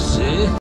você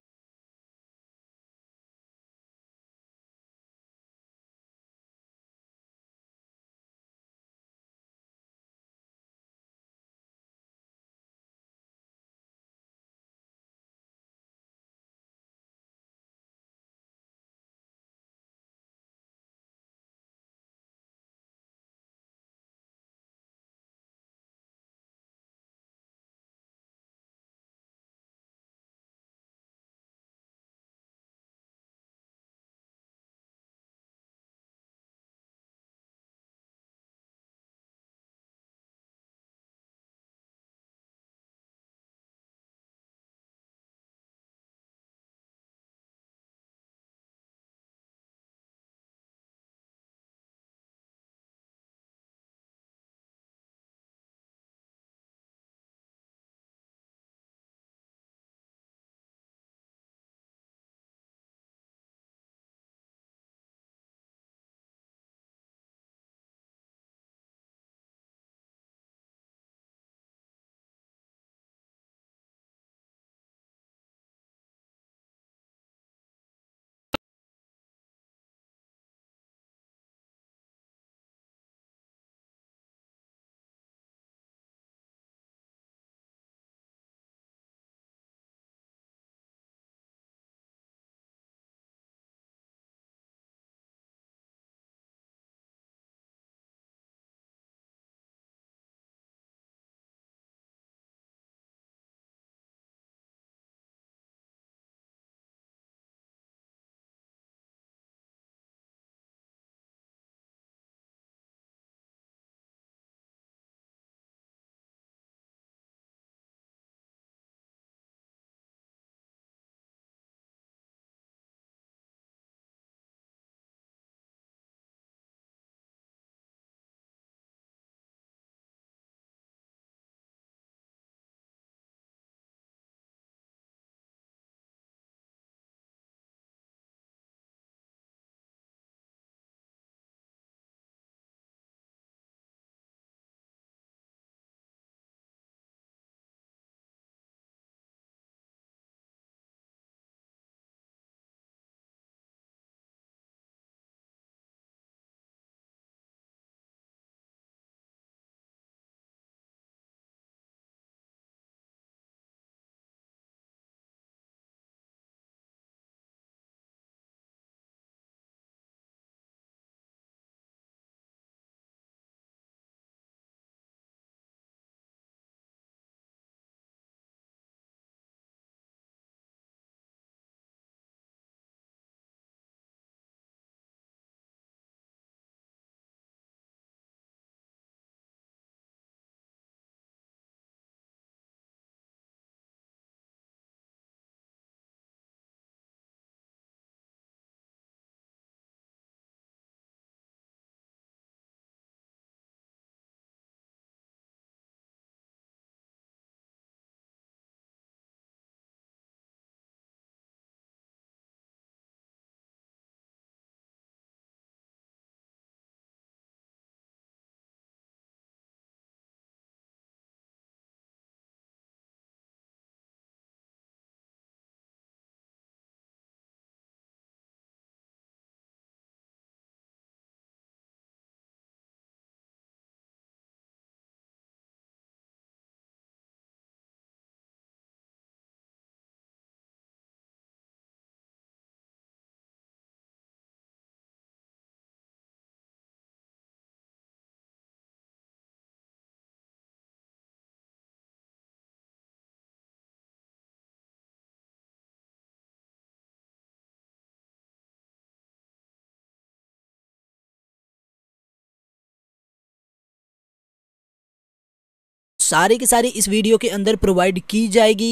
सारी की सारी इस वीडियो के अंदर प्रोवाइड की जाएगी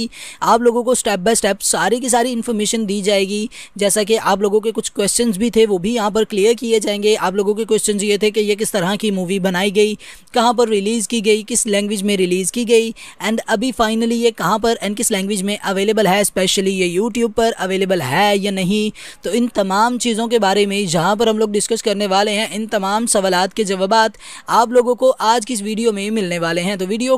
आप लोगों को स्टेप बाय स्टेप सारी की सारी इन्फॉर्मेशन दी जाएगी जैसा कि आप लोगों के कुछ क्वेश्चन भी थे वो भी यहाँ पर क्लियर किए जाएंगे आप लोगों के क्वेश्चन ये थे कि ये किस तरह की मूवी बनाई गई कहाँ पर रिलीज़ की गई किस लैंग्वेज में रिलीज़ की गई एंड अभी फाइनली ये कहाँ पर एंड किस लैंग्वेज में अवेलेबल है स्पेशली ये यूट्यूब पर अवेलेबल है या नहीं तो इन तमाम चीज़ों के बारे में जहाँ पर हम लोग डिस्कस करने वाले हैं इन तमाम सवालत के जवाब आप लोगों को आज की इस वीडियो में मिलने वाले हैं तो वीडियो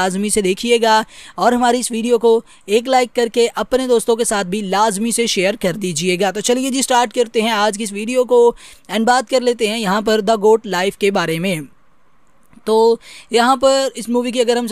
लाजमी से देखिएगा और हमारी इस वीडियो को एक लाइक करके अपने दोस्तों के साथ भी लाजमी से शेयर कर दीजिएगा तो चलिए जी स्टार्ट करते हैं आज की इस वीडियो को एंड बात कर लेते हैं यहाँ पर द गोट लाइफ के बारे में तो यहाँ पर इस मूवी की अगर हम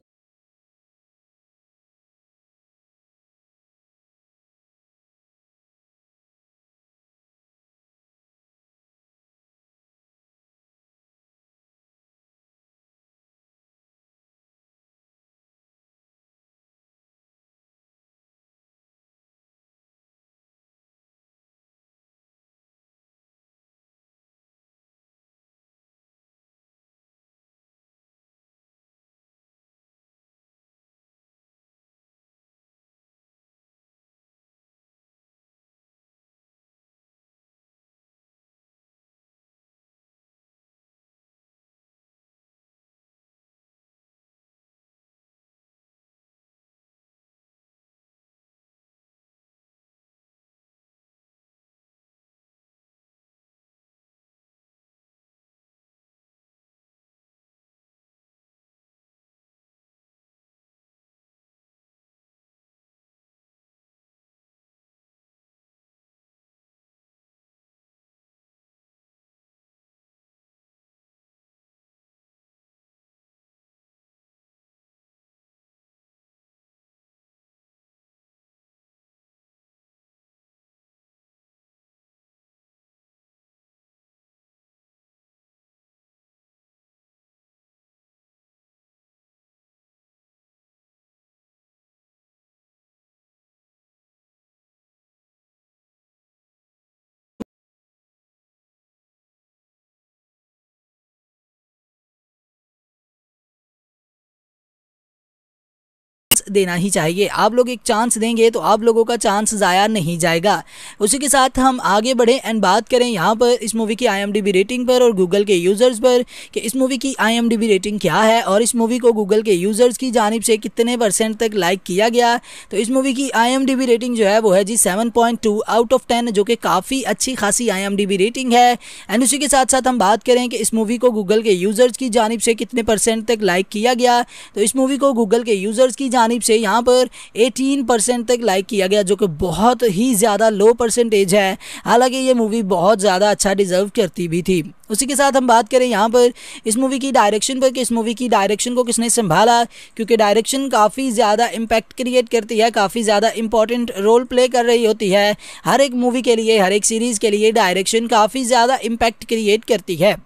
देना ही चाहिए आप लोग एक चांस देंगे तो आप लोगों का चांस ज़ाया नहीं जाएगा उसी के साथ हम आगे बढ़ें एंड बात करें यहाँ पर इस मूवी की आई रेटिंग पर और गूगल के यूज़र्स पर कि इस मूवी की आई रेटिंग क्या है और इस मूवी को गूगल के यूज़र्स की जानब से कितने परसेंट तक लाइक किया गया तो इस मूवी की आई रेटिंग जो है वो है जी सेवन आउट ऑफ टेन जो कि काफ़ी अच्छी खासी आई रेटिंग है एंड उसी के साथ साथ हम बात करें कि इस मूवी को गूगल के यूज़र्स की जानब से कितने परसेंट तक लाइक किया गया तो इस मूवी को गूगल के यूज़र्स की जानब जानिब से यहाँ पर 18 परसेंट तक लाइक किया गया जो कि बहुत ही ज़्यादा लो परसेंटेज है हालांकि ये मूवी बहुत ज़्यादा अच्छा डिज़र्व करती भी थी उसी के साथ हम बात करें यहाँ पर इस मूवी की डायरेक्शन पर कि इस मूवी की डायरेक्शन को किसने संभाला क्योंकि डायरेक्शन काफ़ी ज़्यादा इम्पैक्ट क्रिएट करती है काफ़ी ज़्यादा इंपॉर्टेंट रोल प्ले कर रही होती है हर एक मूवी के लिए हर एक सीरीज़ के लिए डायरेक्शन काफ़ी ज़्यादा इम्पैक्ट क्रिएट करती है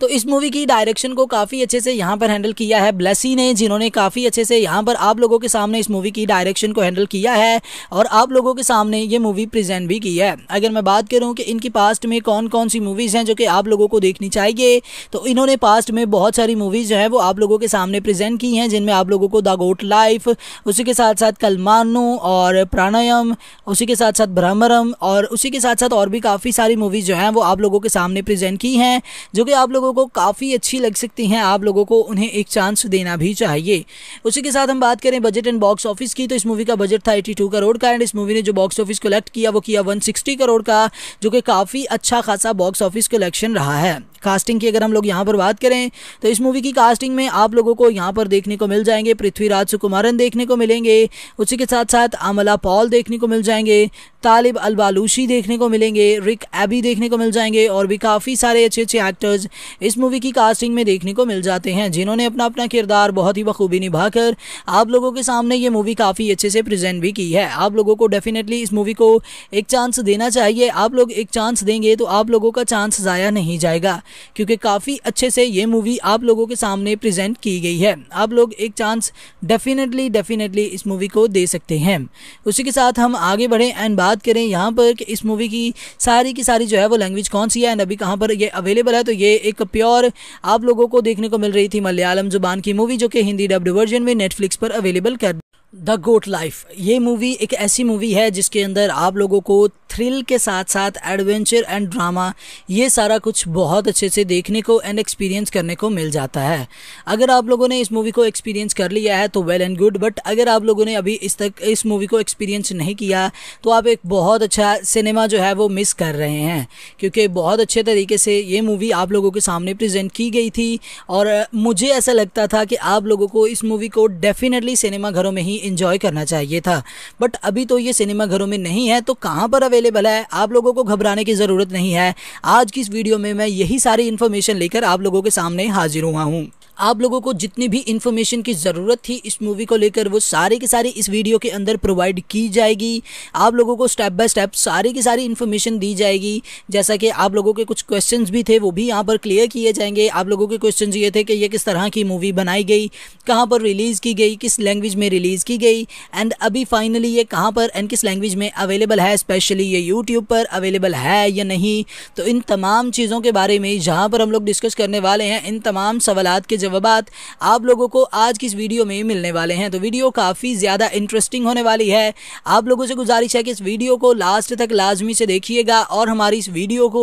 तो इस मूवी की डायरेक्शन को काफ़ी अच्छे से यहाँ पर हैंडल किया है ब्लेसी ने जिन्होंने काफ़ी अच्छे से यहाँ पर आप लोगों के सामने इस मूवी की डायरेक्शन को हैंडल किया है और आप लोगों के सामने ये मूवी प्रेजेंट भी की है अगर मैं बात करूँ कि इनकी पास्ट में कौन कौन सी मूवीज़ हैं जो कि आप लोगों को देखनी चाहिए तो इन्होंने पास्ट में बहुत सारी मूवीज़ जो हैं वो आप लोगों के सामने प्रेजेंट की हैं जिनमें आप लोगों को द गोट लाइफ उसी के साथ साथ कलमानो और प्राणायाम उसी के साथ साथ ब्रह्मरम और उसी के साथ साथ और भी काफ़ी सारी मूवीज़ जो हैं वो आप लोगों के सामने प्रेजेंट की हैं जो कि आप लोगों लोगों को काफ़ी अच्छी लग सकती हैं आप लोगों को उन्हें एक चांस देना भी चाहिए उसी के साथ हम बात करें बजट एंड बॉक्स ऑफिस की तो इस मूवी का बजट था एटी करोड़ का एंड इस मूवी ने जो बॉक्स ऑफिस कलेक्ट किया वो किया वन करोड़ का जो कि काफ़ी अच्छा खासा बॉक्स ऑफिस कलेक्शन रहा है कास्टिंग की अगर हम लोग यहाँ पर बात करें तो इस मूवी की कास्टिंग में आप लोगों को यहाँ पर देखने को मिल जाएंगे पृथ्वीराज सुकुमारन देखने को मिलेंगे उसी के साथ साथ अमला पॉल देखने को मिल जाएंगे तालिब अलबालूशी देखने को मिलेंगे रिक एबी देखने को मिल जाएंगे और भी काफ़ी सारे अच्छे अच्छे एक्टर्स इस मूवी की कास्टिंग में देखने को मिल जाते हैं जिन्होंने अपना अपना किरदार बहुत ही बखूबी निभाकर आप लोगों के सामने ये मूवी काफ़ी अच्छे से प्रजेंट भी की है आप लोगों को डेफिनेटली इस मूवी को एक चांस देना चाहिए आप लोग एक चांस देंगे तो आप लोगों का चांस ज़ाया नहीं जाएगा क्योंकि काफ़ी अच्छे से ये मूवी आप लोगों के सामने प्रेजेंट की गई है आप लोग एक चांस डेफिनेटली डेफिनेटली इस मूवी को दे सकते हैं उसी के साथ हम आगे बढ़ें एंड बात करें यहाँ पर कि इस मूवी की सारी की सारी जो है वो लैंग्वेज कौन सी है एंड अभी कहाँ पर ये अवेलेबल है तो ये एक प्योर आप लोगों को देखने को मिल रही थी मलयालम जुबान की मूवी जो कि हिंदी डब्ड वर्जन में नेटफ्लिक्स पर अवेलेबल कर द गोट लाइफ ये मूवी एक ऐसी मूवी है जिसके अंदर आप लोगों को थ्रिल के साथ साथ एडवेंचर एंड ड्रामा ये सारा कुछ बहुत अच्छे से देखने को एंड एक्सपीरियंस करने को मिल जाता है अगर आप लोगों ने इस मूवी को एक्सपीरियंस कर लिया है तो वेल एंड गुड बट अगर आप लोगों ने अभी इस तक इस मूवी को एक्सपीरियंस नहीं किया तो आप एक बहुत अच्छा सिनेमा जो है वो मिस कर रहे हैं क्योंकि बहुत अच्छे तरीके से ये मूवी आप लोगों के सामने प्रजेंट की गई थी और मुझे ऐसा लगता था कि आप लोगों को इस मूवी को डेफिनेटली सिनेमाघरों में ही ही करना चाहिए था बट अभी तो ये सिनेमा घरों में नहीं है तो कहाँ पर अवेलेबल है आप लोगों को घबराने की ज़रूरत नहीं है आज की इस वीडियो में मैं यही सारी इन्फॉर्मेशन लेकर आप लोगों के सामने हाजिर हुआ हूँ आप लोगों को जितनी भी इन्फॉर्मेशन की ज़रूरत थी इस मूवी को लेकर वो सारी की सारी इस वीडियो के अंदर प्रोवाइड की जाएगी आप लोगों को स्टेप बाय स्टेप सारी की सारी इन्फॉर्मेशन दी जाएगी जैसा कि आप लोगों के कुछ क्वेश्चन भी थे वो भी यहाँ पर क्लियर किए जाएंगे आप लोगों के क्वेश्चन ये थे कि ये किस तरह की मूवी बनाई गई कहाँ पर रिलीज़ की गई किस लैंग्वेज में रिलीज़ की गई एंड अभी फाइनली ये कहाँ पर एंड किस लैंग्वेज में अवेलेबल है स्पेशली ये यूट्यूब पर अवेलेबल है या नहीं तो इन तमाम चीज़ों के बारे में जहाँ पर हम लोग डिस्कस करने वाले हैं इन तमाम सवालत के जवाब आप लोगों को आज की इस वीडियो में मिलने वाले हैं तो वीडियो काफ़ी ज़्यादा इंटरेस्टिंग होने वाली है आप लोगों से गुजारिश है कि इस वीडियो को लास्ट तक लाजमी से देखिएगा और हमारी इस वीडियो को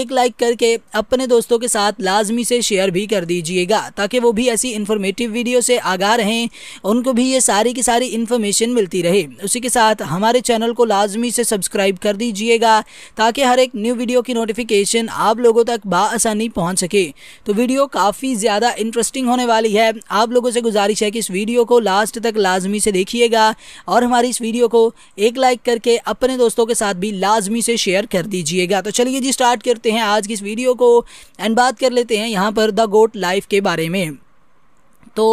एक लाइक करके अपने दोस्तों के साथ लाजमी से शेयर भी कर दीजिएगा ताकि वो भी ऐसी इंफॉर्मेटिव वीडियो से आगा रहें उनको भी ये सारी की सारी इन्फॉर्मेशन मिलती रहे उसी के साथ हमारे चैनल को लाजमी से सब्सक्राइब कर दीजिएगा ताकि हर एक न्यू वीडियो की नोटिफिकेशन आप लोगों तक बसानी पहुँच सके तो वीडियो काफ़ी ज़्यादा इंटरेस्टिंग होने वाली है आप लोगों से गुजारिश है कि इस वीडियो को लास्ट तक लाजमी से देखिएगा और हमारी इस वीडियो को एक लाइक करके अपने दोस्तों के साथ भी लाजमी से शेयर कर दीजिएगा तो चलिए जी स्टार्ट करते हैं आज की इस वीडियो को एंड बात कर लेते हैं यहाँ पर द गोट लाइफ के बारे में तो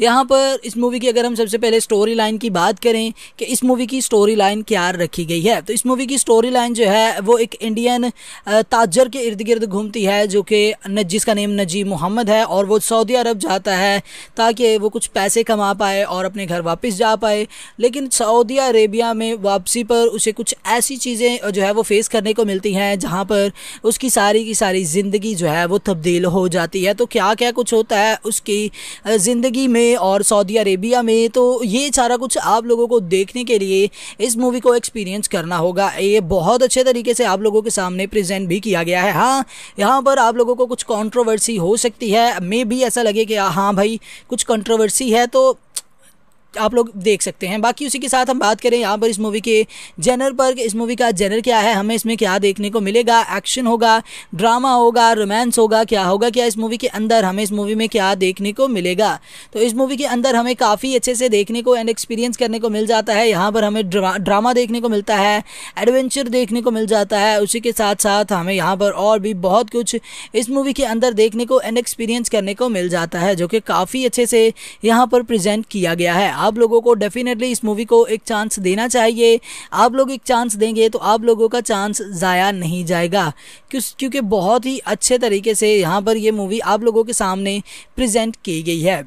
यहाँ पर इस मूवी की अगर हम सबसे पहले स्टोरी लाइन की बात करें कि इस मूवी की स्टोरी लाइन क्या रखी गई है तो इस मूवी की स्टोरी लाइन जो है वो एक इंडियन ताजर के इर्द गिर्द घूमती है जो कि जिसका नेम नजीब मोहम्मद है और वो सऊदी अरब जाता है ताकि वो कुछ पैसे कमा पाए और अपने घर वापस जा पाए लेकिन सऊदी अरेबिया में वापसी पर उसे कुछ ऐसी चीज़ें जो है वो फेस करने को मिलती हैं जहाँ पर उसकी सारी की सारी ज़िंदगी जो है वो तब्दील हो जाती है तो क्या क्या कुछ होता है उसकी ज़िंदगी में और सऊदी अरेबिया में तो ये सारा कुछ आप लोगों को देखने के लिए इस मूवी को एक्सपीरियंस करना होगा ये बहुत अच्छे तरीके से आप लोगों के सामने प्रेजेंट भी किया गया है हाँ यहाँ पर आप लोगों को कुछ कंट्रोवर्सी हो सकती है मे भी ऐसा लगे कि हाँ भाई कुछ कंट्रोवर्सी है तो आप लोग देख सकते हैं बाकी उसी के साथ हम बात करें यहाँ पर इस मूवी के जेनर पर इस मूवी का जेनर क्या है हमें इसमें क्या देखने को मिलेगा एक्शन होगा ड्रामा होगा रोमांस होगा क्या होगा क्या इस मूवी के अंदर हमें इस मूवी में क्या देखने को मिलेगा तो इस मूवी के अंदर हमें काफ़ी अच्छे से देखने को एंड एक्सपीरियंस करने को मिल जाता है यहाँ पर हमें ड्रामा देखने को मिलता है एडवेंचर देखने को मिल जाता है उसी के साथ साथ हमें यहाँ पर और भी बहुत कुछ इस मूवी के अंदर देखने को एंड एक्सपीरियंस करने को मिल जाता है जो कि काफ़ी अच्छे से यहाँ पर प्रजेंट किया गया है आप लोगों को डेफिनेटली इस मूवी को एक चांस देना चाहिए आप लोग एक चांस देंगे तो आप लोगों का चांस ज़ाया नहीं जाएगा क्योंकि बहुत ही अच्छे तरीके से यहाँ पर ये मूवी आप लोगों के सामने प्रजेंट की गई है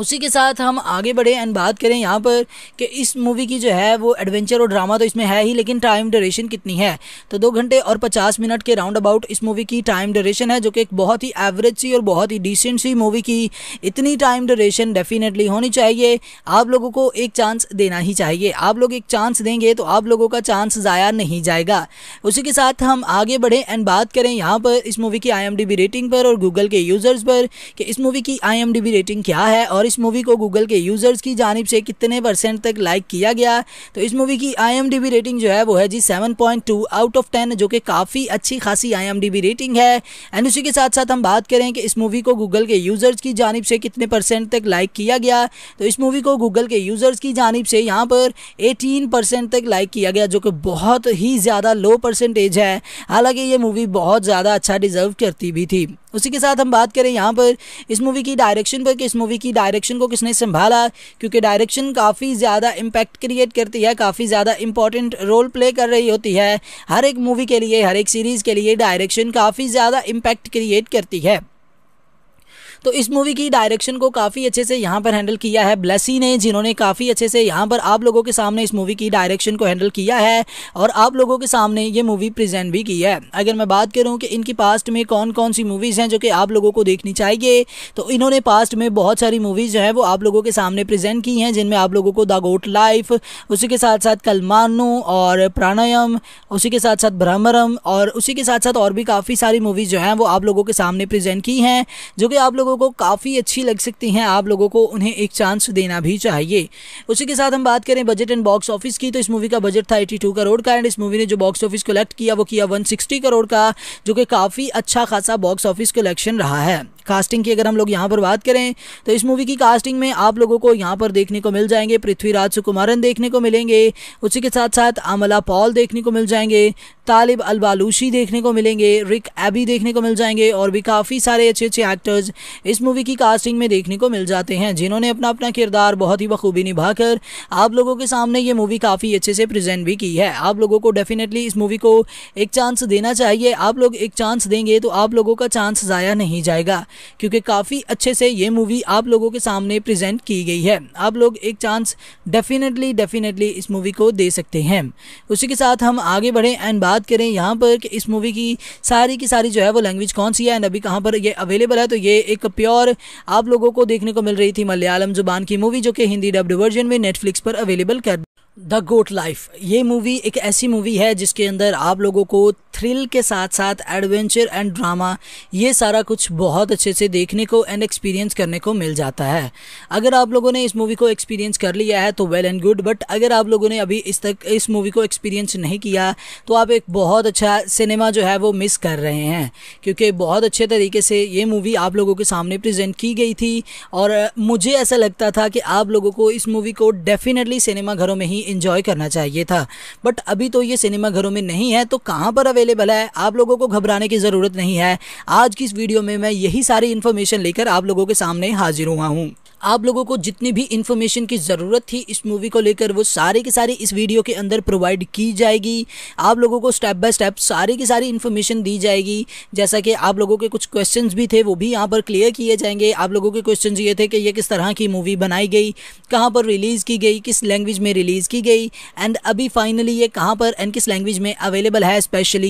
उसी के साथ हम आगे बढ़े एंड बात करें यहाँ पर कि इस मूवी की जो है वो एडवेंचर और ड्रामा तो इसमें है ही लेकिन टाइम ड्यूरेशन कितनी है तो दो घंटे और पचास मिनट के राउंड अबाउट इस मूवी की टाइम ड्यूरेशन है जो कि एक बहुत ही एवरेज सी और बहुत ही डिसेंट सी मूवी की इतनी टाइम ड्यूरेशन डेफिनेटली होनी चाहिए आप लोगों को एक चांस देना ही चाहिए आप लोग एक चांस देंगे तो आप लोगों का चांस ज़ाया नहीं जाएगा उसी के साथ हम आगे बढ़ें एंड बात करें यहाँ पर इस मूवी की आई रेटिंग पर और गूगल के यूज़र्स पर कि इस मूवी की आई रेटिंग क्या है और इस मूवी को गूगल के यूज़र्स की जानब से कितने परसेंट तक लाइक किया गया तो इस मूवी की आई रेटिंग जो है वो है जी सेवन आउट ऑफ टेन जो कि काफ़ी अच्छी खासी आई रेटिंग है एंड उसी के साथ साथ हम बात करें कि इस मूवी को गूगल के यूज़र्स की जानब से कितने परसेंट तक लाइक किया गया तो इस मूवी को गूगल के यूज़र्स की जानब से यहाँ पर 18 परसेंट तक लाइक किया गया जो कि बहुत ही ज़्यादा लो परसेंटेज है हालांकि ये मूवी बहुत ज़्यादा अच्छा डिज़र्व करती भी थी उसी के साथ हम बात करें यहाँ पर इस मूवी की डायरेक्शन पर कि इस मूवी की डायरेक्शन डायरेक्शन को किसने संभाला क्योंकि डायरेक्शन काफ़ी ज़्यादा इम्पैक्ट क्रिएट करती है काफ़ी ज़्यादा इंपॉर्टेंट रोल प्ले कर रही होती है हर एक मूवी के लिए हर एक सीरीज़ के लिए डायरेक्शन काफ़ी ज़्यादा इम्पैक्ट क्रिएट करती है तो इस मूवी की डायरेक्शन को काफ़ी अच्छे से यहाँ पर हैंडल किया है ब्लेसी ने जिन्होंने काफ़ी अच्छे से यहाँ पर आप लोगों के सामने इस मूवी की डायरेक्शन को हैंडल किया है और आप लोगों के सामने ये मूवी प्रेजेंट भी की है अगर मैं बात करूँ कि इनकी पास्ट में कौन कौन सी मूवीज़ हैं जो कि आप लोगों को देखनी चाहिए तो इन्होंने पास्ट में बहुत सारी मूवीज़ जो है वो आप लोगों के सामने प्रेजेंट की हैं जिनमें आप लोगों को द गोट लाइफ उसी के साथ साथ कलमानो और प्राणायाम उसी के साथ साथ ब्रह्मरम और उसी के साथ साथ और भी काफ़ी सारी मूवीज़ जो हैं वो आप लोगों के सामने प्रेजेंट की हैं जो कि आप लोगों लोगों को काफ़ी अच्छी लग सकती हैं आप लोगों को उन्हें एक चांस देना भी चाहिए उसी के साथ हम बात करें बजट एंड बॉक्स ऑफिस की तो इस मूवी का बजट था एटी करोड़ का एंड इस मूवी ने जो बॉक्स ऑफिस कलेक्ट किया वो किया वन करोड़ का जो कि काफ़ी अच्छा खासा बॉक्स ऑफिस कलेक्शन रहा है कास्टिंग की अगर हम लोग यहाँ पर बात करें तो इस मूवी की कास्टिंग में आप लोगों को यहाँ पर देखने को मिल जाएंगे पृथ्वीराज सुकुमारन देखने को मिलेंगे उसी के साथ साथ आमला पॉल देखने को मिल जाएंगे तालिब अलबालूशी देखने को मिलेंगे रिक एबी देखने को मिल जाएंगे और भी काफ़ी सारे अच्छे अच्छे एक्टर्स इस मूवी की कास्टिंग में देखने को मिल जाते हैं जिन्होंने अपना अपना किरदार बहुत ही बखूबी निभाकर आप लोगों के सामने ये मूवी काफ़ी अच्छे से प्रजेंट भी की है आप लोगों को डेफिनेटली इस मूवी को एक चांस देना चाहिए आप लोग एक चांस देंगे तो आप लोगों का चांस ज़ाया नहीं जाएगा क्योंकि काफ़ी अच्छे से ये मूवी आप लोगों के सामने प्रेजेंट की गई है आप लोग एक चांस डेफिनेटली डेफिनेटली इस मूवी को दे सकते हैं उसी के साथ हम आगे बढ़ें एंड बात करें यहाँ पर कि इस मूवी की सारी की सारी जो है वो लैंग्वेज कौन सी है एंड अभी कहाँ पर ये अवेलेबल है तो ये एक प्योर आप लोगों को देखने को मिल रही थी मलयालम जुबान की मूवी जो कि हिंदी डब्ड वर्जन में नेटफ्लिक्स पर अवेलेबल कर द गोट लाइफ ये मूवी एक ऐसी मूवी है जिसके अंदर आप लोगों को थ्रिल के साथ साथ एडवेंचर एंड ड्रामा ये सारा कुछ बहुत अच्छे से देखने को एंड एक्सपीरियंस करने को मिल जाता है अगर आप लोगों ने इस मूवी को एक्सपीरियंस कर लिया है तो वेल एंड गुड बट अगर आप लोगों ने अभी इस तक इस मूवी को एक्सपीरियंस नहीं किया तो आप एक बहुत अच्छा सिनेमा जो है वो मिस कर रहे हैं क्योंकि बहुत अच्छे तरीके से ये मूवी आप लोगों के सामने प्रजेंट की गई थी और मुझे ऐसा लगता था कि आप लोगों को इस मूवी को डेफिनेटली सिनेमाघरों में ही इंजॉय करना चाहिए था बट अभी तो ये सिनेमाघरों में नहीं है तो कहाँ पर अवेलेबल अवेलेबल है आप लोगों को घबराने की ज़रूरत नहीं है आज की इस वीडियो में मैं यही सारी इन्फॉर्मेशन लेकर आप लोगों के सामने हाजिर हुआ हूँ आप लोगों को जितनी भी इन्फॉर्मेशन की ज़रूरत थी इस मूवी को लेकर वो सारी की सारी इस वीडियो के अंदर प्रोवाइड की जाएगी आप लोगों को स्टेप बाय स्टेप सारी की सारी इन्फॉर्मेशन दी जाएगी जैसा कि आप लोगों के कुछ क्वेश्चन भी थे वो भी यहाँ पर क्लियर किए जाएंगे आप लोगों के क्वेश्चन ये थे कि ये किस तरह की मूवी बनाई गई कहाँ पर रिलीज़ की गई किस लैंग्वेज में रिलीज़ की गई एंड अभी फाइनली ये कहाँ पर एंड किस लैंग्वेज में अवेलेबल है स्पेशली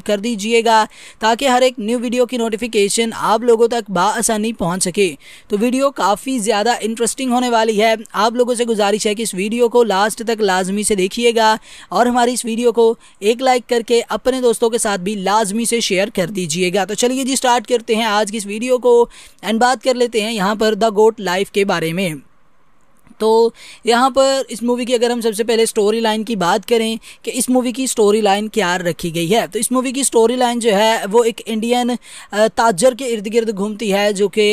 सब्सक्राइब कर दीजिएगा ताकि हर एक न्यू वीडियो की नोटिफिकेशन आप लोगों तक बसानी पहुँच सके तो वीडियो काफ़ी ज़्यादा इंटरेस्टिंग होने वाली है आप लोगों से गुजारिश है कि इस वीडियो को लास्ट तक लाजमी से देखिएगा और हमारी इस वीडियो को एक लाइक करके अपने दोस्तों के साथ भी लाजमी से शेयर कर दीजिएगा तो चलिए जी स्टार्ट करते हैं आज की इस वीडियो को एंड बात कर लेते हैं यहाँ पर द गोट लाइफ के बारे में तो यहाँ पर इस मूवी की अगर हम सबसे पहले स्टोरी लाइन की बात करें कि इस मूवी की स्टोरी लाइन क्या रखी गई है तो इस मूवी की स्टोरी लाइन जो है वो एक इंडियन ताजर के इर्द गिर्द घूमती है जो कि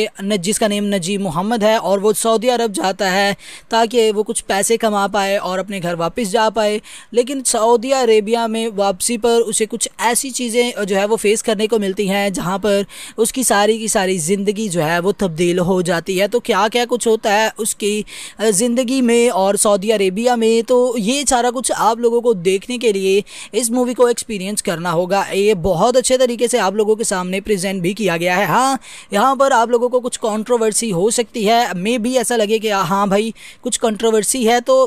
जिसका नेम नजीब मोहम्मद है और वो सऊदी अरब जाता है ताकि वो कुछ पैसे कमा पाए और अपने घर वापस जा पाए लेकिन सऊदी अरेबिया में वापसी पर उसे कुछ ऐसी चीज़ें जो है वो फेस करने को मिलती हैं जहाँ पर उसकी सारी की सारी ज़िंदगी जो है वो तब्दील हो जाती है तो क्या क्या कुछ होता है उसकी ज़िंदगी में और सऊदी अरेबिया में तो ये सारा कुछ आप लोगों को देखने के लिए इस मूवी को एक्सपीरियंस करना होगा ये बहुत अच्छे तरीके से आप लोगों के सामने प्रेजेंट भी किया गया है हाँ यहाँ पर आप लोगों को कुछ कॉन्ट्रोवर्सी हो सकती है मे भी ऐसा लगे कि हाँ भाई कुछ कंट्रोवर्सी है तो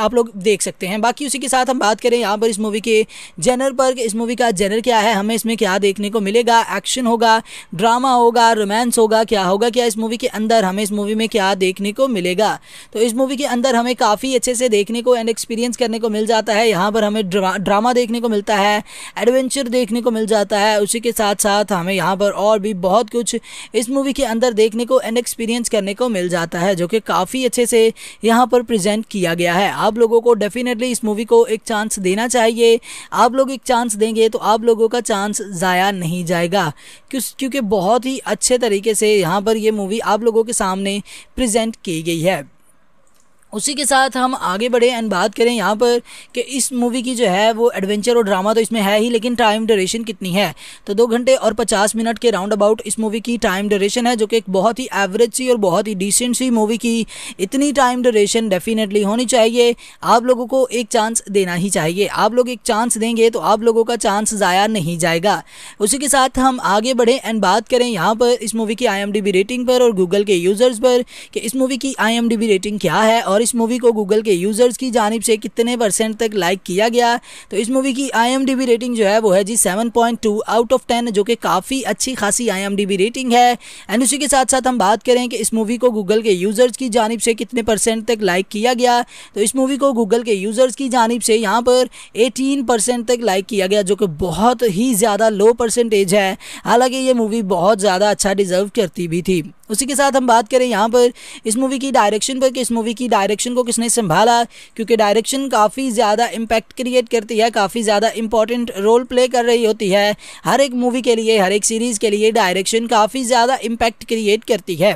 आप लोग देख सकते हैं बाकी उसी के साथ हम बात करें यहाँ पर इस मूवी के जेनर पर इस मूवी का जेनर क्या है हमें इसमें क्या देखने को मिलेगा एक्शन होगा ड्रामा होगा रोमांस होगा क्या होगा क्या इस मूवी के अंदर हमें इस मूवी में क्या देखने को मिलेगा तो इस मूवी के अंदर हमें काफ़ी अच्छे से देखने को एंड एक्सपीरियंस करने को मिल जाता है यहाँ पर हमें ड्रामा देखने को मिलता है एडवेंचर देखने को मिल जाता है उसी के साथ साथ हमें यहाँ पर और भी बहुत कुछ इस मूवी के अंदर देखने को एंड एक्सपीरियंस करने को मिल जाता है जो कि काफ़ी अच्छे से यहाँ पर प्रजेंट किया गया है आप लोगों को डेफिनेटली इस मूवी को एक चांस देना चाहिए आप लोग एक चांस देंगे तो आप लोगों का चांस ज़ाया नहीं जाएगा क्योंकि बहुत ही अच्छे तरीके से यहाँ पर यह मूवी आप लोगों के सामने प्रजेंट की गई है उसी के साथ हम आगे बढ़े एंड बात करें यहाँ पर कि इस मूवी की जो है वो एडवेंचर और ड्रामा तो इसमें है ही लेकिन टाइम ड्यूरेशन कितनी है तो दो घंटे और पचास मिनट के राउंड अबाउट इस मूवी की टाइम ड्यूरेशन है जो कि एक बहुत ही एवरेज सी और बहुत ही डिसेंट सी मूवी की इतनी टाइम ड्यूरेशन डेफिनेटली होनी चाहिए आप लोगों को एक चांस देना ही चाहिए आप लोग एक चांस देंगे तो आप लोगों का चांस ज़ाया नहीं जाएगा उसी के साथ हम आगे बढ़ें एंड बात करें यहाँ पर इस मूवी की आई रेटिंग पर और गूगल के यूज़र्स पर कि इस मूवी की आई रेटिंग क्या है और इस मूवी को गूगल के यूज़र्स की जानब से कितने परसेंट तक लाइक किया गया तो इस मूवी की आई रेटिंग जो है वो है जी सेवन आउट ऑफ टेन जो कि काफ़ी अच्छी खासी आई रेटिंग है एंड उसी के साथ साथ हम बात करें कि इस मूवी को गूगल के यूज़र्स की जानब से कितने परसेंट तक लाइक किया गया तो इस मूवी को गूगल के यूज़र्स की जानब से यहाँ पर एटीन परसेंट तक लाइक किया गया जो कि बहुत ही ज़्यादा लो परसेंटेज है हालांकि ये मूवी बहुत ज़्यादा अच्छा डिज़र्व करती भी थी उसी के साथ हम बात करें यहाँ पर इस मूवी की डायरेक्शन पर कि इस मूवी की डायरेक्शन डायरेक्शन को किसने संभाला क्योंकि डायरेक्शन काफ़ी ज़्यादा इम्पैक्ट क्रिएट करती है काफ़ी ज़्यादा इंपॉर्टेंट रोल प्ले कर रही होती है हर एक मूवी के लिए हर एक सीरीज़ के लिए डायरेक्शन काफ़ी ज़्यादा इम्पैक्ट क्रिएट करती है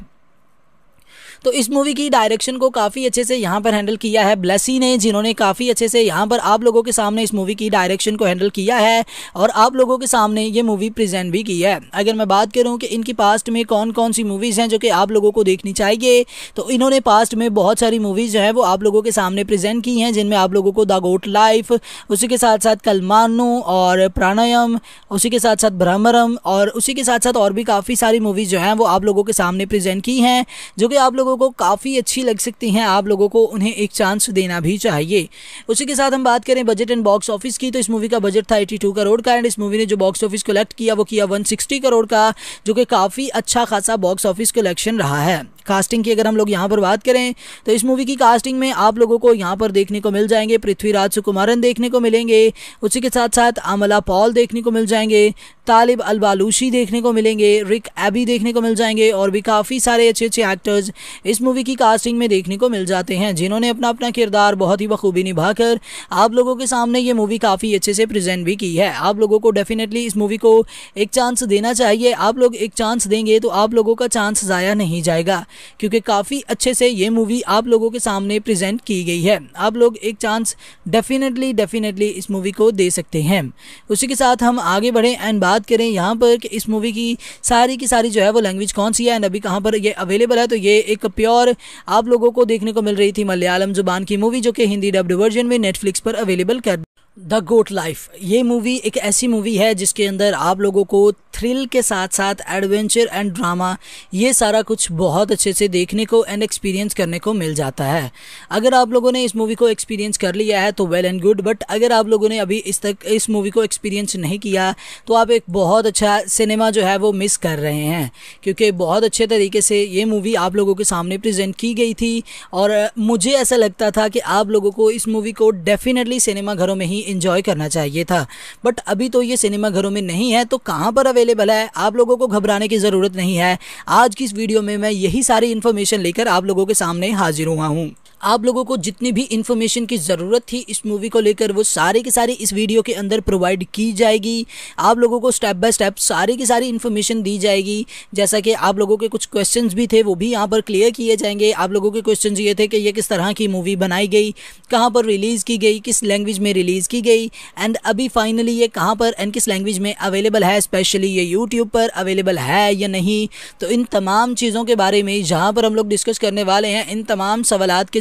तो इस मूवी की डायरेक्शन को काफ़ी अच्छे से यहाँ पर हैंडल किया है ब्लेसी ने जिन्होंने काफ़ी अच्छे से यहाँ पर आप लोगों के सामने इस मूवी की डायरेक्शन को हैंडल किया है और आप लोगों के सामने ये मूवी प्रेजेंट भी की है अगर मैं बात करूँ कि इनकी पास्ट में कौन कौन सी मूवीज़ हैं जो कि आप लोगों को देखनी चाहिए तो इन्होंने पास्ट में बहुत सारी मूवीज़ जो है वो आप लोगों के सामने प्रेजेंट की हैं जिनमें आप लोगों को द गोट लाइफ उसी के साथ साथ कलमानो और प्राणायाम उसी के साथ साथ ब्रह्मरम और उसी के साथ साथ और भी काफ़ी सारी मूवीज़ जो हैं वो आप लोगों के सामने प्रेजेंट की हैं जो कि आप लोगों लोगों को काफ़ी अच्छी लग सकती हैं आप लोगों को उन्हें एक चांस देना भी चाहिए उसी के साथ हम बात करें बजट एंड बॉक्स ऑफिस की तो इस मूवी का बजट था एटी करोड़ का एंड इस मूवी ने जो बॉक्स ऑफिस कलेक्ट किया वो किया वन करोड़ का जो कि काफ़ी अच्छा खासा बॉक्स ऑफिस कलेक्शन रहा है कास्टिंग की अगर हम लोग यहाँ पर बात करें तो इस मूवी की कास्टिंग में आप लोगों को यहाँ पर देखने को मिल जाएंगे पृथ्वीराज सुकुमारन देखने को मिलेंगे उसी के साथ साथ अमला पॉल देखने को मिल जाएंगे तालिब अलबालूशी देखने को मिलेंगे रिक एबी देखने को मिल जाएंगे और भी काफ़ी सारे अच्छे अच्छे एक्टर्स इस मूवी की कास्टिंग में देखने को मिल जाते हैं जिन्होंने अपना अपना किरदार बहुत ही बखूबी निभाकर आप लोगों के सामने ये मूवी काफ़ी अच्छे से प्रेजेंट भी की है आप लोगों को डेफिनेटली इस मूवी को एक चांस देना चाहिए आप लोग एक चांस देंगे तो आप लोगों का चांस ज़ाया नहीं जाएगा क्योंकि काफ़ी अच्छे से ये मूवी आप लोगों के सामने प्रजेंट की गई है आप लोग एक चांस डेफिनेटली डेफिनेटली इस मूवी को दे सकते हैं उसी के साथ हम आगे बढ़ें एंड बात करें यहाँ पर कि इस मूवी की सारी की सारी जो है वो लैंग्वेज कौन सी है एंड अभी कहाँ पर ये अवेलेबल है तो ये एक प्योर आप लोगों को देखने को मिल रही थी मलयालम जुबान की मूवी जो कि हिंदी डब्ड वर्जन में नेटफ्लिक्स पर अवेलेबल कर द गोट लाइफ ये मूवी एक ऐसी मूवी है जिसके अंदर आप लोगों को थ्रिल के साथ साथ एडवेंचर एंड ड्रामा ये सारा कुछ बहुत अच्छे से देखने को एंड एक्सपीरियंस करने को मिल जाता है अगर आप लोगों ने इस मूवी को एक्सपीरियंस कर लिया है तो वेल एंड गुड बट अगर आप लोगों ने अभी इस तक इस मूवी को एक्सपीरियंस नहीं किया तो आप एक बहुत अच्छा सिनेमा जो है वो मिस कर रहे हैं क्योंकि बहुत अच्छे तरीके से ये मूवी आप लोगों के सामने प्रजेंट की गई थी और मुझे ऐसा लगता था कि आप लोगों को इस मूवी को डेफिनेटली सिनेमा घरों में ही इंजॉय करना चाहिए था बट अभी तो ये सिनेमा घरों में नहीं है तो कहाँ पर अवेलेबल अवेलेबल है आप लोगों को घबराने की ज़रूरत नहीं है आज की इस वीडियो में मैं यही सारी इन्फॉर्मेशन लेकर आप लोगों के सामने हाजिर हुआ हूँ आप लोगों को जितनी भी इन्फॉर्मेशन की ज़रूरत थी इस मूवी को लेकर वो सारे के सारे इस वीडियो के अंदर प्रोवाइड की जाएगी आप लोगों को स्टेप बाय स्टेप सारी की सारी इन्फॉर्मेशन दी जाएगी जैसा कि आप लोगों के कुछ क्वेश्चन भी थे वो भी यहाँ पर क्लियर किए जाएंगे आप लोगों के क्वेश्चन ये थे कि ये किस तरह की मूवी बनाई गई कहाँ पर रिलीज़ की गई किस लैंग्वेज में रिलीज़ की गई एंड अभी फाइनली ये कहाँ पर एंड किस लैंग्वेज में अवेलेबल है स्पेशली ये यूट्यूब पर अवेलेबल है या नहीं तो इन तमाम चीज़ों के बारे में जहाँ पर हम लोग डिस्कस करने वाले हैं इन तमाम सवाल के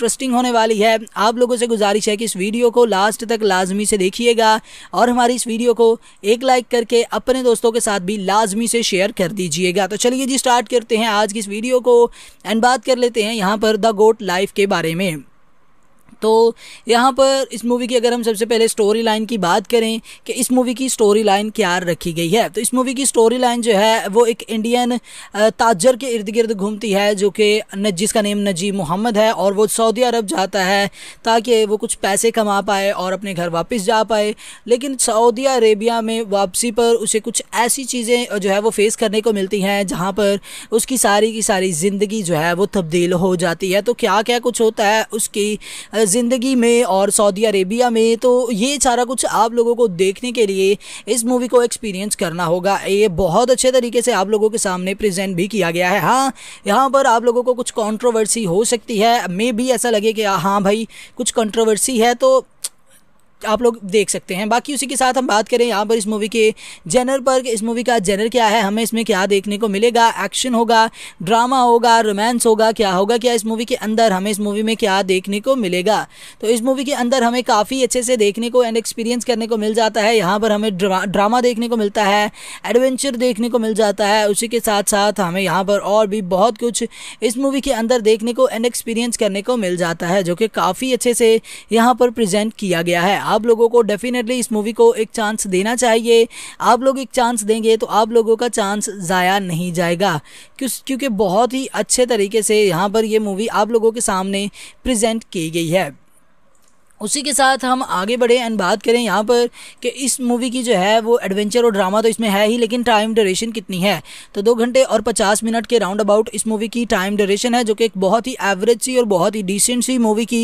इंटरेस्टिंग होने वाली है आप लोगों से गुजारिश है कि इस वीडियो को लास्ट तक लाजमी से देखिएगा और हमारी इस वीडियो को एक लाइक करके अपने दोस्तों के साथ भी लाजमी से शेयर कर दीजिएगा तो चलिए जी स्टार्ट करते हैं आज की इस वीडियो को एंड बात कर लेते हैं यहाँ पर द गोट लाइफ के बारे में तो यहाँ पर इस मूवी की अगर हम सबसे पहले स्टोरी लाइन की बात करें कि इस मूवी की स्टोरी लाइन क्या रखी गई है तो इस मूवी की स्टोरी लाइन जो है वो एक इंडियन ताजर के इर्द गिर्द घूमती है जो कि जिसका नेम नजीब मोहम्मद है और वो सऊदी अरब जाता है ताकि वो कुछ पैसे कमा पाए और अपने घर वापस जा पाए लेकिन सऊदी अरेबिया में वापसी पर उसे कुछ ऐसी चीज़ें जो है वो फेस करने को मिलती हैं जहाँ पर उसकी सारी की सारी ज़िंदगी जो है वो तब्दील हो जाती है तो क्या क्या कुछ होता है उसकी ज़िंदगी में और सऊदी अरेबिया में तो ये सारा कुछ आप लोगों को देखने के लिए इस मूवी को एक्सपीरियंस करना होगा ये बहुत अच्छे तरीके से आप लोगों के सामने प्रेजेंट भी किया गया है हाँ यहाँ पर आप लोगों को कुछ कंट्रोवर्सी हो सकती है मे भी ऐसा लगे कि हाँ भाई कुछ कंट्रोवर्सी है तो आप लोग देख सकते हैं बाकी उसी के साथ हम बात करें यहाँ पर इस मूवी के जेनर पर इस मूवी का जेनर क्या है हमें इसमें क्या देखने को मिलेगा एक्शन होगा ड्रामा होगा रोमांस होगा क्या होगा क्या इस मूवी के अंदर हमें इस मूवी में क्या देखने को मिलेगा तो इस मूवी के अंदर हमें काफ़ी अच्छे से देखने को एंड एक्सपीरियंस करने को मिल जाता है यहाँ पर हमें ड्रामा देखने को मिलता है एडवेंचर देखने को मिल जाता है उसी के साथ साथ हमें यहाँ पर और भी बहुत कुछ इस मूवी के अंदर देखने को एंड एक्सपीरियंस करने को मिल जाता है जो कि काफ़ी अच्छे से यहाँ पर प्रजेंट किया गया है आप लोगों को डेफिनेटली इस मूवी को एक चांस देना चाहिए आप लोग एक चांस देंगे तो आप लोगों का चांस ज़ाया नहीं जाएगा क्योंकि बहुत ही अच्छे तरीके से यहाँ पर ये मूवी आप लोगों के सामने प्रजेंट की गई है उसी के साथ हम आगे बढ़े एंड बात करें यहाँ पर कि इस मूवी की जो है वो एडवेंचर और ड्रामा तो इसमें है ही लेकिन टाइम ड्यूरेशन कितनी है तो दो घंटे और पचास मिनट के राउंड अबाउट इस मूवी की टाइम ड्यूरेशन है जो कि एक बहुत ही एवरेज सी और बहुत ही डिसेंट सी मूवी की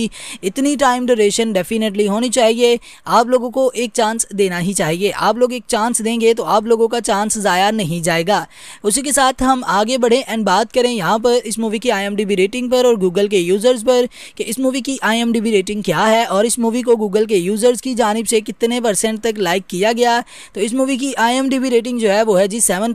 इतनी टाइम ड्यूरेशन डेफिनेटली होनी चाहिए आप लोगों को एक चांस देना ही चाहिए आप लोग एक चांस देंगे तो आप लोगों का चांस ज़ाया नहीं जाएगा उसी के साथ हम आगे बढ़ें एंड बात करें यहाँ पर इस मूवी की आई रेटिंग पर और गूगल के यूज़र्स पर कि इस मूवी की आई रेटिंग क्या है और और इस मूवी को गूगल के यूज़र्स की जानब से कितने परसेंट तक लाइक किया गया तो इस मूवी की आई रेटिंग जो है वो है जी सेवन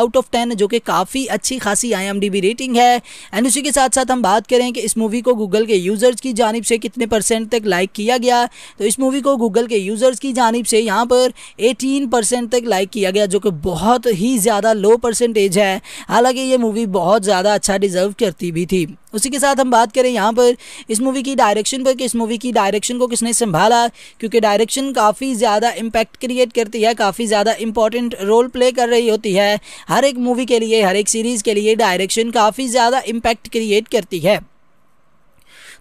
आउट ऑफ टेन जो कि काफ़ी अच्छी खासी आई रेटिंग है एंड उसी के साथ साथ हम बात करें कि इस मूवी को गूगल के यूज़र्स की जानब से कितने परसेंट तक लाइक किया गया तो इस मूवी को गूगल के यूज़र्स की जानब से यहाँ पर एटीन परसेंट तक लाइक किया गया जो कि बहुत ही ज़्यादा लो परसेंटेज है हालांकि ये मूवी बहुत ज़्यादा अच्छा डिज़र्व करती भी थी उसी के साथ हम बात करें यहाँ पर इस मूवी की डायरेक्शन पर कि इस मूवी की डायरेक्शन डायरेक्शन को किसने संभाला क्योंकि डायरेक्शन काफ़ी ज़्यादा इम्पैक्ट क्रिएट करती है काफ़ी ज़्यादा इंपॉर्टेंट रोल प्ले कर रही होती है हर एक मूवी के लिए हर एक सीरीज़ के लिए डायरेक्शन काफ़ी ज़्यादा इम्पैक्ट क्रिएट करती है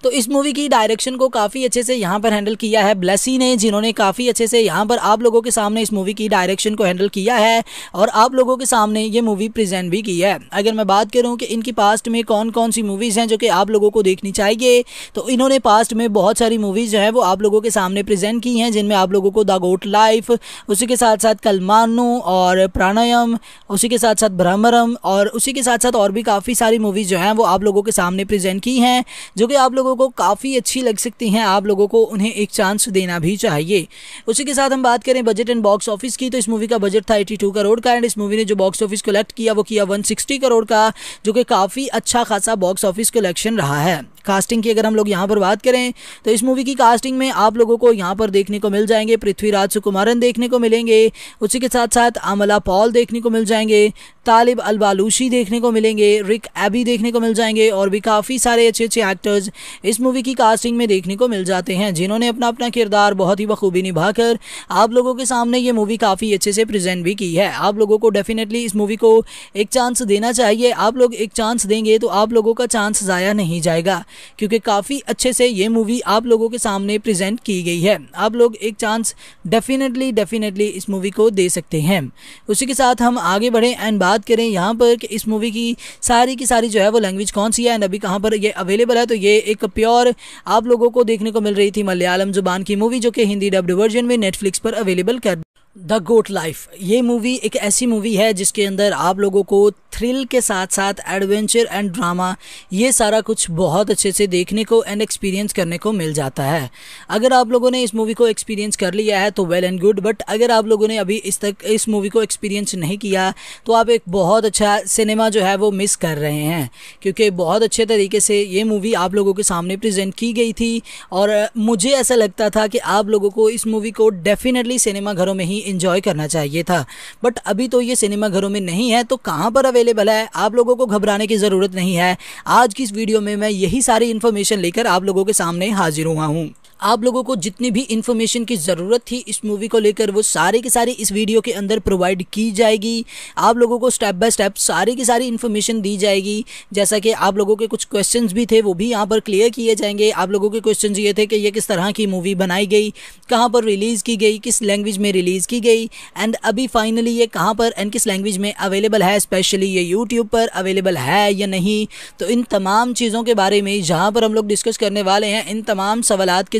तो इस मूवी की डायरेक्शन को काफ़ी अच्छे से यहाँ पर हैंडल किया है ब्लेसी ने जिन्होंने काफ़ी अच्छे से यहाँ पर आप लोगों के सामने इस मूवी की डायरेक्शन को हैंडल किया है और आप लोगों के सामने ये मूवी प्रेजेंट भी की है अगर मैं बात करूँ कि इनकी पास्ट में कौन कौन सी मूवीज़ हैं जो कि आप लोगों को देखनी चाहिए तो इन्होंने पास्ट में बहुत सारी मूवीज़ जो है वो आप लोगों के सामने प्रेजेंट की हैं जिनमें आप लोगों को द गोट लाइफ उसी के साथ साथ कलमानो और प्राणायाम उसी के साथ साथ ब्रह्मरम और उसी के साथ साथ और भी काफ़ी सारी मूवीज़ जो हैं वो आप लोगों के सामने प्रेजेंट की हैं जो कि आप लोग लोगों को काफ़ी अच्छी लग सकती हैं आप लोगों को उन्हें एक चांस देना भी चाहिए उसी के साथ हम बात करें बजट एंड बॉक्स ऑफिस की तो इस मूवी का बजट था एटी करोड़ का एंड इस मूवी ने जो बॉक्स ऑफिस कलेक्ट किया वो किया वन करोड़ का जो कि काफ़ी अच्छा खासा बॉक्स ऑफिस कलेक्शन रहा है कास्टिंग की अगर हम लोग यहाँ पर बात करें तो इस मूवी की कास्टिंग में आप लोगों को यहाँ पर देखने को मिल जाएंगे पृथ्वीराज सुकुमारन देखने को मिलेंगे उसी के साथ साथ अमला पॉल देखने को मिल जाएंगे तालिब अलबालूशी देखने को मिलेंगे रिक एबी देखने को मिल जाएंगे और भी काफ़ी सारे अच्छे अच्छे एक्टर्स इस मूवी की कास्टिंग में देखने को मिल जाते हैं जिन्होंने अपना अपना किरदार बहुत ही बखूबी निभाकर आप लोगों के सामने ये मूवी काफ़ी अच्छे से प्रेजेंट भी की है आप लोगों को डेफिनेटली इस मूवी को एक चांस देना चाहिए आप लोग एक चांस देंगे तो आप लोगों का चांस ज़ाया नहीं जाएगा क्योंकि काफ़ी अच्छे से ये मूवी आप लोगों के सामने प्रेजेंट की गई है आप लोग एक चांस डेफिनेटली डेफिनेटली इस मूवी को दे सकते हैं उसी के साथ हम आगे बढ़ें एंड बात करें यहाँ पर कि इस मूवी की सारी की सारी जो है वो लैंग्वेज कौन सी है एंड अभी कहाँ पर ये अवेलेबल है तो ये एक प्योर आप लोगों को देखने को मिल रही थी मलयालम जुबान की मूवी जो कि हिंदी डब्ड वर्जन में नेटफ्लिक्स पर अवेलेबल कर द गोट लाइफ ये मूवी एक ऐसी मूवी है जिसके अंदर आप लोगों को थ्रिल के साथ साथ एडवेंचर एंड ड्रामा ये सारा कुछ बहुत अच्छे से देखने को एंड एक्सपीरियंस करने को मिल जाता है अगर आप लोगों ने इस मूवी को एक्सपीरियंस कर लिया है तो वेल एंड गुड बट अगर आप लोगों ने अभी इस तक इस मूवी को एक्सपीरियंस नहीं किया तो आप एक बहुत अच्छा सिनेमा जो है वो मिस कर रहे हैं क्योंकि बहुत अच्छे तरीके से ये मूवी आप लोगों के सामने प्रजेंट की गई थी और मुझे ऐसा लगता था कि आप लोगों को इस मूवी को डेफिनेटली सिनेमा घरों में ही इंजॉय करना चाहिए था बट अभी तो ये सिनेमा घरों में नहीं है तो कहाँ पर अवेलेबल अवेलेबल है आप लोगों को घबराने की ज़रूरत नहीं है आज की इस वीडियो में मैं यही सारी इन्फॉर्मेशन लेकर आप लोगों के सामने हाजिर हुआ हूँ आप लोगों को जितनी भी इन्फॉर्मेशन की ज़रूरत थी इस मूवी को लेकर वो सारे के सारे इस वीडियो के अंदर प्रोवाइड की जाएगी आप लोगों को स्टेप बाय स्टेप सारी की सारी इन्फॉर्मेशन दी जाएगी जैसा कि आप लोगों के कुछ क्वेश्चन भी थे वो भी यहाँ पर क्लियर किए जाएंगे आप लोगों के क्वेश्चन ये थे कि ये किस तरह की मूवी बनाई गई कहाँ पर रिलीज़ की गई किस लैंग्वेज में रिलीज़ की गई एंड अभी फाइनली ये कहाँ पर एंड किस लैंग्वेज में अवेलेबल है स्पेशली ये यूट्यूब पर अवेलेबल है या नहीं तो इन तमाम चीज़ों के बारे में जहाँ पर हम लोग डिस्कस करने वाले हैं इन तमाम सवाल के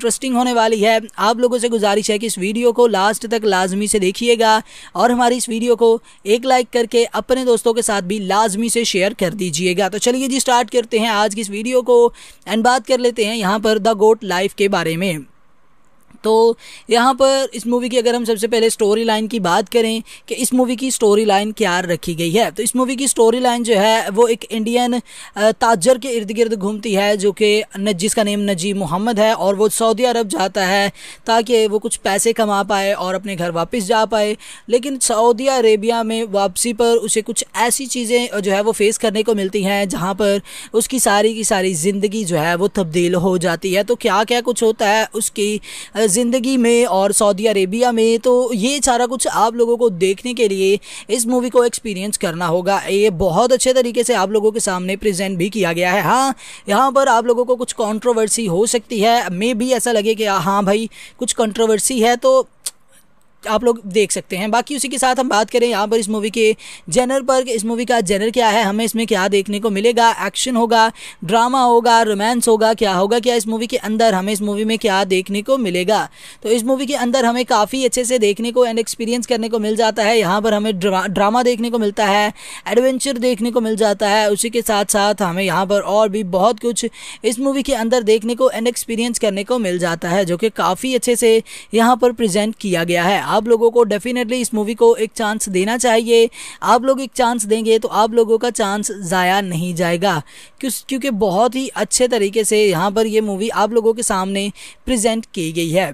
इंटरेस्टिंग होने वाली है आप लोगों से गुजारिश है कि इस वीडियो को लास्ट तक लाजमी से देखिएगा और हमारी इस वीडियो को एक लाइक करके अपने दोस्तों के साथ भी लाजमी से शेयर कर दीजिएगा तो चलिए जी स्टार्ट करते हैं आज की इस वीडियो को एंड बात कर लेते हैं यहाँ पर द गोट लाइफ के बारे में तो यहाँ पर इस मूवी की अगर हम सबसे पहले स्टोरी लाइन की बात करें कि इस मूवी की स्टोरी लाइन क्या रखी गई है तो इस मूवी की स्टोरी लाइन जो है वो एक इंडियन ताजर के इर्द गिर्द घूमती है जो कि जिसका नेम नजीब मोहम्मद है और वो सऊदी अरब जाता है ताकि वो कुछ पैसे कमा पाए और अपने घर वापस जा पाए लेकिन सऊदी अरेबिया में वापसी पर उसे कुछ ऐसी चीज़ें जो है वो फेस करने को मिलती हैं जहाँ पर उसकी सारी की सारी ज़िंदगी जो है वो तब्दील हो जाती है तो क्या क्या कुछ होता है उसकी ज़िंदगी में और सऊदी अरेबिया में तो ये सारा कुछ आप लोगों को देखने के लिए इस मूवी को एक्सपीरियंस करना होगा ये बहुत अच्छे तरीके से आप लोगों के सामने प्रेजेंट भी किया गया है हाँ यहाँ पर आप लोगों को कुछ कॉन्ट्रोवर्सी हो सकती है मे भी ऐसा लगे कि हाँ भाई कुछ कंट्रोवर्सी है तो आप लोग देख सकते हैं बाकी उसी के साथ हम बात करें यहाँ पर इस मूवी के जेनर पर इस मूवी का जेनर क्या है हमें इसमें क्या देखने को मिलेगा एक्शन होगा ड्रामा होगा रोमांस होगा क्या होगा क्या इस मूवी के अंदर हमें इस मूवी में क्या देखने को मिलेगा तो इस मूवी के अंदर हमें काफ़ी अच्छे से देखने को एंड एक्सपीरियंस करने को मिल जाता है यहाँ पर हमें ड्रामा देखने को मिलता है एडवेंचर देखने को मिल जाता है उसी के साथ साथ हमें यहाँ पर और भी बहुत कुछ इस मूवी के अंदर देखने को एंड एक्सपीरियंस करने को मिल जाता है जो कि काफ़ी अच्छे से यहाँ पर प्रजेंट किया गया है आप लोगों को डेफिनेटली इस मूवी को एक चांस देना चाहिए आप लोग एक चांस देंगे तो आप लोगों का चांस ज़ाया नहीं जाएगा क्योंकि बहुत ही अच्छे तरीके से यहाँ पर ये मूवी आप लोगों के सामने प्रजेंट की गई है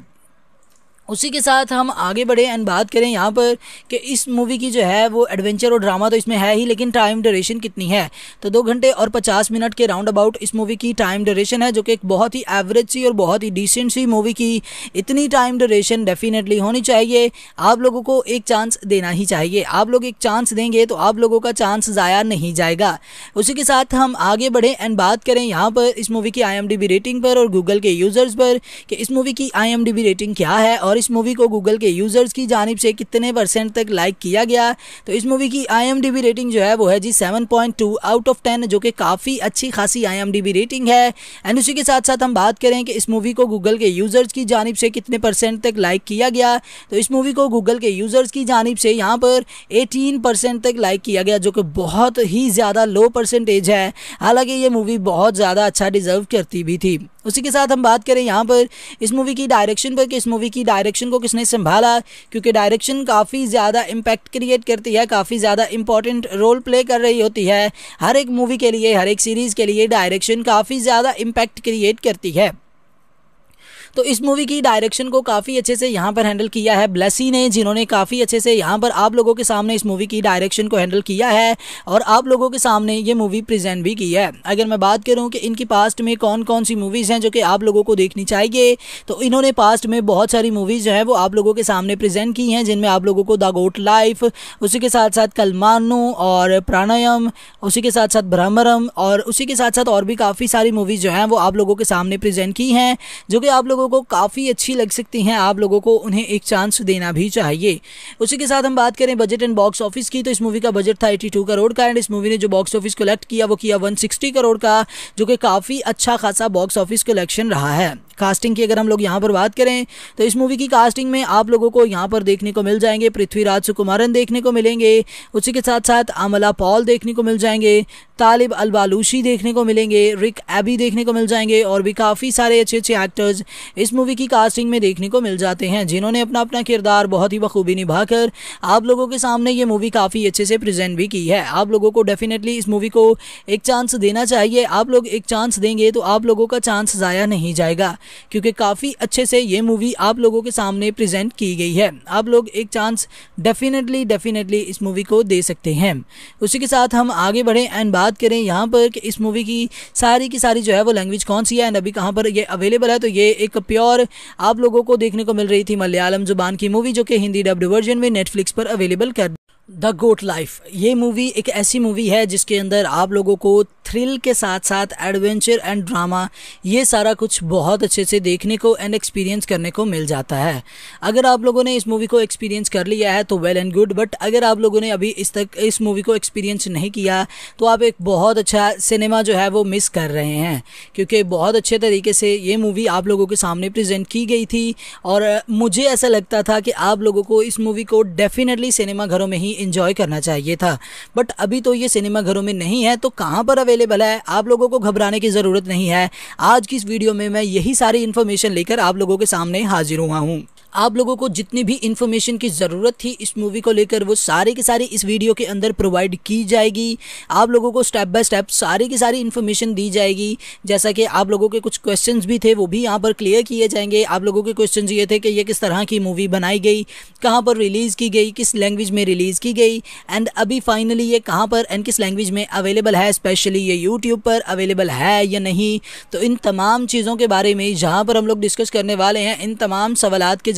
उसी के साथ हम आगे बढ़े एंड बात करें यहाँ पर कि इस मूवी की जो है वो एडवेंचर और ड्रामा तो इसमें है ही लेकिन टाइम ड्यूरेशन कितनी है तो दो घंटे और पचास मिनट के राउंड अबाउट इस मूवी की टाइम ड्यूरेशन है जो कि एक बहुत ही एवरेज सी और बहुत ही डिसेंट सी मूवी की इतनी टाइम ड्यूरेशन डेफिनेटली होनी चाहिए आप लोगों को एक चांस देना ही चाहिए आप लोग एक चांस देंगे तो आप लोगों का चांस ज़ाया नहीं जाएगा उसी के साथ हम आगे बढ़ें एंड बात करें यहाँ पर इस मूवी की आई रेटिंग पर और गूगल के यूज़र्स पर कि इस मूवी की आई रेटिंग क्या है और और इस मूवी को गूगल के यूज़र्स की जानब से कितने परसेंट तक लाइक किया गया तो इस मूवी की आई रेटिंग जो है वो है जी सेवन आउट ऑफ टेन जो कि काफ़ी अच्छी खासी आई रेटिंग है एंड उसी के साथ साथ हम बात करें कि इस मूवी को गूगल के यूज़र्स की जानब से कितने परसेंट तक लाइक किया गया तो इस मूवी को गूगल के यूज़र्स की जानब से यहाँ पर एटीन परसेंट तक लाइक किया गया जो कि बहुत ही ज़्यादा लो परसेंटेज है हालांकि ये मूवी बहुत ज़्यादा अच्छा डिज़र्व करती भी थी उसी के साथ हम बात करें यहाँ पर इस मूवी की डायरेक्शन पर कि इस मूवी की डायरेक्शन को किसने संभाला क्योंकि डायरेक्शन काफ़ी ज़्यादा इम्पैक्ट क्रिएट करती है काफ़ी ज़्यादा इंपॉर्टेंट रोल प्ले कर रही होती है हर एक मूवी के लिए हर एक सीरीज़ के लिए डायरेक्शन काफ़ी ज़्यादा इम्पैक्ट क्रिएट करती है तो इस मूवी की डायरेक्शन को काफ़ी अच्छे से यहाँ पर हैंडल किया है ब्लेसी ने जिन्होंने काफ़ी अच्छे से यहाँ पर आप लोगों के सामने इस मूवी की डायरेक्शन को हैंडल किया है और आप लोगों के सामने ये मूवी प्रेजेंट भी की है अगर मैं बात करूँ कि इनकी पास्ट में कौन कौन सी मूवीज़ हैं जो कि आप लोगों को देखनी चाहिए तो इन्होंने पास्ट में बहुत सारी मूवीज़ जो है वो आप लोगों के सामने प्रेजेंट की हैं जिनमें आप लोगों को द गोट लाइफ उसी के साथ साथ कलमानो और प्राणायाम उसी के साथ साथ भ्रमरम और उसी के साथ साथ और भी काफ़ी सारी मूवीज़ जो हैं वो आप लोगों के सामने प्रेजेंट की हैं जो कि आप लोगों लोगों को काफ़ी अच्छी लग सकती हैं आप लोगों को उन्हें एक चांस देना भी चाहिए उसी के साथ हम बात करें बजट एंड बॉक्स ऑफिस की तो इस मूवी का बजट था एटी करोड़ का एंड इस मूवी ने जो बॉक्स ऑफिस कलेक्ट किया वो किया वन करोड़ का जो कि काफ़ी अच्छा खासा बॉक्स ऑफिस कलेक्शन रहा है कास्टिंग की अगर हम लोग यहाँ पर बात करें तो इस मूवी की कास्टिंग में आप लोगों को यहाँ पर देखने को मिल जाएंगे पृथ्वीराज सुकुमारन देखने को मिलेंगे उसी के साथ साथ अमला पॉल देखने को मिल जाएंगे तालिब अलबालूशी देखने को मिलेंगे रिक एबी देखने को मिल जाएंगे और भी काफ़ी सारे अच्छे अच्छे एक्टर्स इस मूवी की कास्टिंग में देखने को मिल जाते हैं जिन्होंने अपना अपना किरदार बहुत ही बखूबी निभाकर आप लोगों के सामने ये मूवी काफ़ी अच्छे से प्रेजेंट भी की है आप लोगों को डेफिनेटली इस मूवी को एक चांस देना चाहिए आप लोग एक चांस देंगे तो आप लोगों का चांस ज़ाया नहीं जाएगा क्योंकि काफ़ी अच्छे से ये मूवी आप लोगों के सामने प्रेजेंट की गई है आप लोग एक चांस डेफिनेटली डेफिनेटली इस मूवी को दे सकते हैं उसी के साथ हम आगे बढ़ें एंड बात करें यहाँ पर कि इस मूवी की सारी की सारी जो है वो लैंग्वेज कौन सी है एंड अभी कहाँ पर ये अवेलेबल है तो ये एक प्योर आप लोगों को देखने को मिल रही थी मलयालम जुबान की मूवी जो कि हिंदी डब्ड वर्जन में नेटफ्लिक्स पर अवेलेबल कर द गोट लाइफ ये मूवी एक ऐसी मूवी है जिसके अंदर आप लोगों को थ्रिल के साथ साथ एडवेंचर एंड ड्रामा ये सारा कुछ बहुत अच्छे से देखने को एंड एक्सपीरियंस करने को मिल जाता है अगर आप लोगों ने इस मूवी को एक्सपीरियंस कर लिया है तो वेल एंड गुड बट अगर आप लोगों ने अभी इस तक इस मूवी को एक्सपीरियंस नहीं किया तो आप एक बहुत अच्छा सिनेमा जो है वो मिस कर रहे हैं क्योंकि बहुत अच्छे तरीके से ये मूवी आप लोगों के सामने प्रजेंट की गई थी और मुझे ऐसा लगता था कि आप लोगों को इस मूवी को डेफिनेटली सिनेमा घरों में ही इंजॉय करना चाहिए था बट अभी तो ये सिनेमा घरों में नहीं है तो कहाँ पर अवेलेबल अवेलेबल है आप लोगों को घबराने की ज़रूरत नहीं है आज की इस वीडियो में मैं यही सारी इन्फॉर्मेशन लेकर आप लोगों के सामने हाजिर हुआ हूँ आप लोगों को जितनी भी इन्फॉर्मेशन की ज़रूरत थी इस मूवी को लेकर वो सारे के सारे इस वीडियो के अंदर प्रोवाइड की जाएगी आप लोगों को स्टेप बाय स्टेप सारी की सारी इन्फॉर्मेशन दी जाएगी जैसा कि आप लोगों के कुछ क्वेश्चन भी थे वो भी यहाँ पर क्लियर किए जाएंगे आप लोगों के क्वेश्चन ये थे कि ये किस तरह की मूवी बनाई गई कहाँ पर रिलीज़ की गई किस लैंग्वेज में रिलीज़ की गई एंड अभी फाइनली ये कहाँ पर एंड किस लैंग्वेज में अवेलेबल है स्पेशली ये यूट्यूब पर अवेलेबल है या नहीं तो इन तमाम चीज़ों के बारे में जहाँ पर हम लोग डिस्कस करने वाले हैं इन तमाम सवाल के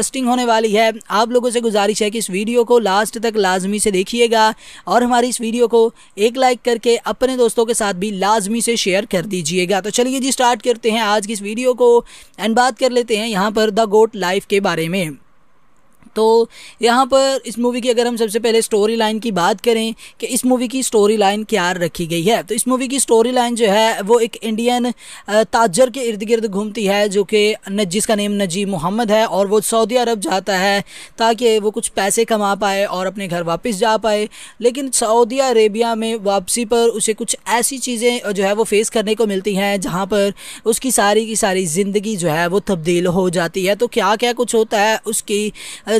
इंटरेस्टिंग होने वाली है आप लोगों से गुजारिश है कि इस वीडियो को लास्ट तक लाजमी से देखिएगा और हमारी इस वीडियो को एक लाइक करके अपने दोस्तों के साथ भी लाजमी से शेयर कर दीजिएगा तो चलिए जी स्टार्ट करते हैं आज की इस वीडियो को एंड बात कर लेते हैं यहाँ पर द गोट लाइफ के बारे में तो यहाँ पर इस मूवी की अगर हम सबसे पहले स्टोरी लाइन की बात करें कि इस मूवी की स्टोरी लाइन क्या रखी गई है तो इस मूवी की स्टोरी लाइन जो है वो एक इंडियन ताजर के इर्द गिर्द घूमती है जो कि जिसका नेम नजीब मोहम्मद है और वो सऊदी अरब जाता है ताकि वो कुछ पैसे कमा पाए और अपने घर वापस जा पाए लेकिन सऊदी अरेबिया में वापसी पर उसे कुछ ऐसी चीज़ें जो है वो फेस करने को मिलती हैं जहाँ पर उसकी सारी की सारी ज़िंदगी जो है वो तब्दील हो जाती है तो क्या क्या कुछ होता है उसकी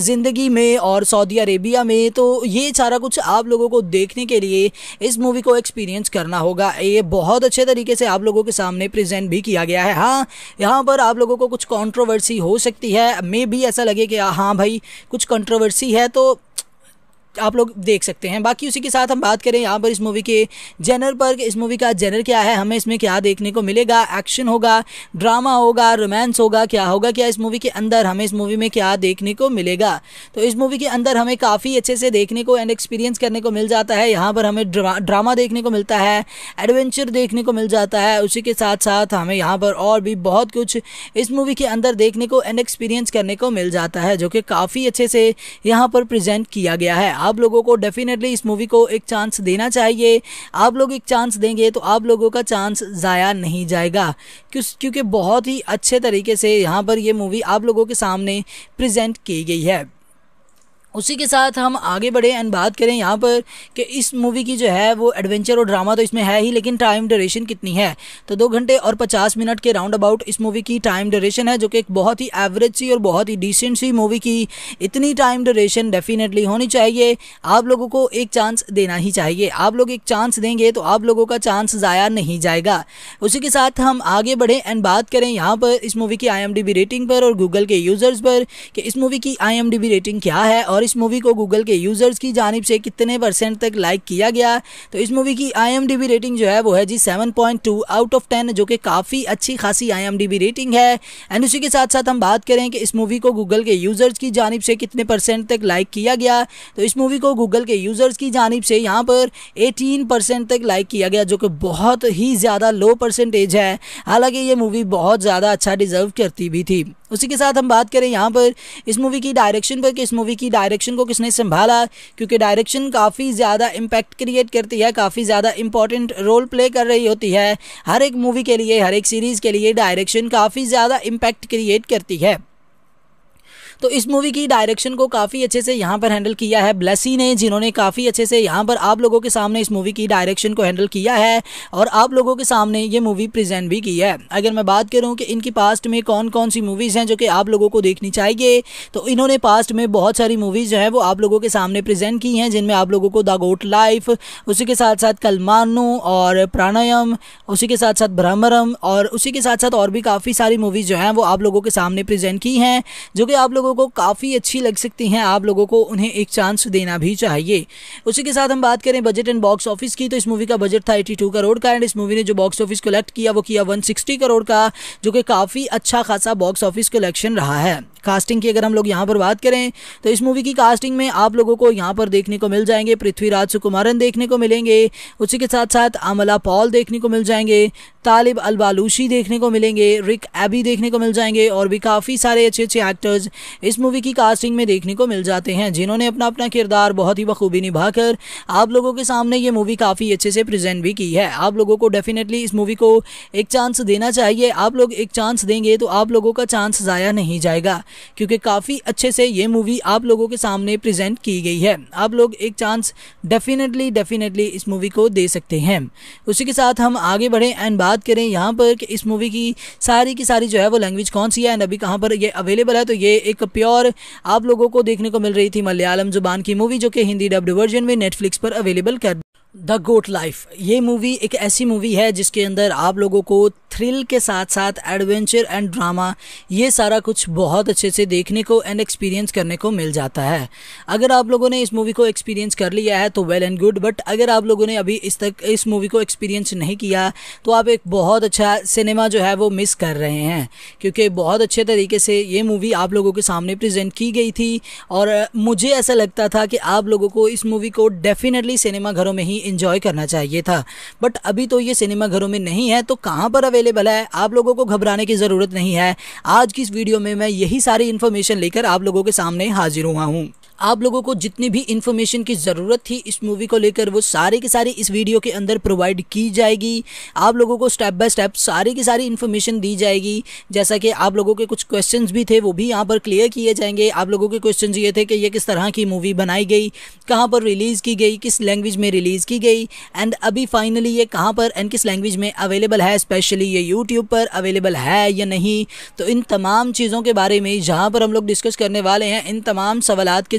ज़िंदगी में और सऊदी अरेबिया में तो ये सारा कुछ आप लोगों को देखने के लिए इस मूवी को एक्सपीरियंस करना होगा ये बहुत अच्छे तरीके से आप लोगों के सामने प्रेजेंट भी किया गया है हाँ यहाँ पर आप लोगों को कुछ कंट्रोवर्सी हो सकती है मे भी ऐसा लगे कि हाँ भाई कुछ कंट्रोवर्सी है तो आप लोग देख सकते हैं बाकी उसी के साथ हम बात करें यहाँ पर इस मूवी के जेनर पर इस मूवी का जेनर क्या है हमें इसमें क्या देखने को मिलेगा एक्शन होगा ड्रामा होगा रोमांस होगा क्या होगा क्या इस मूवी के अंदर हमें इस मूवी में क्या देखने को मिलेगा तो इस मूवी के अंदर हमें काफ़ी अच्छे से देखने को एंड एक्सपीरियंस करने को मिल जाता है यहाँ पर हमें ड्रा, ड्रामा देखने को मिलता है एडवेंचर देखने को मिल जाता है उसी के साथ साथ हमें यहाँ पर और भी बहुत कुछ इस मूवी के अंदर देखने को एंड एक्सपीरियंस करने को मिल जाता है जो कि काफ़ी अच्छे से यहाँ पर प्रजेंट किया गया है आप लोगों को डेफिनेटली इस मूवी को एक चांस देना चाहिए आप लोग एक चांस देंगे तो आप लोगों का चांस ज़ाया नहीं जाएगा क्योंकि बहुत ही अच्छे तरीके से यहाँ पर ये मूवी आप लोगों के सामने प्रजेंट की गई है उसी के साथ हम आगे बढ़े एंड बात करें यहाँ पर कि इस मूवी की जो है वो एडवेंचर और ड्रामा तो इसमें है ही लेकिन टाइम ड्यूरेशन कितनी है तो दो घंटे और पचास मिनट के राउंड अबाउट इस मूवी की टाइम ड्यूरेशन है जो कि एक बहुत ही एवरेज सी और बहुत ही डिसेंट सी मूवी की इतनी टाइम ड्यूरेशन डेफिनेटली होनी चाहिए आप लोगों को एक चांस देना ही चाहिए आप लोग एक चांस देंगे तो आप लोगों का चांस ज़ाया नहीं जाएगा उसी के साथ हम आगे बढ़ें एंड बात करें यहाँ पर इस मूवी की आई रेटिंग पर और गूगल के यूज़र्स पर कि इस मूवी की आई रेटिंग क्या है और और इस मूवी को गूगल के यूज़र्स की जानब से कितने परसेंट तक लाइक किया गया तो इस मूवी की आई रेटिंग जो है वो है जी सेवन आउट ऑफ टेन जो कि काफ़ी अच्छी खासी आई रेटिंग है एंड उसी के साथ साथ हम बात करें कि इस मूवी को गूगल के यूज़र्स की जानब से कितने परसेंट तक लाइक किया गया तो इस मूवी को गूगल के यूज़र्स की जानब से यहाँ पर एटीन परसेंट तक लाइक किया गया जो कि बहुत ही ज़्यादा लो परसेंटेज है हालांकि ये मूवी बहुत ज़्यादा अच्छा डिज़र्व करती भी थी उसी के साथ हम बात करें यहाँ पर इस मूवी की डायरेक्शन पर कि इस मूवी की डायरेक्शन को किसने संभाला क्योंकि डायरेक्शन काफ़ी ज़्यादा इम्पैक्ट क्रिएट करती है काफ़ी ज़्यादा इंपॉर्टेंट रोल प्ले कर रही होती है हर एक मूवी के लिए हर एक सीरीज़ के लिए डायरेक्शन काफ़ी ज़्यादा इम्पैक्ट क्रिएट करती है तो इस मूवी की डायरेक्शन को काफ़ी अच्छे से यहाँ पर हैंडल किया है ब्लेसी ने जिन्होंने काफ़ी अच्छे से यहाँ पर आप लोगों के सामने इस मूवी की डायरेक्शन को हैंडल किया है और आप लोगों के सामने ये मूवी प्रेजेंट भी की है अगर मैं बात करूँ कि इनकी पास्ट में कौन कौन सी मूवीज़ हैं जो कि आप लोगों को देखनी चाहिए तो इन्होंने पास्ट में बहुत सारी मूवीज़ जो हैं वो आप लोगों के सामने प्रेजेंट की हैं जिनमें आप लोगों को द गोट लाइफ उसी के साथ साथ कलमानो और प्राणायाम उसी के साथ साथ ब्रह्मरम और उसी के साथ साथ और भी काफ़ी सारी मूवीज़ जो हैं वो आप लोगों के सामने प्रेजेंट की हैं जो कि आप लोगों लोगों को काफ़ी अच्छी लग सकती हैं आप लोगों को उन्हें एक चांस देना भी चाहिए उसी के साथ हम बात करें बजट एंड बॉक्स ऑफिस की तो इस मूवी का बजट था एटी करोड़ का एंड इस मूवी ने जो बॉक्स ऑफिस कलेक्ट किया वो किया वन करोड़ का जो कि काफ़ी अच्छा खासा बॉक्स ऑफिस कलेक्शन रहा है कास्टिंग की अगर हम लोग यहाँ पर बात करें तो इस मूवी की कास्टिंग में आप लोगों को यहाँ पर देखने को मिल जाएंगे पृथ्वीराज सुकुमारन देखने को मिलेंगे उसी के साथ साथ अमला पॉल देखने को मिल जाएंगे तालिब अलबालूशी देखने को मिलेंगे रिक एबी देखने को मिल जाएंगे और भी काफ़ी सारे अच्छे अच्छे एक्टर्स इस मूवी की कास्टिंग में देखने को मिल जाते हैं जिन्होंने अपना अपना किरदार बहुत ही बखूबी निभाकर आप लोगों के सामने ये मूवी काफ़ी अच्छे से प्रेजेंट भी की है आप लोगों को डेफिनेटली इस मूवी को एक चांस देना चाहिए आप लोग एक चांस देंगे तो आप लोगों का चांस ज़ाया नहीं जाएगा क्योंकि काफ़ी अच्छे से ये मूवी आप लोगों के सामने प्रेजेंट की गई है आप लोग एक चांस डेफिनेटली डेफिनेटली इस मूवी को दे सकते हैं उसी के साथ हम आगे बढ़ें एंड बात करें यहाँ पर कि इस मूवी की सारी की सारी जो है वो लैंग्वेज कौन सी है एंड अभी कहाँ पर यह अवेलेबल है तो ये एक प्योर आप लोगों को देखने को मिल रही थी मलयालम जुबान की मूवी जो कि हिंदी डब्ड वर्जन में नेटफ्लिक्स पर अवेलेबल कर द गोट लाइफ ये मूवी एक ऐसी मूवी है जिसके अंदर आप लोगों को थ्रिल के साथ साथ एडवेंचर एंड ड्रामा ये सारा कुछ बहुत अच्छे से देखने को एंड एक्सपीरियंस करने को मिल जाता है अगर आप लोगों ने इस मूवी को एक्सपीरियंस कर लिया है तो वेल एंड गुड बट अगर आप लोगों ने अभी इस तक इस मूवी को एक्सपीरियंस नहीं किया तो आप एक बहुत अच्छा सिनेमा जो है वो मिस कर रहे हैं क्योंकि बहुत अच्छे तरीके से ये मूवी आप लोगों के सामने प्रजेंट की गई थी और मुझे ऐसा लगता था कि आप लोगों को इस मूवी को डेफिनेटली सिनेमा घरों में ही इंजॉय करना चाहिए था बट अभी तो ये सिनेमा घरों में नहीं है तो कहाँ पर अवेलेबल अवेलेबल है आप लोगों को घबराने की ज़रूरत नहीं है आज की इस वीडियो में मैं यही सारी इन्फॉर्मेशन लेकर आप लोगों के सामने हाजिर हुआ हूँ आप लोगों को जितनी भी इन्फॉर्मेशन की ज़रूरत थी इस मूवी को लेकर वो सारे की सारी इस वीडियो के अंदर प्रोवाइड की जाएगी आप लोगों को स्टेप बाय स्टेप सारी की सारी इन्फॉर्मेशन दी जाएगी जैसा कि आप लोगों के कुछ क्वेश्चन भी थे वो भी यहाँ पर क्लियर किए जाएंगे आप लोगों के क्वेश्चन ये थे कि ये किस तरह की मूवी बनाई गई कहाँ पर रिलीज़ की गई किस लैंग्वेज में रिलीज़ की गई एंड अभी फाइनली ये कहाँ पर एंड किस लैंग्वेज में अवेलेबल है स्पेशली ये यूट्यूब पर अवेलेबल है या नहीं तो इन तमाम चीज़ों के बारे में जहाँ पर हम लोग डिस्कस करने वाले हैं इन तमाम सवाल के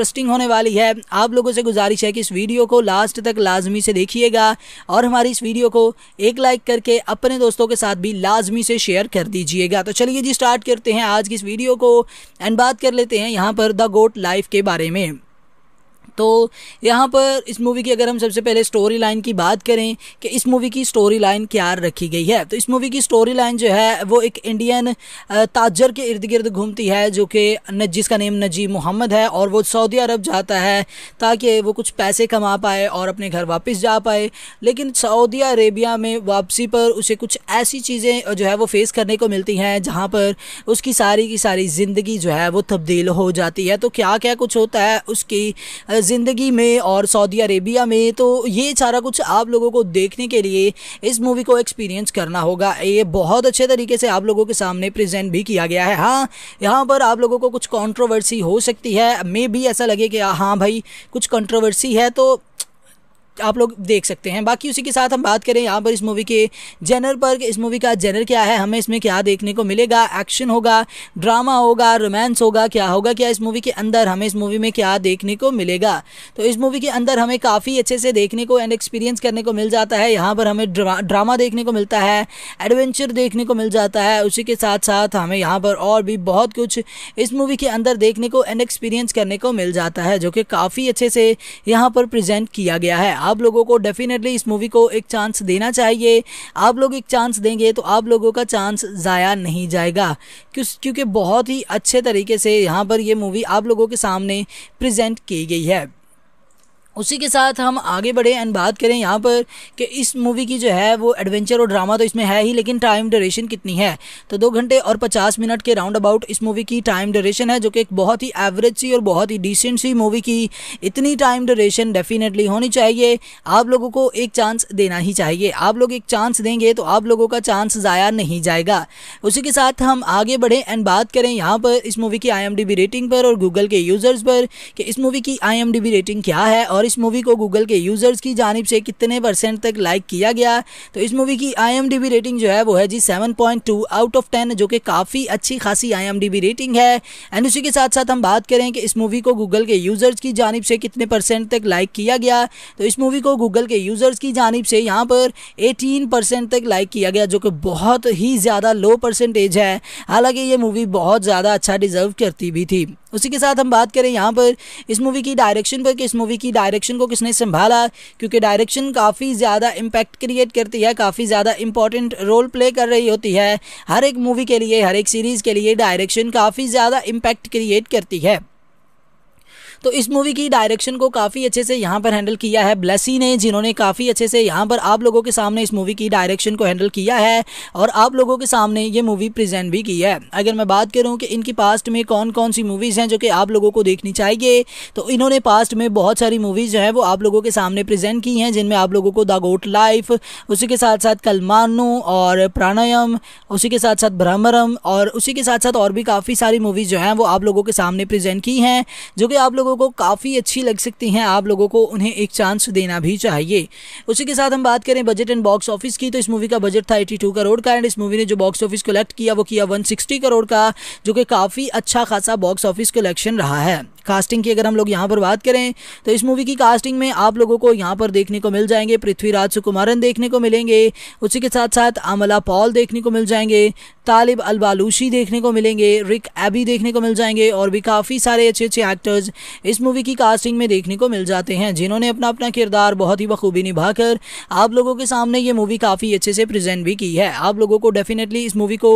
इंटरेस्टिंग होने वाली है आप लोगों से गुजारिश है कि इस वीडियो को लास्ट तक लाजमी से देखिएगा और हमारी इस वीडियो को एक लाइक करके अपने दोस्तों के साथ भी लाजमी से शेयर कर दीजिएगा तो चलिए जी स्टार्ट करते हैं आज की इस वीडियो को एंड बात कर लेते हैं यहाँ पर द गोट लाइफ के बारे में तो यहाँ पर इस मूवी की अगर हम सबसे पहले स्टोरी लाइन की बात करें कि इस मूवी की स्टोरी लाइन क्या रखी गई है तो इस मूवी की स्टोरी लाइन जो है वो एक इंडियन ताजर के इर्द गिर्द घूमती है जो कि जिसका नेम नजीब मोहम्मद है और वो सऊदी अरब जाता है ताकि वो कुछ पैसे कमा पाए और अपने घर वापस जा पाए लेकिन सऊदी अरेबिया में वापसी पर उसे कुछ ऐसी चीज़ें जो है वो फेस करने को मिलती हैं जहाँ पर उसकी सारी की सारी ज़िंदगी जो है वो तब्दील हो जाती है तो क्या क्या कुछ होता है उसकी ज़िंदगी में और सऊदी अरेबिया में तो ये सारा कुछ आप लोगों को देखने के लिए इस मूवी को एक्सपीरियंस करना होगा ये बहुत अच्छे तरीके से आप लोगों के सामने प्रेजेंट भी किया गया है हाँ यहाँ पर आप लोगों को कुछ कॉन्ट्रोवर्सी हो सकती है मे भी ऐसा लगे कि हाँ भाई कुछ कंट्रोवर्सी है तो आप लोग देख सकते हैं बाकी उसी के साथ हम बात करें यहाँ पर इस मूवी के जेनर पर इस मूवी का जेनर क्या है हमें इसमें क्या देखने को मिलेगा एक्शन होगा ड्रामा होगा रोमांस होगा क्या होगा क्या इस मूवी के अंदर हमें इस मूवी में क्या देखने को मिलेगा तो इस मूवी के अंदर हमें काफ़ी अच्छे से देखने को एंड एक्सपीरियंस करने को मिल जाता है यहाँ पर हमें ड्रा, ड्रामा देखने को मिलता है एडवेंचर देखने को मिल जाता है उसी के साथ साथ हमें यहाँ पर और भी बहुत कुछ इस मूवी के अंदर देखने को एंड एक्सपीरियंस करने को मिल जाता है जो कि काफ़ी अच्छे से यहाँ पर प्रजेंट किया गया है आप लोगों को डेफिनेटली इस मूवी को एक चांस देना चाहिए आप लोग एक चांस देंगे तो आप लोगों का चांस ज़ाया नहीं जाएगा क्योंकि बहुत ही अच्छे तरीके से यहाँ पर ये मूवी आप लोगों के सामने प्रेजेंट की गई है उसी के साथ हम आगे बढ़े एंड बात करें यहाँ पर कि इस मूवी की जो है वो एडवेंचर और ड्रामा तो इसमें है ही लेकिन टाइम ड्यूरेशन कितनी है तो दो घंटे और पचास मिनट के राउंड अबाउट इस मूवी की टाइम ड्यूरेशन है जो कि एक बहुत ही एवरेज सी और बहुत ही डिसेंट सी मूवी की इतनी टाइम ड्यूरेशन डेफिनेटली होनी चाहिए आप लोगों को एक चांस देना ही चाहिए आप लोग एक चांस देंगे तो आप लोगों का चांस ज़ाया नहीं जाएगा उसी के साथ हम आगे बढ़ें एंड बात करें यहाँ पर इस मूवी की आई रेटिंग पर और गूगल के यूज़र्स पर कि इस मूवी की आई रेटिंग क्या है और इस मूवी को गूगल के यूज़र्स की जानब से कितने परसेंट तक लाइक किया गया तो इस मूवी की आई रेटिंग जो है वो है जी सेवन आउट ऑफ टेन जो कि काफ़ी अच्छी खासी आई रेटिंग है एंड उसी के साथ साथ हम बात करें कि इस मूवी को गूगल के यूज़र्स की जानब से कितने परसेंट तक लाइक किया गया तो इस मूवी को गूगल के यूज़र्स की जानब से यहाँ पर 18 परसेंट तक लाइक किया गया जो कि बहुत ही ज़्यादा लो परसेंटेज है हालांकि ये मूवी बहुत ज़्यादा अच्छा डिज़र्व करती भी थी उसी के साथ हम बात करें यहाँ पर इस मूवी की डायरेक्शन पर कि इस मूवी की डायरेक्शन को किसने संभाला क्योंकि डायरेक्शन काफ़ी ज़्यादा इम्पैक्ट क्रिएट करती है काफ़ी ज़्यादा इंपॉर्टेंट रोल प्ले कर रही होती है हर एक मूवी के लिए हर एक सीरीज़ के लिए डायरेक्शन काफ़ी ज़्यादा इम्पैक्ट क्रिएट करती है तो इस मूवी की डायरेक्शन को काफ़ी अच्छे से यहाँ पर हैंडल किया है ब्लेसी ने जिन्होंने काफ़ी अच्छे से यहाँ पर आप लोगों के सामने इस मूवी की डायरेक्शन को हैंडल किया है और आप लोगों के सामने ये मूवी प्रेजेंट भी की है अगर मैं बात करूँ कि इनकी पास्ट में कौन कौन सी मूवीज़ हैं जो कि आप लोगों को देखनी चाहिए तो इन्होंने पास्ट में बहुत सारी मूवीज़ जो हैं वो आप लोगों के सामने प्रेजेंट की हैं जिनमें आप लोगों को द गोट लाइफ उसी के साथ साथ कलमानू और प्राणायाम उसी के साथ साथ ब्रह्मरम और उसी के साथ साथ और भी काफ़ी सारी मूवीज़ जो हैं वो आप लोगों के सामने प्रेजेंट की हैं जो कि आप लोगों लोगों को काफ़ी अच्छी लग सकती हैं आप लोगों को उन्हें एक चांस देना भी चाहिए उसी के साथ हम बात करें बजट एंड बॉक्स ऑफिस की तो इस मूवी का बजट था एटी करोड़ का एंड इस मूवी ने जो बॉक्स ऑफिस कलेक्ट किया वो किया वन करोड़ का जो कि काफ़ी अच्छा खासा बॉक्स ऑफिस कलेक्शन रहा है कास्टिंग की अगर हम लोग यहाँ पर बात करें तो इस मूवी की कास्टिंग में आप लोगों को यहाँ पर देखने को मिल जाएंगे पृथ्वीराज सुकुमारन देखने को मिलेंगे उसी के साथ साथ अमला पॉल देखने को मिल जाएंगे तालिब अलबालूशी देखने को मिलेंगे रिक एबी देखने को मिल जाएंगे और भी काफ़ी सारे अच्छे अच्छे एक्टर्स इस मूवी की कास्टिंग में देखने को मिल जाते हैं जिन्होंने अपना अपना किरदार बहुत ही बखूबी निभाकर आप लोगों के सामने ये मूवी काफ़ी अच्छे से प्रेजेंट भी की है आप लोगों को डेफिनेटली इस मूवी को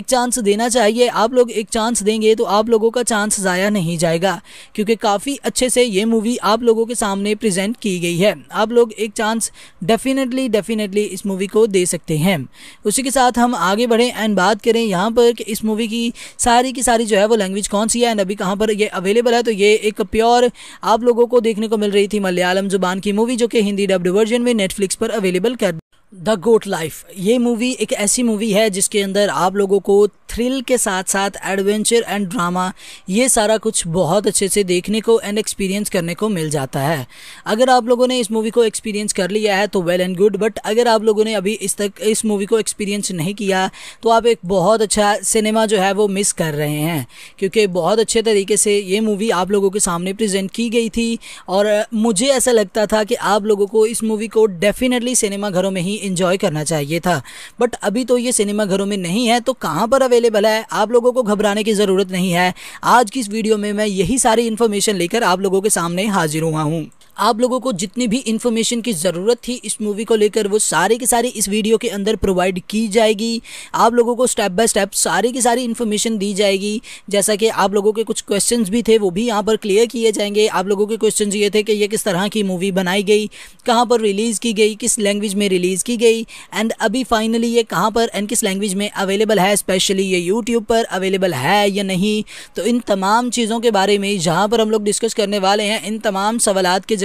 एक चांस देना चाहिए आप लोग एक चांस देंगे तो आप लोगों का चांस ज़ाया नहीं जाएगा क्योंकि काफ़ी अच्छे से ये मूवी आप लोगों के सामने प्रेजेंट की गई है आप लोग एक चांस डेफिनेटली डेफिनेटली इस मूवी को दे सकते हैं उसी के साथ हम आगे बढ़ें एंड बात करें यहाँ पर कि इस मूवी की सारी की सारी जो है वो लैंग्वेज कौन सी है एंड अभी कहाँ पर ये अवेलेबल है तो ये एक प्योर आप लोगों को देखने को मिल रही थी मलयालम जुबान की मूवी जो कि हिंदी डब्ड वर्जन में नेटफ्लिक्स पर अवेलेबल कर द गोट लाइफ ये मूवी एक ऐसी मूवी है जिसके अंदर आप लोगों को थ्रिल के साथ साथ एडवेंचर एंड ड्रामा ये सारा कुछ बहुत अच्छे से देखने को एंड एक्सपीरियंस करने को मिल जाता है अगर आप लोगों ने इस मूवी को एक्सपीरियंस कर लिया है तो वेल एंड गुड बट अगर आप लोगों ने अभी इस तक इस मूवी को एक्सपीरियंस नहीं किया तो आप एक बहुत अच्छा सिनेमा जो है वो मिस कर रहे हैं क्योंकि बहुत अच्छे तरीके से ये मूवी आप लोगों के सामने प्रजेंट की गई थी और मुझे ऐसा लगता था कि आप लोगों को इस मूवी को डेफिनेटली सिनेमाघरों में ही ही इंजॉय करना चाहिए था बट अभी तो ये सिनेमा घरों में नहीं है तो कहाँ पर अवेलेबल है आप लोगों को घबराने की ज़रूरत नहीं है आज की इस वीडियो में मैं यही सारी इन्फॉर्मेशन लेकर आप लोगों के सामने हाजिर हुआ हूँ आप लोगों को जितनी भी इन्फॉर्मेशन की ज़रूरत थी इस मूवी को लेकर वो सारी की सारी इस वीडियो के अंदर प्रोवाइड की जाएगी आप लोगों को स्टेप बाय स्टेप सारी की सारी इन्फॉर्मेशन दी जाएगी जैसा कि आप लोगों के कुछ क्वेश्चन भी थे वो भी यहाँ पर क्लियर किए जाएंगे आप लोगों के क्वेश्चन ये थे कि ये किस तरह की मूवी बनाई गई कहाँ पर रिलीज़ की गई किस लैंग्वेज में रिलीज़ की गई एंड अभी फाइनली ये कहाँ पर एंड किस लैंग्वेज में अवेलेबल है स्पेशली ये यूट्यूब पर अवेलेबल है या नहीं तो इन तमाम चीज़ों के बारे में जहाँ पर हम लोग डिस्कस करने वाले हैं इन तमाम सवाल के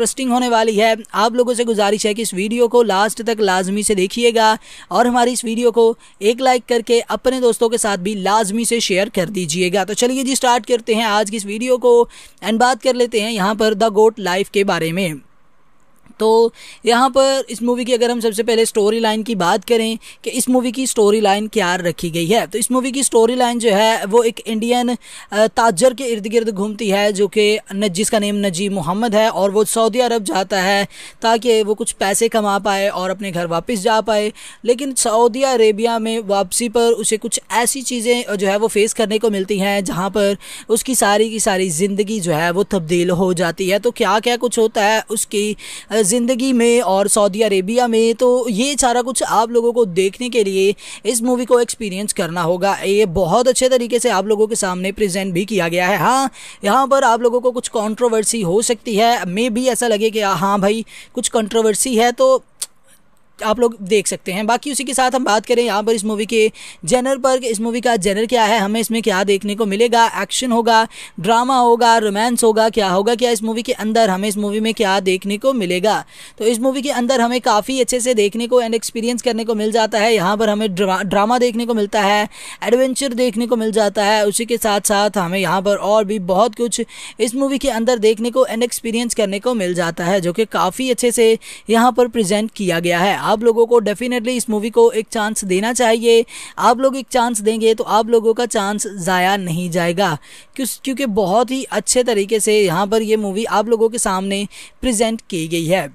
इंटरेस्टिंग होने वाली है आप लोगों से गुजारिश है कि इस वीडियो को लास्ट तक लाजमी से देखिएगा और हमारी इस वीडियो को एक लाइक करके अपने दोस्तों के साथ भी लाजमी से शेयर कर दीजिएगा तो चलिए जी स्टार्ट करते हैं आज की इस वीडियो को एंड बात कर लेते हैं यहाँ पर द गोट लाइफ के बारे में तो यहाँ पर इस मूवी की अगर हम सबसे पहले स्टोरी लाइन की बात करें कि इस मूवी की स्टोरी लाइन क्या रखी गई है तो इस मूवी की स्टोरी लाइन जो है वो एक इंडियन ताजर के इर्द गिर्द घूमती है जो कि जिसका नेम नजीब मोहम्मद है और वो सऊदी अरब जाता है ताकि वो कुछ पैसे कमा पाए और अपने घर वापस जा पाए लेकिन सऊदी अरेबिया में वापसी पर उसे कुछ ऐसी चीज़ें जो है वो फेस करने को मिलती हैं जहाँ पर उसकी सारी की सारी ज़िंदगी जो है वो तब्दील हो जाती है तो क्या क्या कुछ होता है उसकी ज़िंदगी में और सऊदी अरेबिया में तो ये सारा कुछ आप लोगों को देखने के लिए इस मूवी को एक्सपीरियंस करना होगा ये बहुत अच्छे तरीके से आप लोगों के सामने प्रेजेंट भी किया गया है हाँ यहाँ पर आप लोगों को कुछ कंट्रोवर्सी हो सकती है मे भी ऐसा लगे कि हाँ भाई कुछ कंट्रोवर्सी है तो आप लोग देख सकते हैं बाकी उसी के साथ हम बात करें यहाँ पर इस मूवी के जेनर पर इस मूवी का जेनर क्या है हमें इसमें क्या देखने को मिलेगा एक्शन होगा ड्रामा होगा रोमांस होगा क्या होगा क्या इस मूवी के अंदर हमें इस मूवी में क्या देखने को मिलेगा तो इस मूवी के अंदर हमें काफ़ी अच्छे से देखने को एंड एक्सपीरियंस करने को मिल जाता है यहाँ पर हमें ड्रा, ड्रामा देखने को मिलता है एडवेंचर देखने को मिल जाता है उसी के साथ साथ हमें यहाँ पर और भी बहुत कुछ इस मूवी के अंदर देखने को एंड एक्सपीरियंस करने को मिल जाता है जो कि काफ़ी अच्छे से यहाँ पर प्रजेंट किया गया है आप लोगों को डेफिनेटली इस मूवी को एक चांस देना चाहिए आप लोग एक चांस देंगे तो आप लोगों का चांस ज़ाया नहीं जाएगा क्योंकि बहुत ही अच्छे तरीके से यहाँ पर ये मूवी आप लोगों के सामने प्रेजेंट की गई है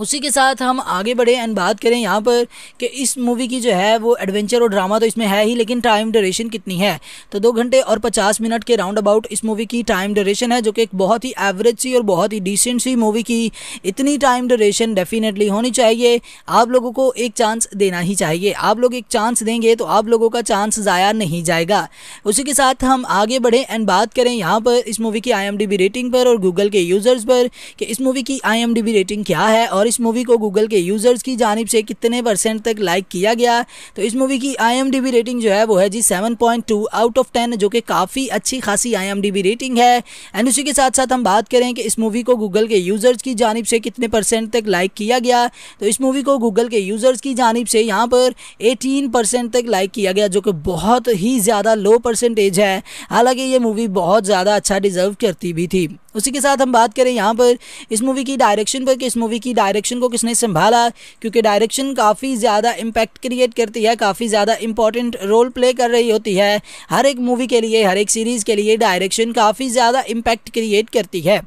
उसी के साथ हम आगे बढ़े एंड बात करें यहाँ पर कि इस मूवी की जो है वो एडवेंचर और ड्रामा तो इसमें है ही लेकिन टाइम ड्यूरेशन कितनी है तो दो घंटे और पचास मिनट के राउंड अबाउट इस मूवी की टाइम ड्यूरेशन है जो कि एक बहुत ही एवरेज सी और बहुत ही डिसेंट सी मूवी की इतनी टाइम ड्यूरेशन डेफिनेटली होनी चाहिए आप लोगों को एक चांस देना ही चाहिए आप लोग एक चांस देंगे तो आप लोगों का चांस ज़ाया नहीं जाएगा उसी के साथ हम आगे बढ़ें एंड बात करें यहाँ पर इस मूवी की आई रेटिंग पर और गूगल के यूज़र्स पर कि इस मूवी की आई रेटिंग क्या है और इस मूवी को गूगल के यूज़र्स की जानब से कितने परसेंट तक लाइक किया गया तो इस मूवी की आई रेटिंग जो है वो है जी सेवन आउट ऑफ टेन जो कि काफ़ी अच्छी खासी आई रेटिंग है एंड उसी के साथ साथ हम बात करें कि इस मूवी को गूगल के यूज़र्स की जानब से कितने परसेंट तक लाइक किया गया तो इस मूवी को गूगल के यूज़र्स की जानब से यहाँ पर 18 परसेंट तक लाइक किया गया जो कि बहुत ही ज़्यादा लो परसेंटेज है हालांकि ये मूवी बहुत ज़्यादा अच्छा डिज़र्व करती भी थी उसी के साथ हम बात करें यहाँ पर इस मूवी की डायरेक्शन पर कि इस मूवी की डायरेक्शन को किसने संभाला क्योंकि डायरेक्शन काफ़ी ज़्यादा इम्पैक्ट क्रिएट करती है काफ़ी ज़्यादा इंपॉर्टेंट रोल प्ले कर रही होती है हर एक मूवी के लिए हर एक सीरीज़ के लिए डायरेक्शन काफ़ी ज़्यादा इम्पैक्ट क्रिएट करती है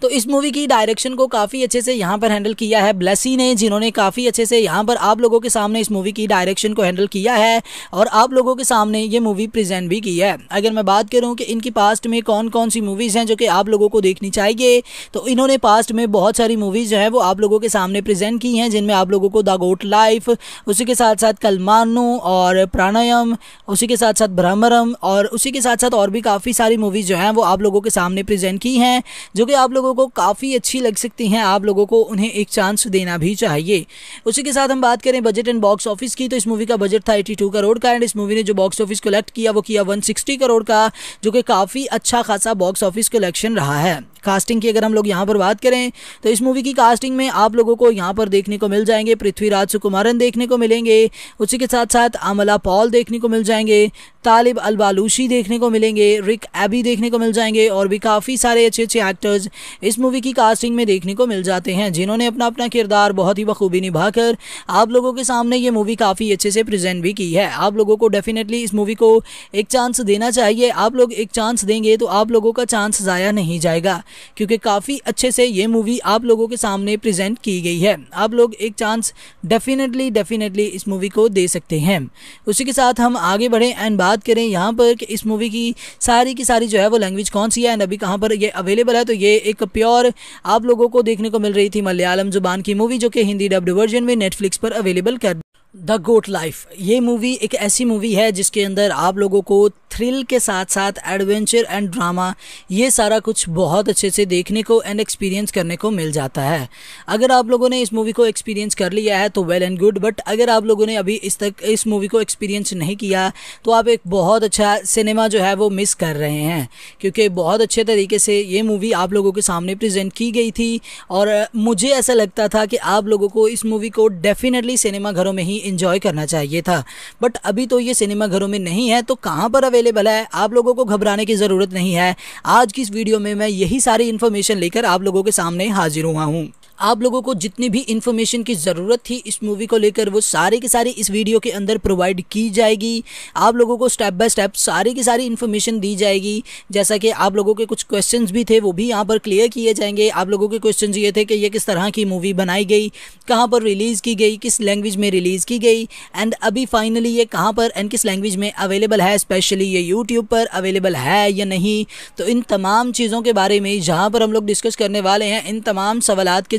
तो इस मूवी की डायरेक्शन को काफ़ी अच्छे से यहाँ पर हैंडल किया है ब्लेसी ने जिन्होंने काफ़ी अच्छे से यहाँ पर आप लोगों के सामने इस मूवी की डायरेक्शन को हैंडल किया है और आप लोगों के सामने ये मूवी प्रेजेंट भी की है अगर मैं बात करूँ कि इनकी पास्ट में कौन कौन सी मूवीज़ हैं जो कि आप लोगों को देखनी चाहिए तो इन्होंने पास्ट में बहुत सारी मूवीज़ जो है वो आप लोगों के सामने प्रेजेंट की हैं जिनमें आप लोगों को द गोट लाइफ उसी के साथ साथ कलमानो और प्राणायाम उसी के साथ साथ ब्रह्मरम और उसी के साथ साथ और भी काफ़ी सारी मूवीज़ जो हैं वो आप लोगों के सामने प्रेजेंट की हैं जो कि आप लोगों लोगों को काफ़ी अच्छी लग सकती हैं आप लोगों को उन्हें एक चांस देना भी चाहिए उसी के साथ हम बात करें बजट एंड बॉक्स ऑफिस की तो इस मूवी का बजट था एटी करोड़ का एंड इस मूवी ने जो बॉक्स ऑफिस कलेक्ट किया वो किया वन करोड़ का जो कि काफ़ी अच्छा खासा बॉक्स ऑफिस कलेक्शन रहा है कास्टिंग की अगर हम लोग यहाँ पर बात करें तो इस मूवी की कास्टिंग में आप लोगों को यहाँ पर देखने को मिल जाएंगे पृथ्वीराज सुकुमारन देखने को मिलेंगे उसी के साथ साथ अमला पॉल देखने को मिल जाएंगे तालिब अलबालूशी देखने को मिलेंगे रिक एबी देखने को मिल जाएंगे और भी काफ़ी सारे अच्छे अच्छे एक्टर्स इस मूवी की कास्टिंग में देखने को मिल जाते हैं जिन्होंने अपना अपना किरदार बहुत ही बखूबी निभाकर आप लोगों के सामने ये मूवी काफ़ी अच्छे से प्रेजेंट भी की है आप लोगों को डेफिनेटली इस मूवी को एक चांस देना चाहिए आप लोग एक चांस देंगे तो आप लोगों का चांस ज़ाया नहीं जाएगा क्योंकि काफ़ी अच्छे से ये मूवी आप लोगों के सामने प्रेजेंट की गई है आप लोग एक चांस डेफिनेटली डेफिनेटली इस मूवी को दे सकते हैं उसी के साथ हम आगे बढ़ें एंड बात करें यहाँ पर कि इस मूवी की सारी की सारी जो है वो लैंग्वेज कौन सी है एंड अभी कहाँ पर ये अवेलेबल है तो ये एक प्योर आप लोगों को देखने को मिल रही थी मलयालम जुबान की मूवी जो कि हिंदी डब्ड वर्जन में नेटफ्लिक्स पर अवेलेबल कर द गोट लाइफ ये मूवी एक ऐसी मूवी है जिसके अंदर आप लोगों को थ्रिल के साथ साथ एडवेंचर एंड ड्रामा ये सारा कुछ बहुत अच्छे से देखने को एंड एक्सपीरियंस करने को मिल जाता है अगर आप लोगों ने इस मूवी को एक्सपीरियंस कर लिया है तो वेल एंड गुड बट अगर आप लोगों ने अभी इस तक इस मूवी को एक्सपीरियंस नहीं किया तो आप एक बहुत अच्छा सिनेमा जो है वो मिस कर रहे हैं क्योंकि बहुत अच्छे तरीके से ये मूवी आप लोगों के सामने प्रजेंट की गई थी और मुझे ऐसा लगता था कि आप लोगों को इस मूवी को डेफिनेटली सिनेमाघरों में ही इंजॉय करना चाहिए था बट अभी तो ये सिनेमा घरों में नहीं है तो कहाँ पर अवेलेबल है आप लोगों को घबराने की ज़रूरत नहीं है आज की इस वीडियो में मैं यही सारी इन्फॉर्मेशन लेकर आप लोगों के सामने हाजिर हुआ हूँ आप लोगों को जितनी भी इन्फॉर्मेशन की ज़रूरत थी इस मूवी को लेकर वो सारे के सारे इस वीडियो के अंदर प्रोवाइड की जाएगी आप लोगों को स्टेप बाय स्टेप सारी की सारी इन्फॉर्मेशन दी जाएगी जैसा कि आप लोगों के कुछ क्वेश्चन भी थे वो भी यहाँ पर क्लियर किए जाएंगे आप लोगों के क्वेश्चन ये थे कि ये किस तरह की मूवी बनाई गई कहाँ पर रिलीज़ की गई किस लैंग्वेज में रिलीज़ की गई एंड अभी फाइनली ये कहाँ पर एंड किस लैंग्वेज में अवेलेबल है स्पेशली ये यूट्यूब पर अवेलेबल है या नहीं तो इन तमाम चीज़ों के बारे में जहाँ पर हम लोग डिस्कस करने वाले हैं इन तमाम सवाल के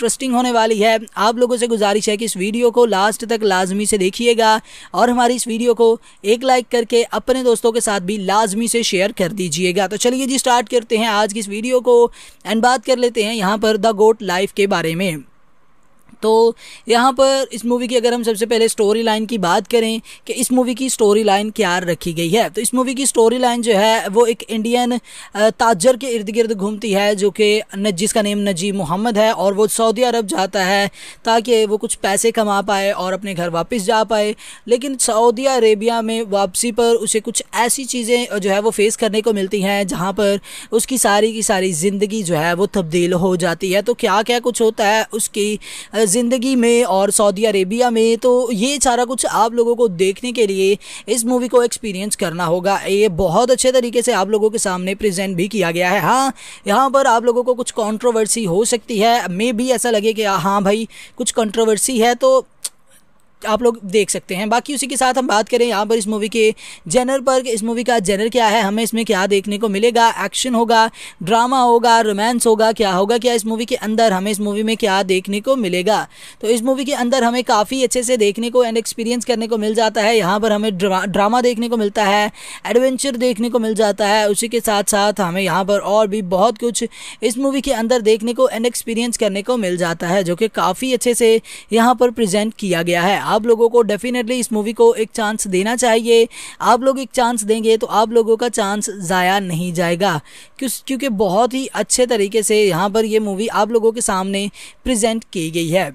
इंटरेस्टिंग होने वाली है आप लोगों से गुजारिश है कि इस वीडियो को लास्ट तक लाजमी से देखिएगा और हमारी इस वीडियो को एक लाइक करके अपने दोस्तों के साथ भी लाजमी से शेयर कर दीजिएगा तो चलिए जी स्टार्ट करते हैं आज की इस वीडियो को एंड बात कर लेते हैं यहाँ पर द गोट लाइफ के बारे में तो यहाँ पर इस मूवी की अगर हम सबसे पहले स्टोरी लाइन की बात करें कि इस मूवी की स्टोरी लाइन क्या रखी गई है तो इस मूवी की स्टोरी लाइन जो है वो एक इंडियन ताजर के इर्द गिर्द घूमती है जो कि जिसका नेम नजीब मोहम्मद है और वो सऊदी अरब जाता है ताकि वो कुछ पैसे कमा पाए और अपने घर वापस जा पाए लेकिन सऊदी अरेबिया में वापसी पर उसे कुछ ऐसी चीज़ें जो है वो फेस करने को मिलती हैं जहाँ पर उसकी सारी की सारी ज़िंदगी जो है वो तब्दील हो जाती है तो क्या क्या कुछ होता है उसकी ज़िंदगी में और सऊदी अरेबिया में तो ये सारा कुछ आप लोगों को देखने के लिए इस मूवी को एक्सपीरियंस करना होगा ये बहुत अच्छे तरीके से आप लोगों के सामने प्रेजेंट भी किया गया है हाँ यहाँ पर आप लोगों को कुछ कंट्रोवर्सी हो सकती है मे भी ऐसा लगे कि हाँ भाई कुछ कंट्रोवर्सी है तो आप लोग देख सकते हैं बाकी उसी के साथ हम बात करें यहाँ पर इस मूवी के जेनर पर इस मूवी का जेनर क्या है हमें इसमें क्या देखने को मिलेगा एक्शन होगा ड्रामा होगा रोमांस होगा क्या होगा क्या इस मूवी के अंदर हमें इस मूवी में क्या देखने को मिलेगा तो इस मूवी के अंदर हमें काफ़ी अच्छे से देखने को एंड एक्सपीरियंस करने को मिल जाता है यहाँ पर हमें ड्रामा देखने को मिलता है एडवेंचर देखने को मिल जाता है उसी के साथ साथ हमें यहाँ पर और भी बहुत कुछ इस मूवी के अंदर देखने को एंड एक्सपीरियंस करने को मिल जाता है जो कि काफ़ी अच्छे से यहाँ पर प्रजेंट किया गया है आप लोगों को डेफिनेटली इस मूवी को एक चांस देना चाहिए आप लोग एक चांस देंगे तो आप लोगों का चांस ज़ाया नहीं जाएगा क्योंकि बहुत ही अच्छे तरीके से यहाँ पर ये मूवी आप लोगों के सामने प्रजेंट की गई है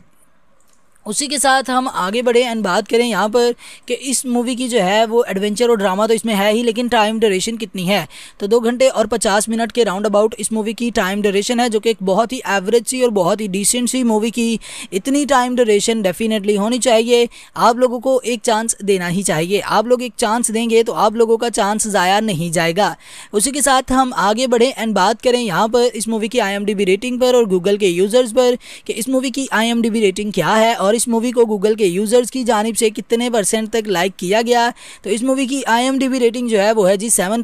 उसी के साथ हम आगे बढ़े एंड बात करें यहाँ पर कि इस मूवी की जो है वो एडवेंचर और ड्रामा तो इसमें है ही लेकिन टाइम ड्यूरेशन कितनी है तो दो घंटे और पचास मिनट के राउंड अबाउट इस मूवी की टाइम ड्यूरेशन है जो कि एक बहुत ही एवरेज सी और बहुत ही डिसेंट सी मूवी की इतनी टाइम ड्यूरेशन डेफिनेटली होनी चाहिए आप लोगों को एक चांस देना ही चाहिए आप लोग एक चांस देंगे तो आप लोगों का चांस ज़ाया नहीं जाएगा उसी के साथ हम आगे बढ़ें एंड बात करें यहाँ पर इस मूवी की आई रेटिंग पर और गूगल के यूज़र्स पर कि इस मूवी की आई रेटिंग क्या है और इस मूवी को गूगल के यूज़र्स की जानब से कितने परसेंट तक लाइक किया गया तो इस मूवी की आई रेटिंग जो है वो है जी सेवन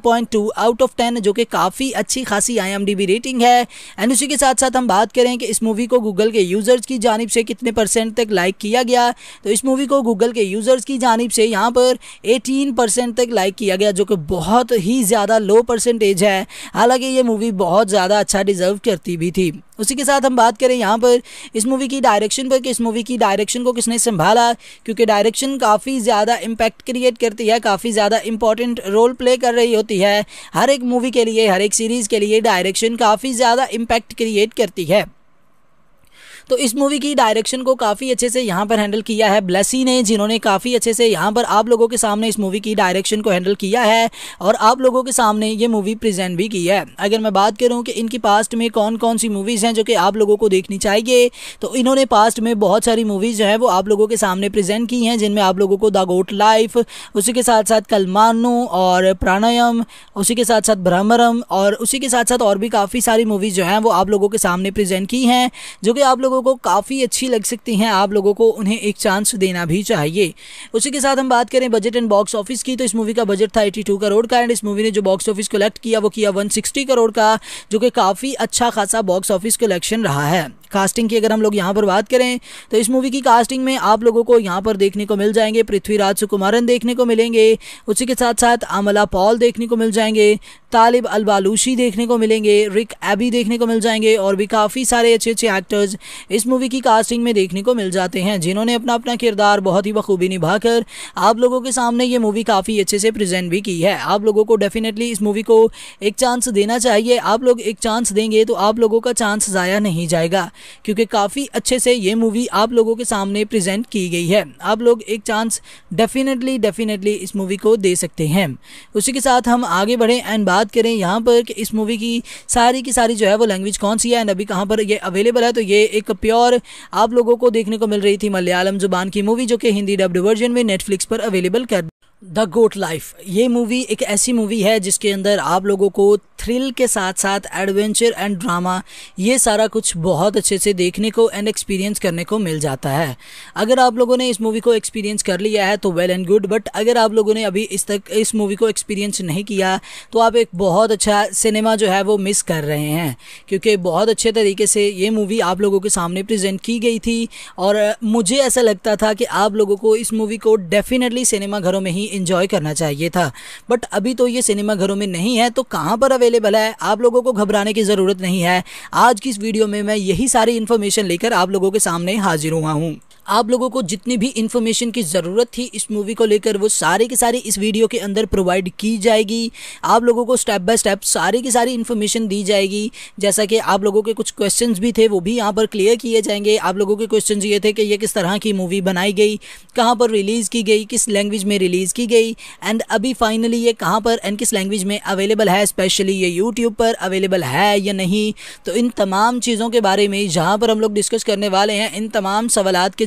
आउट ऑफ टेन जो कि काफ़ी अच्छी खासी आई रेटिंग है एंड उसी के साथ साथ हम बात करें कि इस मूवी को गूगल के यूज़र्स की जानब से कितने परसेंट तक लाइक किया गया तो इस मूवी को गूगल के यूज़र्स की जानब से यहाँ पर एटीन परसेंट तक लाइक किया गया जो कि बहुत ही ज़्यादा लो परसेंटेज है हालांकि ये मूवी बहुत ज़्यादा अच्छा डिज़र्व करती भी थी उसी के साथ हम बात करें यहाँ पर इस मूवी की डायरेक्शन पर कि इस मूवी की डायरेक्शन को किसने संभाला क्योंकि डायरेक्शन काफ़ी ज़्यादा इम्पैक्ट क्रिएट करती है काफ़ी ज़्यादा इंपॉर्टेंट रोल प्ले कर रही होती है हर एक मूवी के लिए हर एक सीरीज़ के लिए डायरेक्शन काफ़ी ज़्यादा इम्पैक्ट क्रिएट करती है तो इस मूवी की डायरेक्शन को काफ़ी अच्छे से यहाँ पर हैंडल किया है ब्लेसी ने जिन्होंने काफ़ी अच्छे से यहाँ पर आप लोगों के सामने इस मूवी की डायरेक्शन को हैंडल किया है और आप लोगों के सामने ये मूवी प्रेजेंट भी की है अगर मैं बात करूँ कि इनकी पास्ट में कौन कौन सी मूवीज़ हैं जो कि आप लोगों को देखनी चाहिए तो इन्होंने पास्ट में बहुत सारी मूवीज़ जो है वो आप लोगों के सामने प्रेजेंट की हैं जिनमें आप लोगों को द गोट लाइफ उसी के साथ साथ कलमानो और प्राणायाम उसी के साथ साथ ब्रह्मरम और उसी के साथ साथ और भी काफ़ी सारी मूवीज़ जो हैं वो आप लोगों के सामने प्रेजेंट की हैं जो कि आप लोगों लोगों को काफ़ी अच्छी लग सकती हैं आप लोगों को उन्हें एक चांस देना भी चाहिए उसी के साथ हम बात करें बजट एंड बॉक्स ऑफिस की तो इस मूवी का बजट था एटी करोड़ का एंड इस मूवी ने जो बॉक्स ऑफिस कलेक्ट किया वो किया वन करोड़ का जो कि काफ़ी अच्छा खासा बॉक्स ऑफिस कलेक्शन रहा है कास्टिंग की अगर हम लोग यहाँ पर बात करें तो इस मूवी की कास्टिंग में आप लोगों को यहाँ पर देखने को मिल जाएंगे पृथ्वीराज सुकुमारन देखने को मिलेंगे उसी के साथ साथ अमला पॉल देखने को मिल जाएंगे तालिब अलबालूशी देखने को मिलेंगे रिक एबी देखने को मिल जाएंगे और भी काफ़ी सारे अच्छे अच्छे एक्टर्स इस मूवी की कास्टिंग में देखने को मिल जाते हैं जिन्होंने अपना अपना किरदार बहुत ही बखूबी निभाकर आप लोगों के सामने ये मूवी काफ़ी अच्छे से प्रेजेंट भी की है आप लोगों को डेफिनेटली इस मूवी को एक चांस देना चाहिए आप लोग एक चांस देंगे तो आप लोगों का चांस ज़ाया नहीं जाएगा क्योंकि काफ़ी अच्छे से ये मूवी आप लोगों के सामने प्रेजेंट की गई है आप लोग एक चांस डेफिनेटली डेफिनेटली इस मूवी को दे सकते हैं उसी के साथ हम आगे बढ़ें एंड बात करें यहाँ पर कि इस मूवी की सारी की सारी जो है वो लैंग्वेज कौन सी है एंड अभी कहाँ पर ये अवेलेबल है तो ये एक प्योर आप लोगों को देखने को मिल रही थी मलयालम जुबान की मूवी जो कि हिंदी डब्ड वर्जन में नेटफ्लिक्स पर अवेलेबल कर द गोट लाइफ ये मूवी एक ऐसी मूवी है जिसके अंदर आप लोगों को थ्रिल के साथ साथ एडवेंचर एंड ड्रामा ये सारा कुछ बहुत अच्छे से देखने को एंड एक्सपीरियंस करने को मिल जाता है अगर आप लोगों ने इस मूवी को एक्सपीरियंस कर लिया है तो वेल एंड गुड बट अगर आप लोगों ने अभी इस तक इस मूवी को एक्सपीरियंस नहीं किया तो आप एक बहुत अच्छा सिनेमा जो है वो मिस कर रहे हैं क्योंकि बहुत अच्छे तरीके से ये मूवी आप लोगों के सामने प्रजेंट की गई थी और मुझे ऐसा लगता था कि आप लोगों को इस मूवी को डेफिनेटली सिनेमाघरों में ही इंजॉय करना चाहिए था बट अभी तो ये सिनेमा घरों में नहीं है तो कहाँ पर अवेलेबल है आप लोगों को घबराने की ज़रूरत नहीं है आज की इस वीडियो में मैं यही सारी इन्फॉर्मेशन लेकर आप लोगों के सामने हाजिर हुआ हूँ आप लोगों को जितनी भी इन्फॉर्मेशन की ज़रूरत थी इस मूवी को लेकर वो सारे के सारे इस वीडियो के अंदर प्रोवाइड की जाएगी आप लोगों को स्टेप बाय स्टेप सारी की सारी इन्फॉर्मेशन दी जाएगी जैसा कि आप लोगों के कुछ क्वेश्चन भी थे वो भी यहाँ पर क्लियर किए जाएंगे आप लोगों के क्वेश्चन ये थे कि ये किस तरह की मूवी बनाई गई कहाँ पर रिलीज़ की गई किस लैंग्वेज में रिलीज़ की गई एंड अभी फाइनली ये कहाँ पर एंड किस लैंग्वेज में अवेलेबल है स्पेशली ये यूट्यूब पर अवेलेबल है या नहीं तो इन तमाम चीज़ों के बारे में जहाँ पर हम लोग डिस्कस करने वाले हैं इन तमाम सवाल के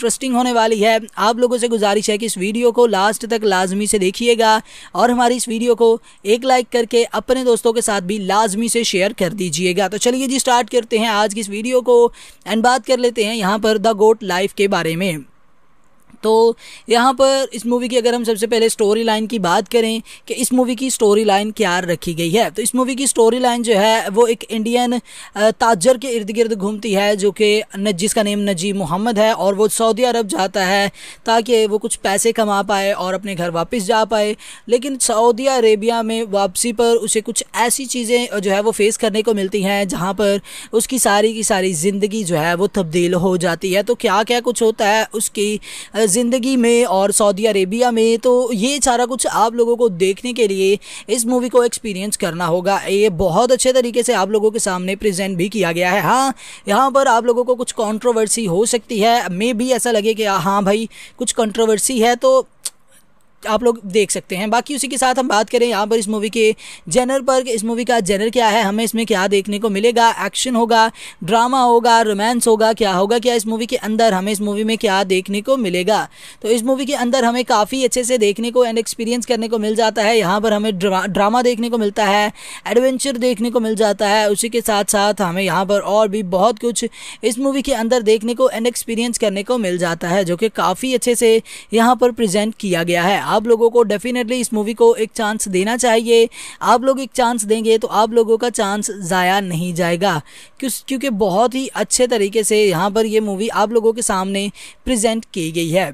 इंटरेस्टिंग होने वाली है आप लोगों से गुजारिश है कि इस वीडियो को लास्ट तक लाजमी से देखिएगा और हमारी इस वीडियो को एक लाइक करके अपने दोस्तों के साथ भी लाजमी से शेयर कर दीजिएगा तो चलिए जी स्टार्ट करते हैं आज की इस वीडियो को एंड बात कर लेते हैं यहाँ पर द गोट लाइफ के बारे में तो यहाँ पर इस मूवी की अगर हम सबसे पहले स्टोरी लाइन की बात करें कि इस मूवी की स्टोरी लाइन क्या रखी गई है तो इस मूवी की स्टोरी लाइन जो है वो एक इंडियन ताजर के इर्द गिर्द घूमती है जो कि जिसका नेम नजीब मोहम्मद है और वो सऊदी अरब जाता है ताकि वो कुछ पैसे कमा पाए और अपने घर वापस जा पाए लेकिन सऊदी अरेबिया में वापसी पर उसे कुछ ऐसी चीज़ें जो है वो फेस करने को मिलती हैं जहाँ पर उसकी सारी की सारी ज़िंदगी जो है वो तब्दील हो जाती है तो क्या क्या कुछ होता है उसकी ज़िंदगी में और सऊदी अरेबिया में तो ये सारा कुछ आप लोगों को देखने के लिए इस मूवी को एक्सपीरियंस करना होगा ये बहुत अच्छे तरीके से आप लोगों के सामने प्रेजेंट भी किया गया है हाँ यहाँ पर आप लोगों को कुछ कंट्रोवर्सी हो सकती है मे भी ऐसा लगे कि हाँ भाई कुछ कंट्रोवर्सी है तो आप लोग देख सकते हैं बाकी उसी के साथ हम बात करें यहाँ पर इस मूवी के जेनर पर इस मूवी का जेनर क्या है हमें इसमें क्या देखने को मिलेगा एक्शन होगा ड्रामा होगा रोमांस होगा क्या होगा क्या इस मूवी के अंदर हमें इस मूवी में क्या देखने को मिलेगा तो इस मूवी के अंदर हमें काफ़ी अच्छे से देखने को एंड एक्सपीरियंस करने को मिल जाता है यहाँ पर हमें ड्रामा देखने को मिलता है एडवेंचर देखने को मिल जाता है उसी के साथ साथ हमें यहाँ पर और भी बहुत कुछ इस मूवी के अंदर देखने को एंड एक्सपीरियंस करने को मिल जाता है जो कि काफ़ी अच्छे से यहाँ पर प्रजेंट किया गया है आप लोगों को डेफिनेटली इस मूवी को एक चांस देना चाहिए आप लोग एक चांस देंगे तो आप लोगों का चांस ज़ाया नहीं जाएगा क्योंकि बहुत ही अच्छे तरीके से यहाँ पर ये मूवी आप लोगों के सामने प्रजेंट की गई है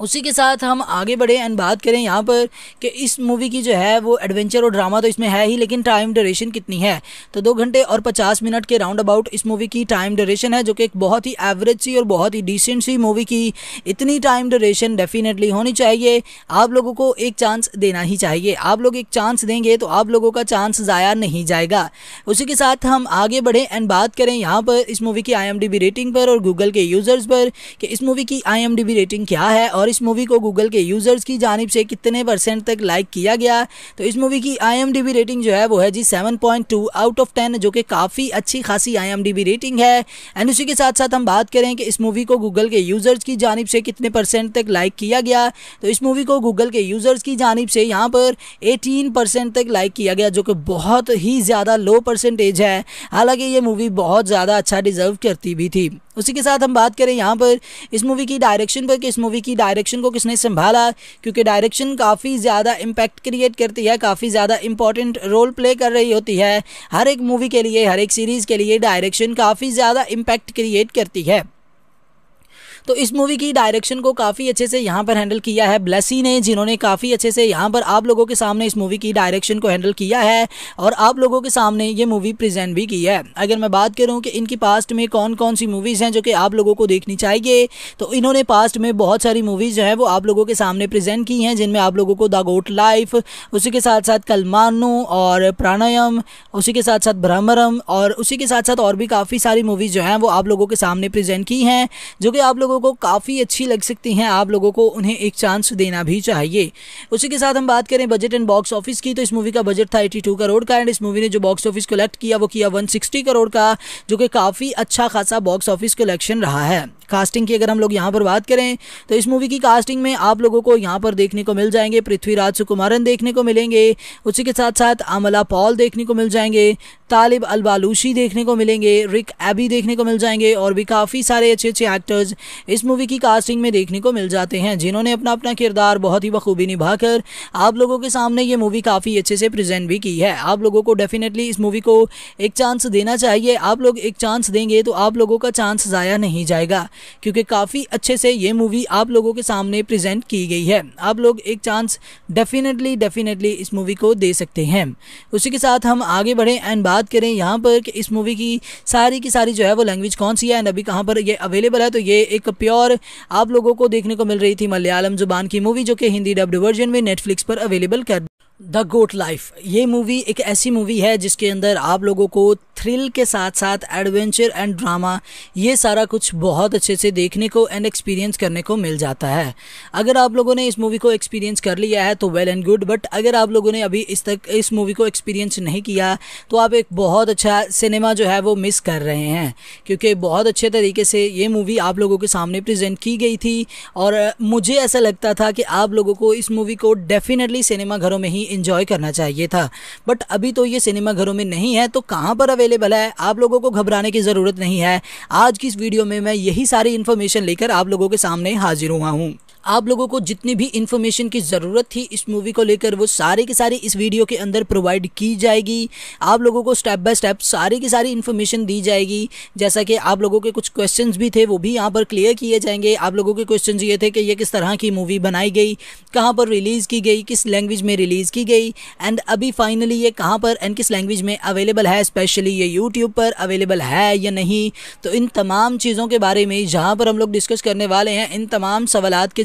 उसी के साथ हम आगे बढ़े एंड बात करें यहाँ पर कि इस मूवी की जो है वो एडवेंचर और ड्रामा तो इसमें है ही लेकिन टाइम ड्यूरेशन कितनी है तो दो घंटे और पचास मिनट के राउंड अबाउट इस मूवी की टाइम ड्यूरेशन है जो कि एक बहुत ही एवरेज सी और बहुत ही डिसेंट सी मूवी की इतनी टाइम ड्यूरेशन डेफिनेटली होनी चाहिए आप लोगों को एक चांस देना ही चाहिए आप लोग एक चांस देंगे तो आप लोगों का चांस ज़ाया नहीं जाएगा उसी के साथ हम आगे बढ़ें एंड बात करें यहाँ पर इस मूवी की आई रेटिंग पर और गूगल के यूज़र्स पर कि इस मूवी की आई रेटिंग क्या है और और इस मूवी को गूगल के यूज़र्स की जानब से कितने परसेंट तक लाइक किया गया तो इस मूवी की आई रेटिंग जो है वो है जी सेवन आउट ऑफ टेन जो कि काफ़ी अच्छी खासी आई रेटिंग है एंड उसी के साथ साथ हम बात करें कि इस मूवी को गूगल के यूज़र्स की जानब से कितने परसेंट तक लाइक किया गया तो इस मूवी को गूगल के यूज़र्स की जानब से यहाँ पर एटीन परसेंट तक लाइक किया गया जो कि बहुत ही ज़्यादा लो परसेंटेज है हालांकि ये मूवी बहुत ज़्यादा अच्छा डिज़र्व करती भी थी उसी के साथ हम बात करें यहाँ पर इस मूवी की डायरेक्शन पर कि इस मूवी की डायरेक्शन को किसने संभाला क्योंकि डायरेक्शन काफ़ी ज़्यादा इम्पैक्ट क्रिएट करती है काफ़ी ज़्यादा इंपॉर्टेंट रोल प्ले कर रही होती है हर एक मूवी के लिए हर एक सीरीज़ के लिए डायरेक्शन काफ़ी ज़्यादा इम्पैक्ट क्रिएट करती है तो इस मूवी की डायरेक्शन को काफ़ी अच्छे से यहाँ पर हैंडल किया है ब्लेसी ने जिन्होंने काफ़ी अच्छे से यहाँ पर आप लोगों के सामने इस मूवी की डायरेक्शन को हैंडल किया है और आप लोगों के सामने ये मूवी प्रेजेंट भी की है अगर मैं बात करूँ कि इनकी पास्ट में कौन कौन सी मूवीज़ हैं जो कि आप लोगों को देखनी चाहिए तो इन्होंने पास्ट में बहुत सारी मूवीज़ जो है वो आप लोगों के सामने प्रेजेंट की हैं जिनमें आप लोगों को द गोट लाइफ उसी के साथ साथ कलमानो और प्राणायाम उसी के साथ साथ ब्रह्मरम और उसी के साथ साथ और भी काफ़ी सारी मूवीज़ जो हैं वो आप लोगों के सामने प्रेजेंट की हैं जो कि आप लोगों लोगों को काफ़ी अच्छी लग सकती हैं आप लोगों को उन्हें एक चांस देना भी चाहिए उसी के साथ हम बात करें बजट एंड बॉक्स ऑफिस की तो इस मूवी का बजट था एटी करोड़ का एंड इस मूवी ने जो बॉक्स ऑफिस कलेक्ट किया वो किया वन करोड़ का जो कि काफ़ी अच्छा खासा बॉक्स ऑफिस कलेक्शन रहा है कास्टिंग की अगर हम लोग यहाँ पर बात करें तो इस मूवी की कास्टिंग में आप लोगों को यहाँ पर देखने को मिल जाएंगे पृथ्वीराज सुकुमारन देखने को मिलेंगे उसी के साथ साथ अमला पॉल देखने को मिल जाएंगे तालिब अलबालूशी देखने को मिलेंगे रिक एबी देखने को मिल जाएंगे और भी काफ़ी सारे अच्छे अच्छे एक्टर्स इस मूवी की कास्टिंग में देखने को मिल जाते हैं जिन्होंने अपना अपना किरदार बहुत ही बखूबी निभाकर आप लोगों के सामने ये मूवी काफ़ी अच्छे से प्रेजेंट भी की है आप लोगों को डेफिनेटली इस मूवी को एक चांस देना चाहिए आप लोग एक चांस देंगे तो आप लोगों का चांस ज़ाया नहीं जाएगा क्योंकि काफ़ी अच्छे से ये मूवी आप लोगों के सामने प्रजेंट की गई है आप लोग एक चांस डेफिनेटली डेफिनेटली इस मूवी को दे सकते हैं उसी के साथ हम आगे बढ़ें एंड बात करें यहाँ पर कि इस मूवी की सारी की सारी जो है वो लैंग्वेज कौन सी है एंड अभी कहाँ पर ये अवेलेबल है तो ये एक प्योर आप लोगों को देखने को मिल रही थी मलयालम जुबान की मूवी जो कि हिंदी डब्ड वर्जन में नेटफ्लिक्स पर अवेलेबल कर द गोट लाइफ ये मूवी एक ऐसी मूवी है जिसके अंदर आप लोगों को थ्रिल के साथ साथ एडवेंचर एंड ड्रामा ये सारा कुछ बहुत अच्छे से देखने को एंड एक्सपीरियंस करने को मिल जाता है अगर आप लोगों ने इस मूवी को एक्सपीरियंस कर लिया है तो वेल एंड गुड बट अगर आप लोगों ने अभी इस तक इस मूवी को एक्सपीरियंस नहीं किया तो आप एक बहुत अच्छा सिनेमा जो है वो मिस कर रहे हैं क्योंकि बहुत अच्छे तरीके से ये मूवी आप लोगों के सामने प्रजेंट की गई थी और मुझे ऐसा लगता था कि आप लोगों को इस मूवी को डेफिनेटली सिनेमाघरों में ही इंजॉय करना चाहिए था बट अभी तो ये सिनेमा घरों में नहीं है तो कहाँ पर अवेलेबल है आप लोगों को घबराने की ज़रूरत नहीं है आज की इस वीडियो में मैं यही सारी इन्फॉर्मेशन लेकर आप लोगों के सामने हाजिर हुआ हूँ आप लोगों को जितनी भी इन्फॉर्मेशन की ज़रूरत थी इस मूवी को लेकर वो सारे के सारे इस वीडियो के अंदर प्रोवाइड की जाएगी आप लोगों को स्टेप बाय स्टेप सारी की सारी इन्फॉर्मेशन दी जाएगी जैसा कि आप लोगों के कुछ क्वेश्चन भी थे वो भी यहाँ पर क्लियर किए जाएंगे आप लोगों के क्वेश्चन ये थे कि ये किस तरह की मूवी बनाई गई कहाँ पर रिलीज़ की गई किस लैंग्वेज में रिलीज़ की गई एंड अभी फाइनली ये कहाँ पर एंड किस लैंग्वेज में अवेलेबल है स्पेशली ये यूट्यूब पर अवेलेबल है या नहीं तो इन तमाम चीज़ों के बारे में जहाँ पर हम लोग डिस्कस करने वाले हैं इन तमाम सवाल के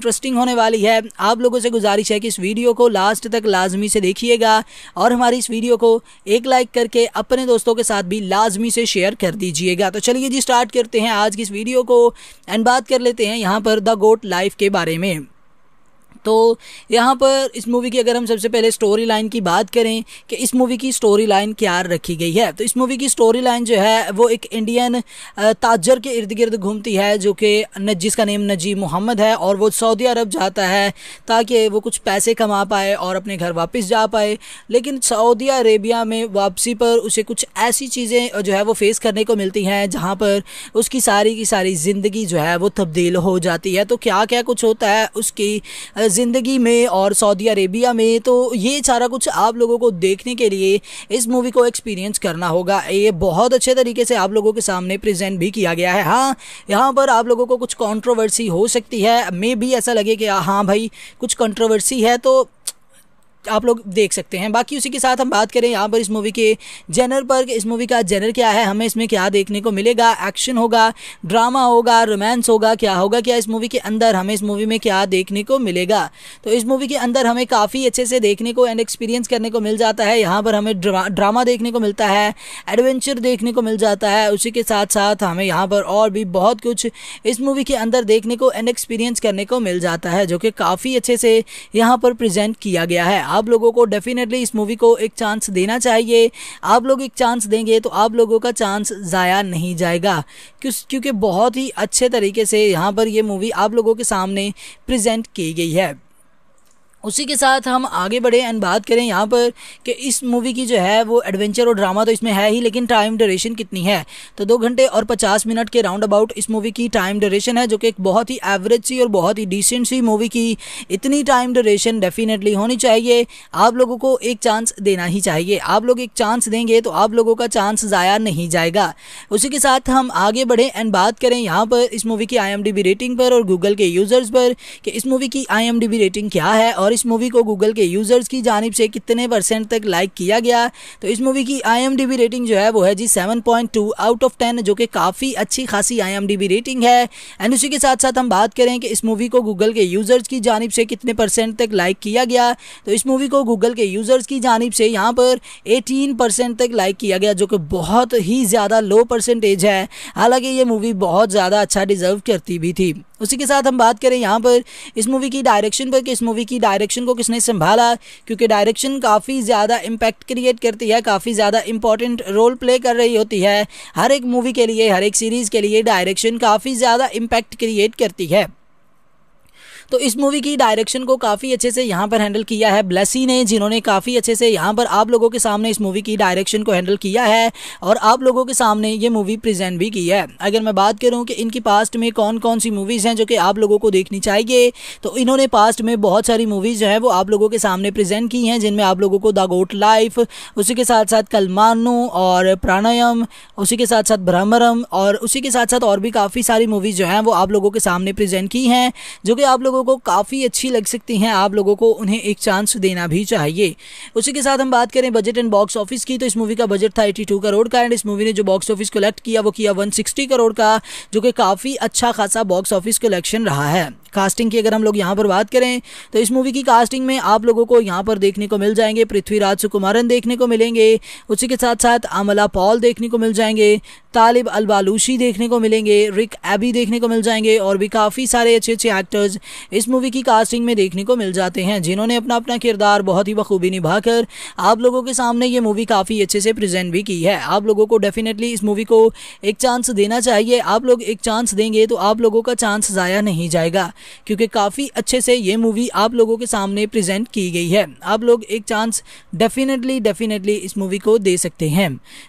इंटरेस्टिंग होने वाली है आप लोगों से गुजारिश है कि इस वीडियो को लास्ट तक लाजमी से देखिएगा और हमारी इस वीडियो को एक लाइक करके अपने दोस्तों के साथ भी लाजमी से शेयर कर दीजिएगा तो चलिए जी स्टार्ट करते हैं आज की इस वीडियो को एंड बात कर लेते हैं यहाँ पर द गोट लाइफ के बारे में तो यहाँ पर इस मूवी की अगर हम सबसे पहले स्टोरी लाइन की बात करें कि इस मूवी की स्टोरी लाइन क्या रखी गई है तो इस मूवी की स्टोरी लाइन जो है वो एक इंडियन ताजर के इर्द गिर्द घूमती है जो कि जिसका नेम नजीब मोहम्मद है और वो सऊदी अरब जाता है ताकि वो कुछ पैसे कमा पाए और अपने घर वापस जा पाए लेकिन सऊदी अरेबिया में वापसी पर उसे कुछ ऐसी चीज़ें जो है वो फेस करने को मिलती हैं जहाँ पर उसकी सारी की सारी ज़िंदगी जो है वो तब्दील हो जाती है तो क्या क्या कुछ होता है उसकी ज़िंदगी में और सऊदी अरेबिया में तो ये सारा कुछ आप लोगों को देखने के लिए इस मूवी को एक्सपीरियंस करना होगा ये बहुत अच्छे तरीके से आप लोगों के सामने प्रेजेंट भी किया गया है हाँ यहाँ पर आप लोगों को कुछ कंट्रोवर्सी हो सकती है मे भी ऐसा लगे कि हाँ भाई कुछ कंट्रोवर्सी है तो आप लोग देख सकते हैं बाकी उसी के साथ हम बात करें यहाँ पर इस मूवी के जेनर पर इस मूवी का जेनर क्या है हमें इसमें क्या देखने को मिलेगा एक्शन होगा ड्रामा होगा रोमांस होगा क्या होगा क्या इस मूवी के अंदर हमें इस मूवी में क्या देखने को मिलेगा तो इस मूवी के अंदर हमें काफ़ी अच्छे से देखने को एंड एक्सपीरियंस करने को मिल जाता है यहाँ पर हमें ड्रा, ड्रामा देखने को मिलता है एडवेंचर देखने को मिल जाता है उसी के साथ साथ हमें यहाँ पर और भी बहुत कुछ इस मूवी के अंदर देखने को एंड एक्सपीरियंस करने को मिल जाता है जो कि काफ़ी अच्छे से यहाँ पर प्रजेंट किया गया है आप लोगों को डेफिनेटली इस मूवी को एक चांस देना चाहिए आप लोग एक चांस देंगे तो आप लोगों का चांस ज़ाया नहीं जाएगा क्योंकि बहुत ही अच्छे तरीके से यहाँ पर ये मूवी आप लोगों के सामने प्रजेंट की गई है उसी के साथ हम आगे बढ़े एंड बात करें यहाँ पर कि इस मूवी की जो है वो एडवेंचर और ड्रामा तो इसमें है ही लेकिन टाइम ड्यूरेशन कितनी है तो दो घंटे और पचास मिनट के राउंड अबाउट इस मूवी की टाइम ड्यूरेशन है जो कि एक बहुत ही एवरेज सी और बहुत ही डिसेंट सी मूवी की इतनी टाइम ड्यूरेशन डेफिनेटली होनी चाहिए आप लोगों को एक चांस देना ही चाहिए आप लोग एक चांस देंगे तो आप लोगों का चांस ज़ाया नहीं जाएगा उसी के साथ हम आगे बढ़ें एंड बात करें यहाँ पर इस मूवी की आई रेटिंग पर और गूगल के यूज़र्स पर कि इस मूवी की आई रेटिंग क्या है और और इस मूवी को गूगल के यूज़र्स की जानब से कितने परसेंट तक लाइक किया गया तो इस मूवी की आई रेटिंग जो है वो है जी सेवन आउट ऑफ टेन जो कि काफ़ी अच्छी खासी आई रेटिंग है एंड उसी के साथ साथ हम बात करें कि इस मूवी को गूगल के यूज़र्स की जानब से कितने परसेंट तक लाइक किया गया तो इस मूवी को गूगल के यूज़र्स की जानब से यहाँ पर एटीन परसेंट तक लाइक किया गया जो कि बहुत ही ज़्यादा लो परसेंटेज है हालांकि ये मूवी बहुत ज़्यादा अच्छा डिज़र्व करती भी थी उसी के साथ हम बात करें यहाँ पर इस मूवी की डायरेक्शन पर कि इस मूवी की डायरेक्शन को किसने संभाला क्योंकि डायरेक्शन काफ़ी ज़्यादा इम्पैक्ट क्रिएट करती है काफ़ी ज़्यादा इंपॉर्टेंट रोल प्ले कर रही होती है हर एक मूवी के लिए हर एक सीरीज़ के लिए डायरेक्शन काफ़ी ज़्यादा इम्पैक्ट क्रिएट करती है तो इस मूवी की डायरेक्शन को काफ़ी अच्छे से यहाँ पर हैंडल किया है ब्लेसी ने जिन्होंने काफ़ी अच्छे से यहाँ पर आप लोगों के सामने इस मूवी की डायरेक्शन को हैंडल किया है और आप लोगों के सामने ये मूवी प्रेजेंट भी की है अगर मैं बात करूँ कि इनकी पास्ट में कौन कौन सी मूवीज़ हैं जो कि आप लोगों को देखनी चाहिए तो इन्होंने पास्ट में बहुत सारी मूवीज़ जो हैं वो आप लोगों के सामने प्रेजेंट की हैं जिनमें आप लोगों को द गोट लाइफ उसी के साथ साथ कलमानो और प्राणायाम उसी के साथ साथ ब्रह्मरम और उसी के साथ साथ और भी काफ़ी सारी मूवीज़ जो हैं वो आप लोगों के सामने प्रेजेंट की हैं जो कि आप लोगों लोगों को काफ़ी अच्छी लग सकती हैं आप लोगों को उन्हें एक चांस देना भी चाहिए उसी के साथ हम बात करें बजट एंड बॉक्स ऑफिस की तो इस मूवी का बजट था एटी करोड़ का एंड इस मूवी ने जो बॉक्स ऑफिस कलेक्ट किया वो किया वन करोड़ का जो कि काफ़ी अच्छा खासा बॉक्स ऑफिस कलेक्शन रहा है कास्टिंग की अगर हम लोग यहाँ पर बात करें तो इस मूवी की कास्टिंग में आप लोगों को यहाँ पर देखने को मिल जाएंगे पृथ्वीराज सुकुमारन देखने को मिलेंगे उसी के साथ साथ अमला पॉल देखने को मिल जाएंगे तालिब अलबालूशी देखने को मिलेंगे रिक एबी देखने को मिल जाएंगे और भी काफ़ी सारे अच्छे अच्छे एक्टर्स इस मूवी की कास्टिंग में देखने को मिल जाते हैं जिन्होंने अपना अपना किरदार बहुत ही बखूबी निभाकर आप लोगों के सामने ये मूवी काफ़ी अच्छे से प्रेजेंट भी की है आप लोगों को डेफिनेटली इस मूवी को एक चांस देना चाहिए आप लोग एक चांस देंगे तो आप लोगों का चांस ज़ाया नहीं जाएगा क्योंकि काफ़ी अच्छे से ये मूवी आप लोगों के सामने प्रजेंट की गई है आप लोग एक चांस डेफिनेटली डेफिनेटली इस मूवी को दे सकते हैं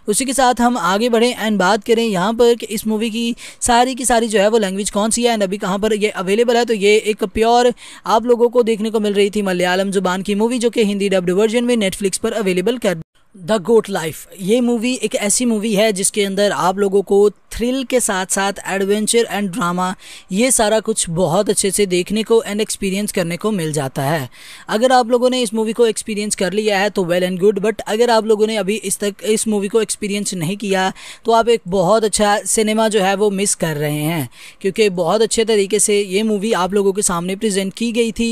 उसी के साथ हम आगे बढ़ें एंड बात बात करें यहाँ पर कि इस मूवी की सारी की सारी जो है वो लैंग्वेज कौन सी है एंड अभी कहाँ पर ये अवेलेबल है तो ये एक प्योर आप लोगों को देखने को मिल रही थी मलयालम जुबान की मूवी जो कि हिंदी डब्ड वर्जन में नेटफ्लिक्स पर अवेलेबल कर द गोट लाइफ ये मूवी एक ऐसी मूवी है जिसके अंदर आप लोगों को थ्रिल के साथ साथ एडवेंचर एंड ड्रामा ये सारा कुछ बहुत अच्छे से देखने को एंड एक्सपीरियंस करने को मिल जाता है अगर आप लोगों ने इस मूवी को एक्सपीरियंस कर लिया है तो वेल एंड गुड बट अगर आप लोगों ने अभी इस तक इस मूवी को एक्सपीरियंस नहीं किया तो आप एक बहुत अच्छा सिनेमा जो है वो मिस कर रहे हैं क्योंकि बहुत अच्छे तरीके से ये मूवी आप लोगों के सामने प्रजेंट की गई थी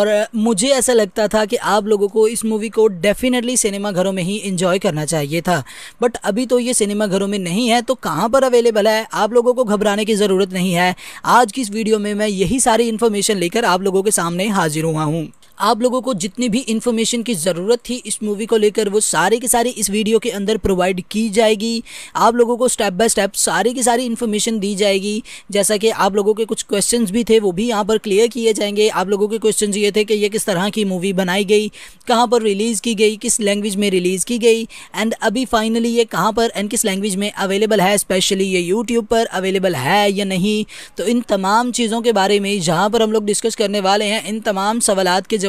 और मुझे ऐसा लगता था कि आप लोगों को इस मूवी को डेफिनेटली सिनेमाघरों में ही इंजॉय करना चाहिए था बट अभी तो ये सिनेमा घरों में नहीं है तो कहाँ पर अवेलेबल है आप लोगों को घबराने की ज़रूरत नहीं है आज की इस वीडियो में मैं यही सारी इन्फॉर्मेशन लेकर आप लोगों के सामने हाजिर हुआ हूँ आप लोगों को जितनी भी इन्फॉर्मेशन की ज़रूरत थी इस मूवी को लेकर वो सारे के सारे इस वीडियो के अंदर प्रोवाइड की जाएगी आप लोगों को स्टेप बाय स्टेप सारी की सारी इन्फॉर्मेशन दी जाएगी जैसा कि आप लोगों के कुछ क्वेश्चन भी थे वो भी यहाँ पर क्लियर किए जाएंगे आप लोगों के क्वेश्चन ये थे कि ये किस तरह की मूवी बनाई गई कहाँ पर रिलीज़ की गई किस लैंग्वेज में रिलीज़ की गई एंड अभी फाइनली ये कहाँ पर एंड किस लैंग्वेज में अवेलेबल है स्पेशली ये यूट्यूब पर अवेलेबल है या नहीं तो इन तमाम चीज़ों के बारे में जहाँ पर हम लोग डिस्कस करने वाले हैं इन तमाम सवाल के जवाब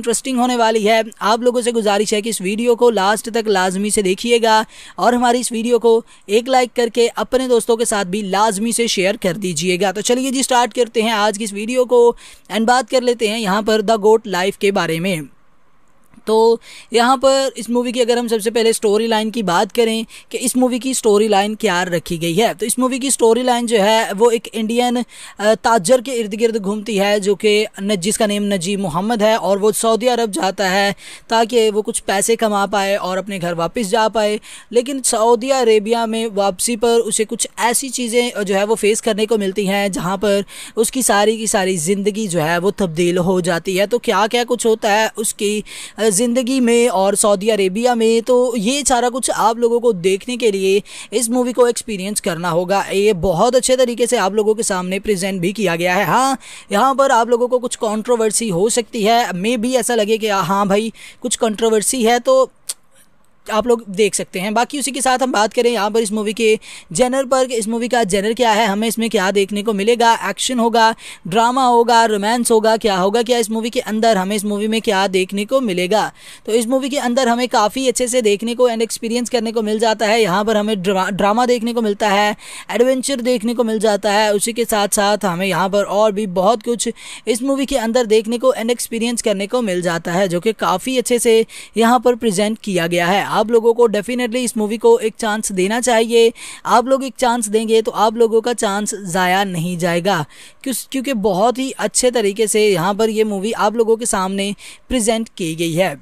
इंटरेस्टिंग होने वाली है आप लोगों से गुजारिश है कि इस वीडियो को लास्ट तक लाजमी से देखिएगा और हमारी इस वीडियो को एक लाइक करके अपने दोस्तों के साथ भी लाजमी से शेयर कर दीजिएगा तो चलिए जी स्टार्ट करते हैं आज की इस वीडियो को एंड बात कर लेते हैं यहाँ पर द गोट लाइफ के बारे में तो यहाँ पर इस मूवी की अगर हम सबसे पहले स्टोरी लाइन की बात करें कि इस मूवी की स्टोरी लाइन क्या रखी गई है तो इस मूवी की स्टोरी लाइन जो है वो एक इंडियन ताजर के इर्द गिर्द घूमती है जो कि जिसका नेम नजीब मोहम्मद है और वो सऊदी अरब जाता है ताकि वो कुछ पैसे कमा पाए और अपने घर वापस जा पाए लेकिन सऊदी अरेबिया में वापसी पर उसे कुछ ऐसी चीज़ें जो है वो फेस करने को मिलती हैं जहाँ पर उसकी सारी की सारी ज़िंदगी जो है वो तब्दील हो जाती है तो क्या क्या कुछ होता है उसकी ज़िंदगी में और सऊदी अरेबिया में तो ये सारा कुछ आप लोगों को देखने के लिए इस मूवी को एक्सपीरियंस करना होगा ये बहुत अच्छे तरीके से आप लोगों के सामने प्रेजेंट भी किया गया है हाँ यहाँ पर आप लोगों को कुछ कॉन्ट्रोवर्सी हो सकती है मे भी ऐसा लगे कि हाँ भाई कुछ कंट्रोवर्सी है तो आप लोग देख सकते हैं बाकी उसी के साथ हम बात करें यहाँ पर इस मूवी के जेनर पर इस मूवी का जेनर क्या है हमें इसमें क्या देखने को मिलेगा एक्शन होगा ड्रामा होगा रोमांस होगा क्या होगा क्या इस मूवी के अंदर हमें इस मूवी में क्या देखने को मिलेगा तो इस मूवी के अंदर हमें काफ़ी अच्छे से देखने को एंड एक्सपीरियंस करने को मिल जाता है यहाँ पर हमें ड्रामा देखने को मिलता है एडवेंचर देखने को मिल जाता है उसी के साथ साथ हमें यहाँ पर और भी बहुत कुछ इस मूवी के अंदर देखने को एंड एक्सपीरियंस करने को मिल जाता है जो कि काफ़ी अच्छे से यहाँ पर प्रजेंट किया गया है आप लोगों को डेफिनेटली इस मूवी को एक चांस देना चाहिए आप लोग एक चांस देंगे तो आप लोगों का चांस ज़ाया नहीं जाएगा क्योंकि बहुत ही अच्छे तरीके से यहाँ पर ये मूवी आप लोगों के सामने प्रजेंट की गई है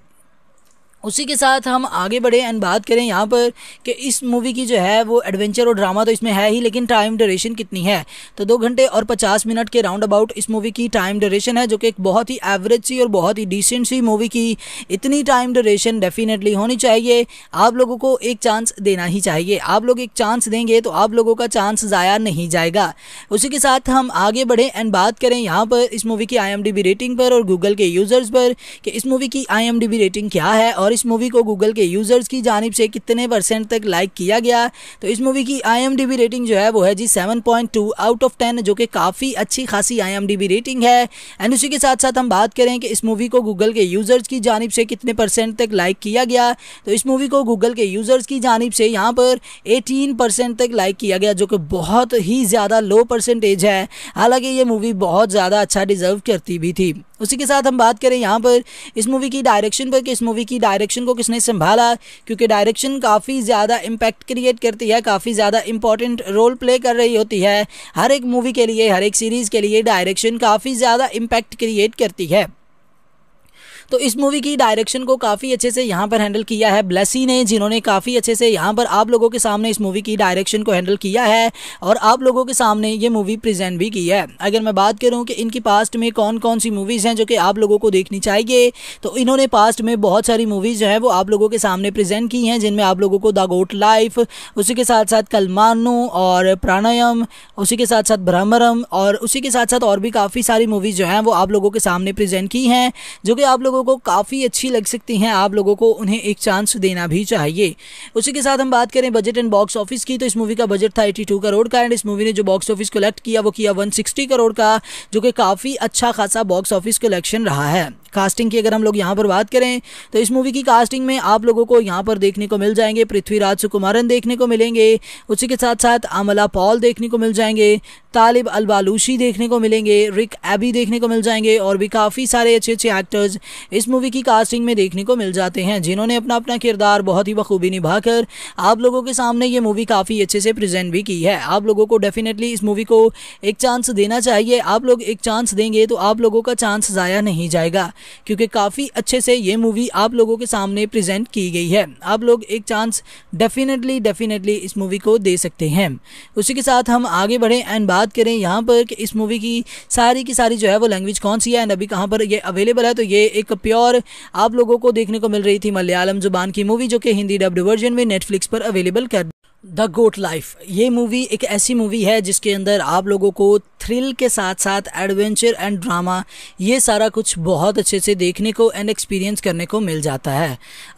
उसी के साथ हम आगे बढ़े एंड बात करें यहाँ पर कि इस मूवी की जो है वो एडवेंचर और ड्रामा तो इसमें है ही लेकिन टाइम ड्यूरेशन कितनी है तो दो घंटे और पचास मिनट के राउंड अबाउट इस मूवी की टाइम ड्यूरेशन है जो कि एक बहुत ही एवरेज सी और बहुत ही डिसेंट सी मूवी की इतनी टाइम ड्यूरेशन डेफिनेटली होनी चाहिए आप लोगों को एक चांस देना ही चाहिए आप लोग एक चांस देंगे तो आप लोगों का चांस ज़ाया नहीं जाएगा उसी के साथ हम आगे बढ़ें एंड बात करें यहाँ पर इस मूवी की आई रेटिंग पर और गूगल के यूज़र्स पर कि इस मूवी की आई रेटिंग क्या है और और इस मूवी को गूगल के यूज़र्स की जानब से कितने परसेंट तक लाइक किया गया तो इस मूवी की आई रेटिंग जो है वो है जी सेवन आउट ऑफ टेन जो कि काफ़ी अच्छी खासी आई रेटिंग है एंड उसी के साथ साथ हम बात करें कि इस मूवी को गूगल के यूज़र्स की जानब से कितने परसेंट तक लाइक किया गया तो इस मूवी को गूगल के यूज़र्स की जानब से यहाँ पर एटीन परसेंट तक लाइक किया गया जो कि बहुत ही ज़्यादा लो परसेंटेज है हालांकि ये मूवी बहुत ज़्यादा अच्छा डिज़र्व करती भी थी उसी के साथ हम बात करें यहाँ पर इस मूवी की डायरेक्शन पर कि इस मूवी की डायरेक्शन को किसने संभाला क्योंकि डायरेक्शन काफ़ी ज़्यादा इम्पैक्ट क्रिएट करती है काफ़ी ज़्यादा इंपॉर्टेंट रोल प्ले कर रही होती है हर एक मूवी के लिए हर एक सीरीज़ के लिए डायरेक्शन काफ़ी ज़्यादा इम्पैक्ट क्रिएट करती है तो इस मूवी की डायरेक्शन को काफ़ी अच्छे से यहाँ पर हैंडल किया है ब्लेसी ने जिन्होंने काफ़ी अच्छे से यहाँ पर आप लोगों के सामने इस मूवी की डायरेक्शन को हैंडल किया है और आप लोगों के सामने ये मूवी प्रेजेंट भी की है अगर मैं बात करूँ कि इनकी पास्ट में कौन कौन सी मूवीज़ हैं जो कि आप लोगों को देखनी चाहिए तो इन्होंने पास्ट में बहुत सारी मूवीज़ जो हैं वो आप लोगों के सामने प्रेजेंट की हैं जिनमें आप लोगों को द गोट लाइफ उसी के साथ साथ कलमानू और प्राणायाम उसी के साथ साथ ब्रह्मरम और उसी के साथ साथ और भी काफ़ी सारी मूवीज़ जो हैं वो आप लोगों के सामने प्रेजेंट की हैं जो कि आप लोगों लोगों को काफ़ी अच्छी लग सकती हैं आप लोगों को उन्हें एक चांस देना भी चाहिए उसी के साथ हम बात करें बजट एंड बॉक्स ऑफिस की तो इस मूवी का बजट था एटी करोड़ का एंड इस मूवी ने जो बॉक्स ऑफिस कलेक्ट किया वो किया वन करोड़ का जो कि काफ़ी अच्छा खासा बॉक्स ऑफिस कलेक्शन रहा है कास्टिंग की अगर हम लोग यहाँ पर बात करें तो इस मूवी की कास्टिंग में आप लोगों को यहाँ पर देखने को मिल जाएंगे पृथ्वीराज सुकुमारन देखने को मिलेंगे उसी के साथ साथ अमला पॉल देखने को मिल जाएंगे तालिब अलबालूशी देखने को मिलेंगे रिक एबी देखने को मिल जाएंगे और भी काफ़ी सारे अच्छे अच्छे एक्टर्स इस मूवी की कास्टिंग में देखने को मिल जाते हैं जिन्होंने अपना अपना किरदार बहुत ही बखूबी निभाकर आप लोगों के सामने ये मूवी काफ़ी अच्छे से प्रेजेंट भी की है आप लोगों को डेफिनेटली इस मूवी को एक चांस देना चाहिए आप लोग एक चांस देंगे तो आप लोगों का चांस ज़ाया नहीं जाएगा क्योंकि काफ़ी अच्छे से ये मूवी आप लोगों के सामने प्रजेंट की गई है आप लोग एक चांस डेफिनेटली डेफिनेटली इस मूवी को दे सकते हैं उसी के साथ हम आगे बढ़ें एंड बात करें यहाँ पर कि इस मूवी की सारी की सारी जो है वो लैंग्वेज कौन सी है एंड अभी कहाँ पर ये अवेलेबल है तो ये एक प्योर आप लोगों को देखने को मिल रही थी मलयालम जुबान की मूवी जो कि हिंदी डब्ड वर्जन में नेटफ्लिक्स पर अवेलेबल कर द गोट लाइफ ये मूवी एक ऐसी मूवी है जिसके अंदर आप लोगों को थ्रिल के साथ साथ एडवेंचर एंड ड्रामा ये सारा कुछ बहुत अच्छे से देखने को एंड एक्सपीरियंस करने को मिल जाता है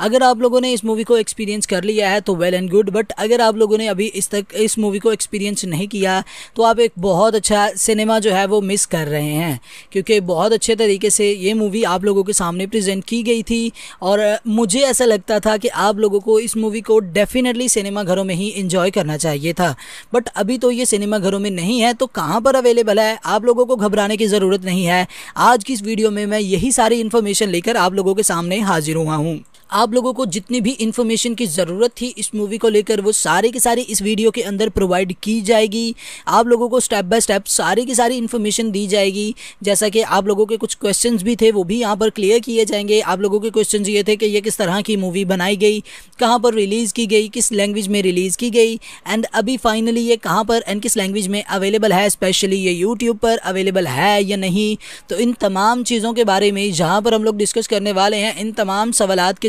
अगर आप लोगों ने इस मूवी को एक्सपीरियंस कर लिया है तो वेल एंड गुड बट अगर आप लोगों ने अभी इस तक इस मूवी को एक्सपीरियंस नहीं किया तो आप एक बहुत अच्छा सिनेमा जो है वो मिस कर रहे हैं क्योंकि बहुत अच्छे तरीके से ये मूवी आप लोगों के सामने प्रजेंट की गई थी और मुझे ऐसा लगता था कि आप लोगों को इस मूवी को डेफिनेटली सिनेमाघरों में ही इंजॉय करना चाहिए था बट अभी तो ये सिनेमा घरों में नहीं है तो कहाँ पर अवेलेबल है आप लोगों को घबराने की ज़रूरत नहीं है आज की इस वीडियो में मैं यही सारी इन्फॉर्मेशन लेकर आप लोगों के सामने हाजिर हुआ हूँ आप लोगों को जितनी भी इन्फॉर्मेशन की ज़रूरत थी इस मूवी को लेकर वो सारे की सारी इस वीडियो के अंदर प्रोवाइड की जाएगी आप लोगों को स्टेप बाय स्टेप सारी की सारी इन्फॉर्मेशन दी जाएगी जैसा कि आप लोगों के कुछ क्वेश्चन भी थे वो भी यहाँ पर क्लियर किए जाएंगे आप लोगों के क्वेश्चन ये थे कि ये किस तरह की मूवी बनाई गई कहाँ पर रिलीज़ की गई किस लैंग्वेज में रिलीज़ की गई एंड अभी फाइनली ये कहाँ पर एंड किस लैंग्वेज में अवेलेबल है स्पेशली ये यूट्यूब पर अवेलेबल है या नहीं तो इन तमाम चीज़ों के बारे में जहाँ पर हम लोग डिस्कस करने वाले हैं इन तमाम सवाल के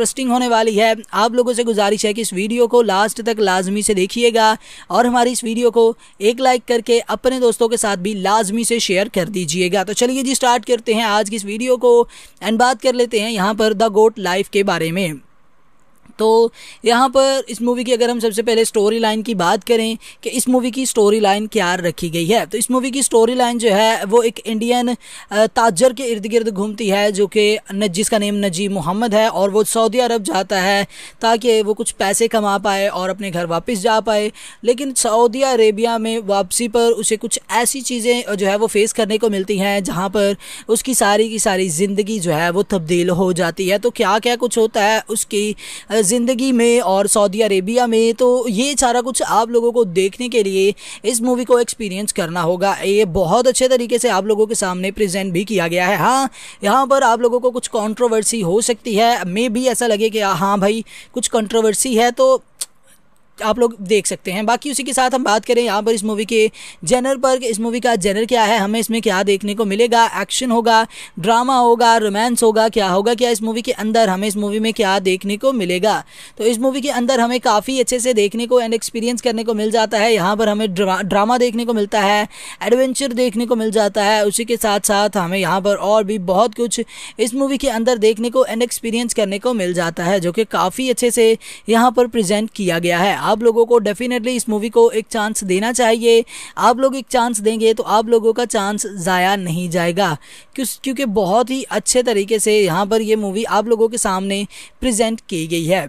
इंटरेस्टिंग होने वाली है आप लोगों से गुजारिश है कि इस वीडियो को लास्ट तक लाजमी से देखिएगा और हमारी इस वीडियो को एक लाइक करके अपने दोस्तों के साथ भी लाजमी से शेयर कर दीजिएगा तो चलिए जी स्टार्ट करते हैं आज की इस वीडियो को एंड बात कर लेते हैं यहाँ पर द गोट लाइफ के बारे में तो यहाँ पर इस मूवी की अगर हम सबसे पहले स्टोरी लाइन की बात करें कि इस मूवी की स्टोरी लाइन क्या रखी गई है तो इस मूवी की स्टोरी लाइन जो है वो एक इंडियन ताजर के इर्द गिर्द घूमती है जो कि जिसका नेम नजीब मोहम्मद है और वो सऊदी अरब जाता है ताकि वो कुछ पैसे कमा पाए और अपने घर वापस जा पाए लेकिन सऊदी अरेबिया में वापसी पर उसे कुछ ऐसी चीज़ें जो है वो फेस करने को मिलती हैं जहाँ पर उसकी सारी की सारी ज़िंदगी जो है वो तब्दील हो जाती है तो क्या क्या कुछ होता है उसकी ज़िंदगी में और सऊदी अरेबिया में तो ये सारा कुछ आप लोगों को देखने के लिए इस मूवी को एक्सपीरियंस करना होगा ये बहुत अच्छे तरीके से आप लोगों के सामने प्रेजेंट भी किया गया है हाँ यहाँ पर आप लोगों को कुछ कंट्रोवर्सी हो सकती है मे भी ऐसा लगे कि हाँ भाई कुछ कंट्रोवर्सी है तो आप लोग देख सकते हैं बाकी उसी के साथ हम बात करें यहाँ पर इस मूवी के जेनर पर इस मूवी का जेनर क्या है हमें इसमें क्या देखने को मिलेगा एक्शन होगा ड्रामा होगा रोमांस होगा क्या होगा क्या इस मूवी के अंदर हमें इस मूवी में क्या देखने को मिलेगा तो इस मूवी के अंदर हमें काफ़ी अच्छे से देखने को एंड एक्सपीरियंस करने को मिल जाता है यहाँ पर हमें ड्रा, ड्रामा देखने को मिलता है एडवेंचर देखने को मिल जाता है उसी के साथ साथ हमें यहाँ पर और भी बहुत कुछ इस मूवी के अंदर देखने को एंड एक्सपीरियंस करने को मिल जाता है जो कि काफ़ी अच्छे से यहाँ पर प्रजेंट किया गया है आप लोगों को डेफिनेटली इस मूवी को एक चांस देना चाहिए आप लोग एक चांस देंगे तो आप लोगों का चांस ज़ाया नहीं जाएगा क्योंकि बहुत ही अच्छे तरीके से यहाँ पर ये मूवी आप लोगों के सामने प्रेजेंट की गई है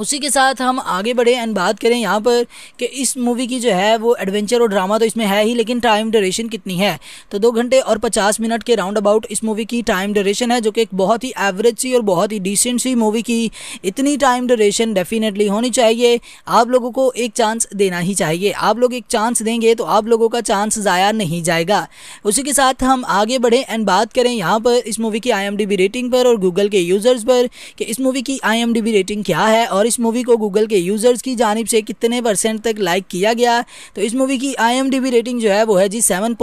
उसी के साथ हम आगे बढ़े एंड बात करें यहाँ पर कि इस मूवी की जो है वो एडवेंचर और ड्रामा तो इसमें है ही लेकिन टाइम ड्यूरेशन कितनी है तो दो घंटे और पचास मिनट के राउंड अबाउट इस मूवी की टाइम ड्यूरेशन है जो कि एक बहुत ही एवरेज सी और बहुत ही डिसेंट सी मूवी की इतनी टाइम ड्यूरेशन डेफिनेटली होनी चाहिए आप लोगों को एक चांस देना ही चाहिए आप लोग एक चांस देंगे तो आप लोगों का चांस ज़ाया नहीं जाएगा उसी के साथ हम आगे बढ़ें एंड बात करें यहाँ पर इस मूवी की आई रेटिंग पर और गूगल के यूज़र्स पर कि इस मूवी की आई रेटिंग क्या है और इस मूवी को गूगल के यूज़र्स की जानब से कितने परसेंट तक लाइक किया गया तो इस मूवी की आई रेटिंग जो है वो है जी सेवन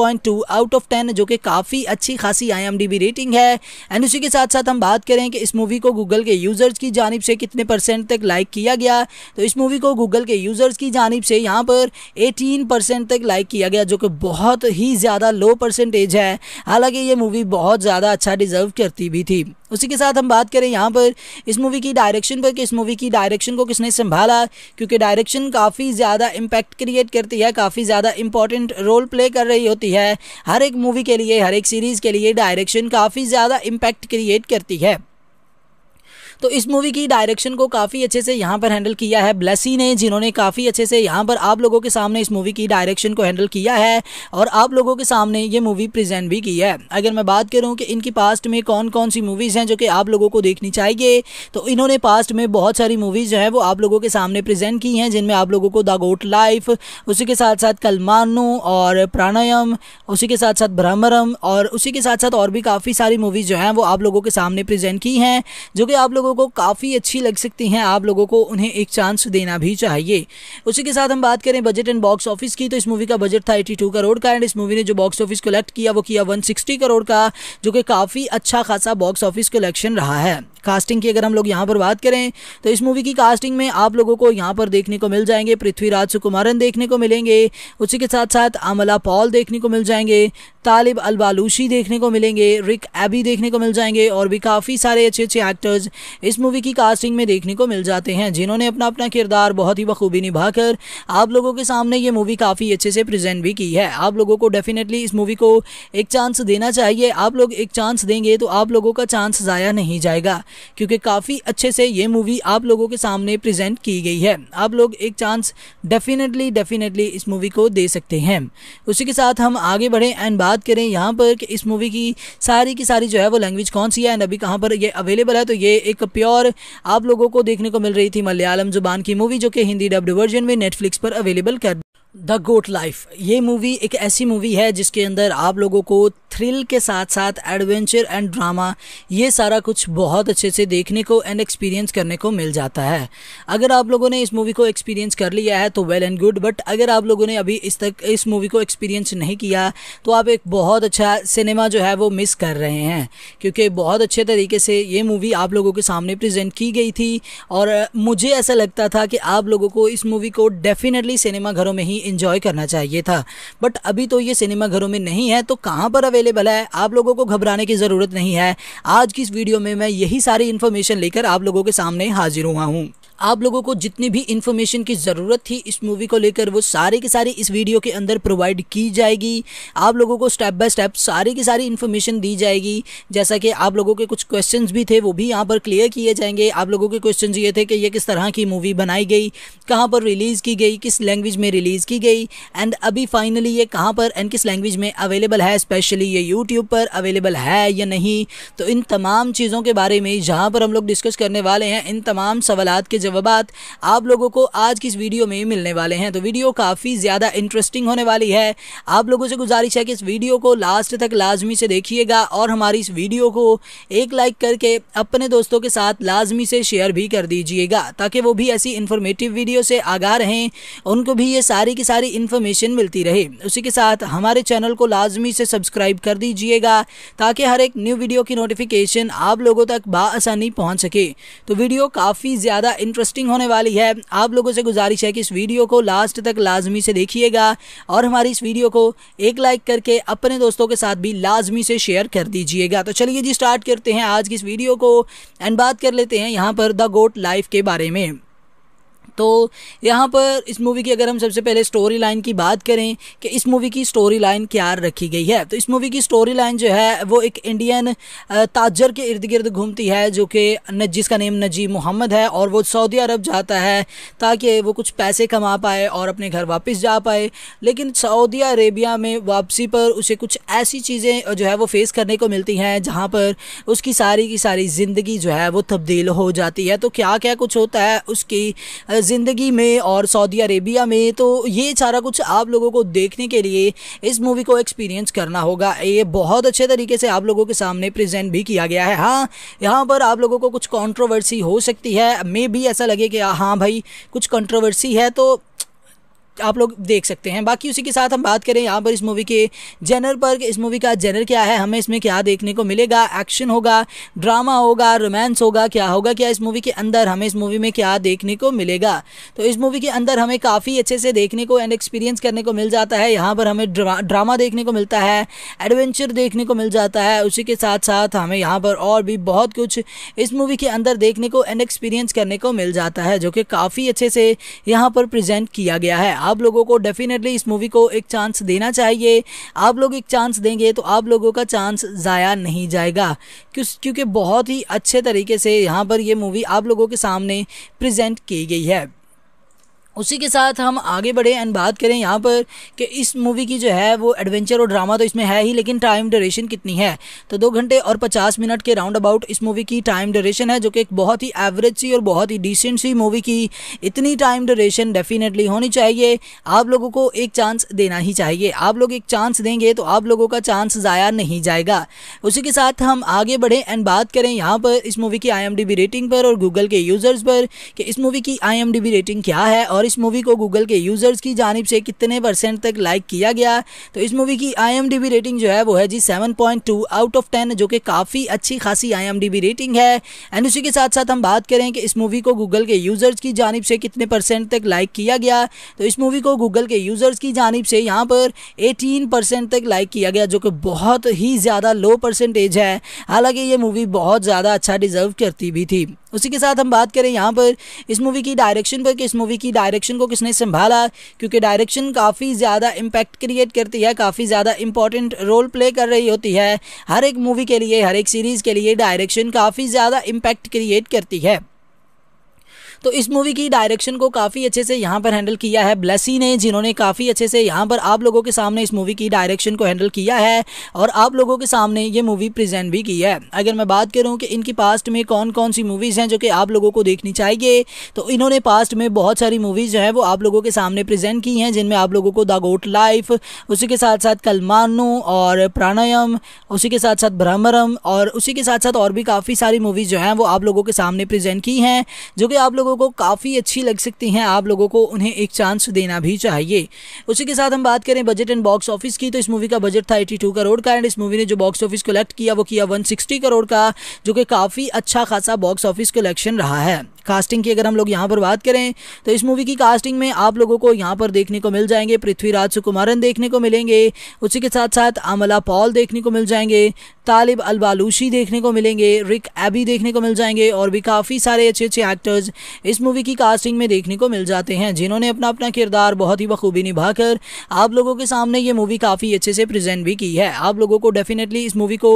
आउट ऑफ टेन जो कि काफ़ी अच्छी खासी आई रेटिंग है एंड उसी के साथ साथ हम बात करें कि इस मूवी को गूगल के यूज़र्स की जानब से कितने परसेंट तक लाइक किया गया तो इस मूवी को गूगल के यूज़र्स की जानब से यहाँ पर एटीन परसेंट तक लाइक किया गया जो कि बहुत ही ज़्यादा लो परसेंटेज है हालांकि ये मूवी बहुत ज़्यादा अच्छा डिज़र्व करती भी थी उसी के साथ हम बात करें यहाँ पर इस मूवी की डायरेक्शन पर कि इस मूवी की डायरेक्शन डायरेक्शन को किसने संभाला क्योंकि डायरेक्शन काफ़ी ज़्यादा इम्पैक्ट क्रिएट करती है काफ़ी ज़्यादा इंपॉर्टेंट रोल प्ले कर रही होती है हर एक मूवी के लिए हर एक सीरीज़ के लिए डायरेक्शन काफ़ी ज़्यादा इम्पैक्ट क्रिएट करती है तो इस मूवी की डायरेक्शन को काफ़ी अच्छे से यहाँ पर हैंडल किया है ब्लेसी ने जिन्होंने काफ़ी अच्छे से यहाँ पर आप लोगों के सामने इस मूवी की डायरेक्शन को हैंडल किया है और आप लोगों के सामने ये मूवी प्रजेंट भी की है अगर मैं बात करूँ कि इनकी पास्ट में कौन कौन सी मूवीज़ हैं जो कि आप लोगों को देखनी चाहिए तो इन्होंने पास्ट में बहुत सारी मूवीज़ जो है वो आप लोगों के सामने प्रजेंट की हैं जिनमें आप लोगों को द गोट लाइफ उसी के साथ साथ कलमानू और प्राणायाम उसी के साथ साथ ब्रह्मरम और उसी के साथ साथ और भी काफ़ी सारी मूवीज़ जो हैं वो आप लोगों के सामने प्रेजेंट की हैं जो कि आप लोगों लोगों को काफ़ी अच्छी लग सकती हैं आप लोगों को उन्हें एक चांस देना भी चाहिए उसी के साथ हम बात करें बजट एंड बॉक्स ऑफिस की तो इस मूवी का बजट था एटी करोड़ का एंड इस मूवी ने जो बॉक्स ऑफिस कलेक्ट किया वो किया वन करोड़ का जो कि काफ़ी अच्छा खासा बॉक्स ऑफिस कलेक्शन रहा है कास्टिंग की अगर हम लोग यहाँ पर बात करें तो इस मूवी की कास्टिंग में आप लोगों को यहाँ पर देखने को मिल जाएंगे पृथ्वीराज सुकुमारन देखने को मिलेंगे उसी के साथ साथ आमला पॉल देखने को मिल जाएंगे तालिब अलबालूशी देखने को मिलेंगे रिक एबी देखने को मिल जाएंगे और भी काफ़ी सारे अच्छे अच्छे एक्टर्स इस मूवी की कास्टिंग में देखने को मिल जाते हैं जिन्होंने अपना अपना किरदार बहुत ही बखूबी निभाकर आप लोगों के सामने ये मूवी काफ़ी अच्छे से प्रजेंट भी की है आप लोगों को डेफिनेटली इस मूवी को एक चांस देना चाहिए आप लोग एक चांस देंगे तो आप लोगों का चांस ज़ाया नहीं जाएगा क्योंकि काफ़ी अच्छे से ये मूवी आप लोगों के सामने प्रेजेंट की गई है आप लोग एक चांस डेफिनेटली डेफिनेटली इस मूवी को दे सकते हैं उसी के साथ हम आगे बढ़ें एंड बात करें यहाँ पर कि इस मूवी की सारी की सारी जो है वो लैंग्वेज कौन सी है एंड अभी कहाँ पर ये अवेलेबल है तो ये एक प्योर आप लोगों को देखने को मिल रही थी मलयालम जुबान की मूवी जो कि हिंदी डब्ड वर्जन में नेटफ्लिक्स पर अवेलेबल कर द गोट लाइफ ये मूवी एक ऐसी मूवी है जिसके अंदर आप लोगों को थ्रिल के साथ साथ एडवेंचर एंड ड्रामा ये सारा कुछ बहुत अच्छे से देखने को एंड एक्सपीरियंस करने को मिल जाता है अगर आप लोगों ने इस मूवी को एक्सपीरियंस कर लिया है तो वेल एंड गुड बट अगर आप लोगों ने अभी इस तक इस मूवी को एक्सपीरियंस नहीं किया तो आप एक बहुत अच्छा सिनेमा जो है वो मिस कर रहे हैं क्योंकि बहुत अच्छे तरीके से ये मूवी आप लोगों के सामने प्रजेंट की गई थी और मुझे ऐसा लगता था कि आप लोगों को इस मूवी को डेफिनेटली सिनेमाघरों में ही इंजॉय करना चाहिए था बट अभी तो ये सिनेमा घरों में नहीं है तो कहाँ पर अवेलेबल है आप लोगों को घबराने की ज़रूरत नहीं है आज की इस वीडियो में मैं यही सारी इन्फॉर्मेशन लेकर आप लोगों के सामने हाजिर हुआ हूँ आप लोगों को जितनी भी इन्फॉर्मेशन की ज़रूरत थी इस मूवी को लेकर वो सारी की सारी इस वीडियो के अंदर प्रोवाइड की जाएगी आप लोगों को स्टेप बाय स्टेप सारी की सारी इन्फॉर्मेशन दी जाएगी जैसा कि आप लोगों के कुछ क्वेश्चंस भी थे वो भी यहाँ पर क्लियर किए जाएंगे आप लोगों के क्वेश्चन ये थे कि ये किस तरह की मूवी बनाई गई कहाँ पर रिलीज़ की गई किस लैंग्वेज में रिलीज़ की की गई एंड अभी फाइनली ये कहाँ पर एंड किस लैंग्वेज में अवेलेबल है स्पेशली ये यूट्यूब पर अवेलेबल है या नहीं तो इन तमाम चीज़ों के बारे में जहाँ पर हम लोग डिस्कस करने वाले हैं इन तमाम सवाल के जवाब आप लोगों को आज की इस वीडियो में मिलने वाले हैं तो वीडियो काफ़ी ज़्यादा इंटरेस्टिंग होने वाली है आप लोगों से गुजारिश है कि इस वीडियो को लास्ट तक लाजमी से देखिएगा और हमारी इस वीडियो को एक लाइक करके अपने दोस्तों के साथ लाजमी से शेयर भी कर दीजिएगा ताकि वो भी ऐसी इंफॉर्मेटिव वीडियो से आगाह रहें उनको भी ये सारी की सारी इन्फॉर्मेशन मिलती रहे उसी के साथ हमारे चैनल को लाजमी से सब्सक्राइब कर दीजिएगा ताकि हर एक न्यू वीडियो की नोटिफिकेशन आप लोगों तक बसानी पहुँच सके तो वीडियो काफ़ी ज़्यादा इंटरेस्टिंग होने वाली है आप लोगों से गुजारिश है कि इस वीडियो को लास्ट तक लाजमी से देखिएगा और हमारी इस वीडियो को एक लाइक करके अपने दोस्तों के साथ भी लाजमी से शेयर कर दीजिएगा तो चलिए जी स्टार्ट करते हैं आज की इस वीडियो को एंड बात कर लेते हैं यहाँ पर द गोट लाइफ के बारे में तो यहाँ पर इस मूवी की अगर हम सबसे पहले स्टोरी लाइन की बात करें कि इस मूवी की स्टोरी लाइन क्या रखी गई है तो इस मूवी की स्टोरी लाइन जो है वो एक इंडियन ताजर के इर्द गिर्द घूमती है जो कि जिसका नेम नजीब मोहम्मद है और वो सऊदी अरब जाता है ताकि वो कुछ पैसे कमा पाए और अपने घर वापस जा पाए लेकिन सऊदी अरेबिया में वापसी पर उसे कुछ ऐसी चीज़ें जो है वो फेस करने को मिलती हैं जहाँ पर उसकी सारी की सारी ज़िंदगी जो है वो तब्दील हो जाती है तो क्या क्या कुछ होता है उसकी ज़िंदगी में और सऊदी अरेबिया में तो ये सारा कुछ आप लोगों को देखने के लिए इस मूवी को एक्सपीरियंस करना होगा ये बहुत अच्छे तरीके से आप लोगों के सामने प्रेजेंट भी किया गया है हाँ यहाँ पर आप लोगों को कुछ कंट्रोवर्सी हो सकती है मे भी ऐसा लगे कि हाँ भाई कुछ कंट्रोवर्सी है तो आप लोग देख सकते हैं बाकी उसी के साथ हम बात करें यहाँ पर इस मूवी के जेनर पर इस मूवी का जेनर क्या है हमें इसमें क्या देखने को मिलेगा एक्शन होगा ड्रामा होगा रोमांस होगा क्या होगा क्या इस मूवी के अंदर हमें इस मूवी में क्या देखने को मिलेगा तो इस मूवी के अंदर हमें काफ़ी अच्छे से देखने को एंड एक्सपीरियंस करने को मिल जाता है यहाँ पर हमें ड्रामा देखने को मिलता है एडवेंचर देखने को मिल जाता है उसी के साथ साथ हमें यहाँ पर और भी बहुत कुछ इस मूवी के अंदर देखने को एंड एक्सपीरियंस करने को मिल जाता है जो कि काफ़ी अच्छे से यहाँ पर प्रजेंट किया गया है आप लोगों को डेफिनेटली इस मूवी को एक चांस देना चाहिए आप लोग एक चांस देंगे तो आप लोगों का चांस ज़ाया नहीं जाएगा क्योंकि बहुत ही अच्छे तरीके से यहाँ पर यह मूवी आप लोगों के सामने प्रजेंट की गई है उसी के साथ हम आगे बढ़े एंड बात करें यहाँ पर कि इस मूवी की जो है वो एडवेंचर और ड्रामा तो इसमें है ही लेकिन टाइम ड्यूरेशन कितनी है तो दो घंटे और पचास मिनट के राउंड अबाउट इस मूवी की टाइम ड्यूरेशन है जो कि एक बहुत ही एवरेज सी और बहुत ही डिसेंट सी मूवी की इतनी टाइम ड्यूरेशन डेफिनेटली होनी चाहिए आप लोगों को एक चांस देना ही चाहिए आप लोग एक चांस देंगे तो आप लोगों का चांस ज़ाया नहीं जाएगा उसी के साथ हम आगे बढ़ें एंड बात करें यहाँ पर इस मूवी की आई रेटिंग पर और गूगल के यूज़र्स पर कि इस मूवी की आई रेटिंग क्या है और इस मूवी को गूगल के यूज़र्स की जानब से कितने परसेंट तक लाइक किया गया तो इस मूवी की आई रेटिंग जो है वो है जी सेवन आउट ऑफ टेन जो कि काफ़ी अच्छी खासी आई रेटिंग है एंड उसी के साथ साथ हम बात करें कि इस मूवी को गूगल के यूज़र्स की जानब से कितने परसेंट तक लाइक किया गया तो इस मूवी को गूगल के यूज़र्स की जानब से यहाँ पर एटीन परसेंट तक लाइक किया गया जो कि बहुत ही ज़्यादा लो परसेंटेज है हालांकि ये मूवी बहुत ज़्यादा अच्छा डिज़र्व करती भी थी उसी के साथ हम बात करें यहाँ पर इस मूवी की डायरेक्शन पर कि इस मूवी की डायरेक्शन डायरेक्शन को किसने संभाला क्योंकि डायरेक्शन काफ़ी ज़्यादा इम्पैक्ट क्रिएट करती है काफ़ी ज़्यादा इंपॉर्टेंट रोल प्ले कर रही होती है हर एक मूवी के लिए हर एक सीरीज़ के लिए डायरेक्शन काफ़ी ज़्यादा इम्पैक्ट क्रिएट करती है तो इस मूवी की डायरेक्शन को काफ़ी अच्छे से यहाँ पर हैंडल किया है ब्लेसी ने जिन्होंने काफ़ी अच्छे से यहाँ पर आप लोगों के सामने इस मूवी की डायरेक्शन को हैंडल किया है और आप लोगों के सामने ये मूवी प्रेजेंट भी की है अगर मैं बात करूँ कि इनकी पास्ट में कौन कौन सी मूवीज़ हैं जो कि आप लोगों को देखनी चाहिए तो इन्होंने पास्ट में बहुत सारी मूवीज़ जो है वो आप लोगों के सामने प्रेजेंट की हैं जिनमें आप लोगों को द गोट लाइफ उसी के साथ साथ कलमानो और प्राणायाम उसी के साथ साथ ब्रह्मरम और उसी के साथ साथ और भी काफ़ी सारी मूवीज़ जो हैं वो आप लोगों के सामने प्रेजेंट की हैं जो कि आप लोग लोगों को काफ़ी अच्छी लग सकती हैं आप लोगों को उन्हें एक चांस देना भी चाहिए उसी के साथ हम बात करें बजट एंड बॉक्स ऑफिस की तो इस मूवी का बजट था एटी करोड़ का एंड इस मूवी ने जो बॉक्स ऑफिस कलेक्ट किया वो किया वन करोड़ का जो कि काफ़ी अच्छा खासा बॉक्स ऑफिस कलेक्शन रहा है कास्टिंग की अगर हम लोग यहाँ पर बात करें तो इस मूवी की कास्टिंग में आप लोगों को यहाँ पर देखने को मिल जाएंगे पृथ्वीराज सुकुमारन देखने को मिलेंगे उसी के साथ साथ अमला पॉल देखने को मिल जाएंगे तालिब अलबालूशी देखने को मिलेंगे रिक एबी देखने को मिल जाएंगे और भी काफ़ी सारे अच्छे अच्छे एक्टर्स इस मूवी की कास्टिंग में देखने को मिल जाते हैं जिन्होंने अपना अपना किरदार बहुत ही बखूबी निभाकर आप लोगों के सामने ये मूवी काफ़ी अच्छे से प्रेजेंट भी की है आप लोगों को डेफिनेटली इस मूवी को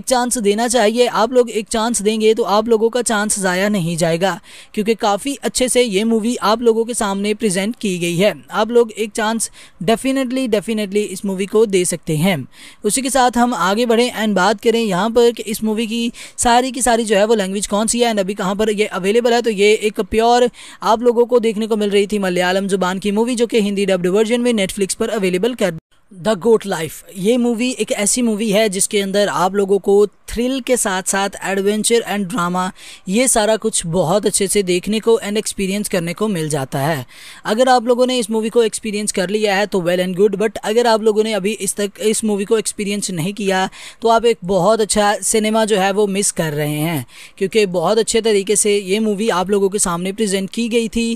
एक चांस देना चाहिए आप लोग एक चांस देंगे तो आप लोगों का चांस ज़ाया नहीं जाएगा क्योंकि काफ़ी अच्छे से ये मूवी आप लोगों के सामने प्रेजेंट की गई है आप लोग एक चांस डेफिनेटली डेफिनेटली इस मूवी को दे सकते हैं उसी के साथ हम आगे बढ़ें एंड बात करें यहाँ पर कि इस मूवी की सारी की सारी जो है वो लैंग्वेज कौन सी है एंड अभी कहाँ पर ये अवेलेबल है तो ये एक प्योर आप लोगों को देखने को मिल रही थी मलयालम जुबान की मूवी जो कि हिंदी डब्ड वर्जन में नेटफ्लिक्स पर अवेलेबल कर द गोट लाइफ ये मूवी एक ऐसी मूवी है जिसके अंदर आप लोगों को थ्रिल के साथ साथ एडवेंचर एंड ड्रामा ये सारा कुछ बहुत अच्छे से देखने को एंड एक्सपीरियंस करने को मिल जाता है अगर आप लोगों ने इस मूवी को एक्सपीरियंस कर लिया है तो वेल एंड गुड बट अगर आप लोगों ने अभी इस तक इस मूवी को एक्सपीरियंस नहीं किया तो आप एक बहुत अच्छा सिनेमा जो है वो मिस कर रहे हैं क्योंकि बहुत अच्छे तरीके से ये मूवी आप लोगों के सामने प्रजेंट की गई थी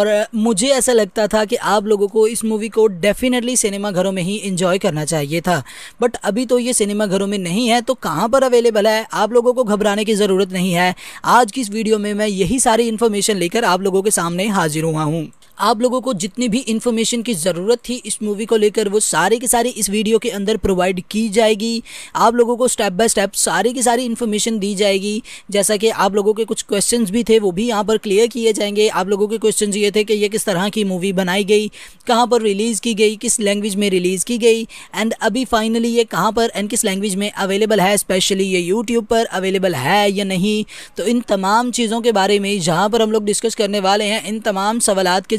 और मुझे ऐसा लगता था कि आप लोगों को इस मूवी को डेफिनेटली सिनेमा घरों में ही इंजॉय करना चाहिए था बट अभी तो ये सिनेमा घरों में नहीं है तो कहाँ पर अवेलेबल अवेलेबल है आप लोगों को घबराने की ज़रूरत नहीं है आज की इस वीडियो में मैं यही सारी इन्फॉर्मेशन लेकर आप लोगों के सामने हाजिर हुआ हूँ आप लोगों को जितनी भी इन्फॉर्मेशन की ज़रूरत थी इस मूवी को लेकर वो सारे के सारे इस वीडियो के अंदर प्रोवाइड की जाएगी आप लोगों को स्टेप बाय स्टेप सारी की सारी इन्फॉर्मेशन दी जाएगी जैसा कि आप लोगों के कुछ क्वेश्चन भी थे वो भी यहाँ पर क्लियर किए जाएंगे आप लोगों के क्वेश्चन ये थे कि ये किस तरह की मूवी बनाई गई कहाँ पर रिलीज़ की गई किस लैंग्वेज में रिलीज़ की गई एंड अभी फाइनली ये कहाँ पर एंड किस लैंग्वेज में अवेलेबल है स्पेशली ये यूट्यूब पर अवेलेबल है या नहीं तो इन तमाम चीज़ों के बारे में जहाँ पर हम लोग डिस्कस करने वाले हैं इन तमाम सवाल के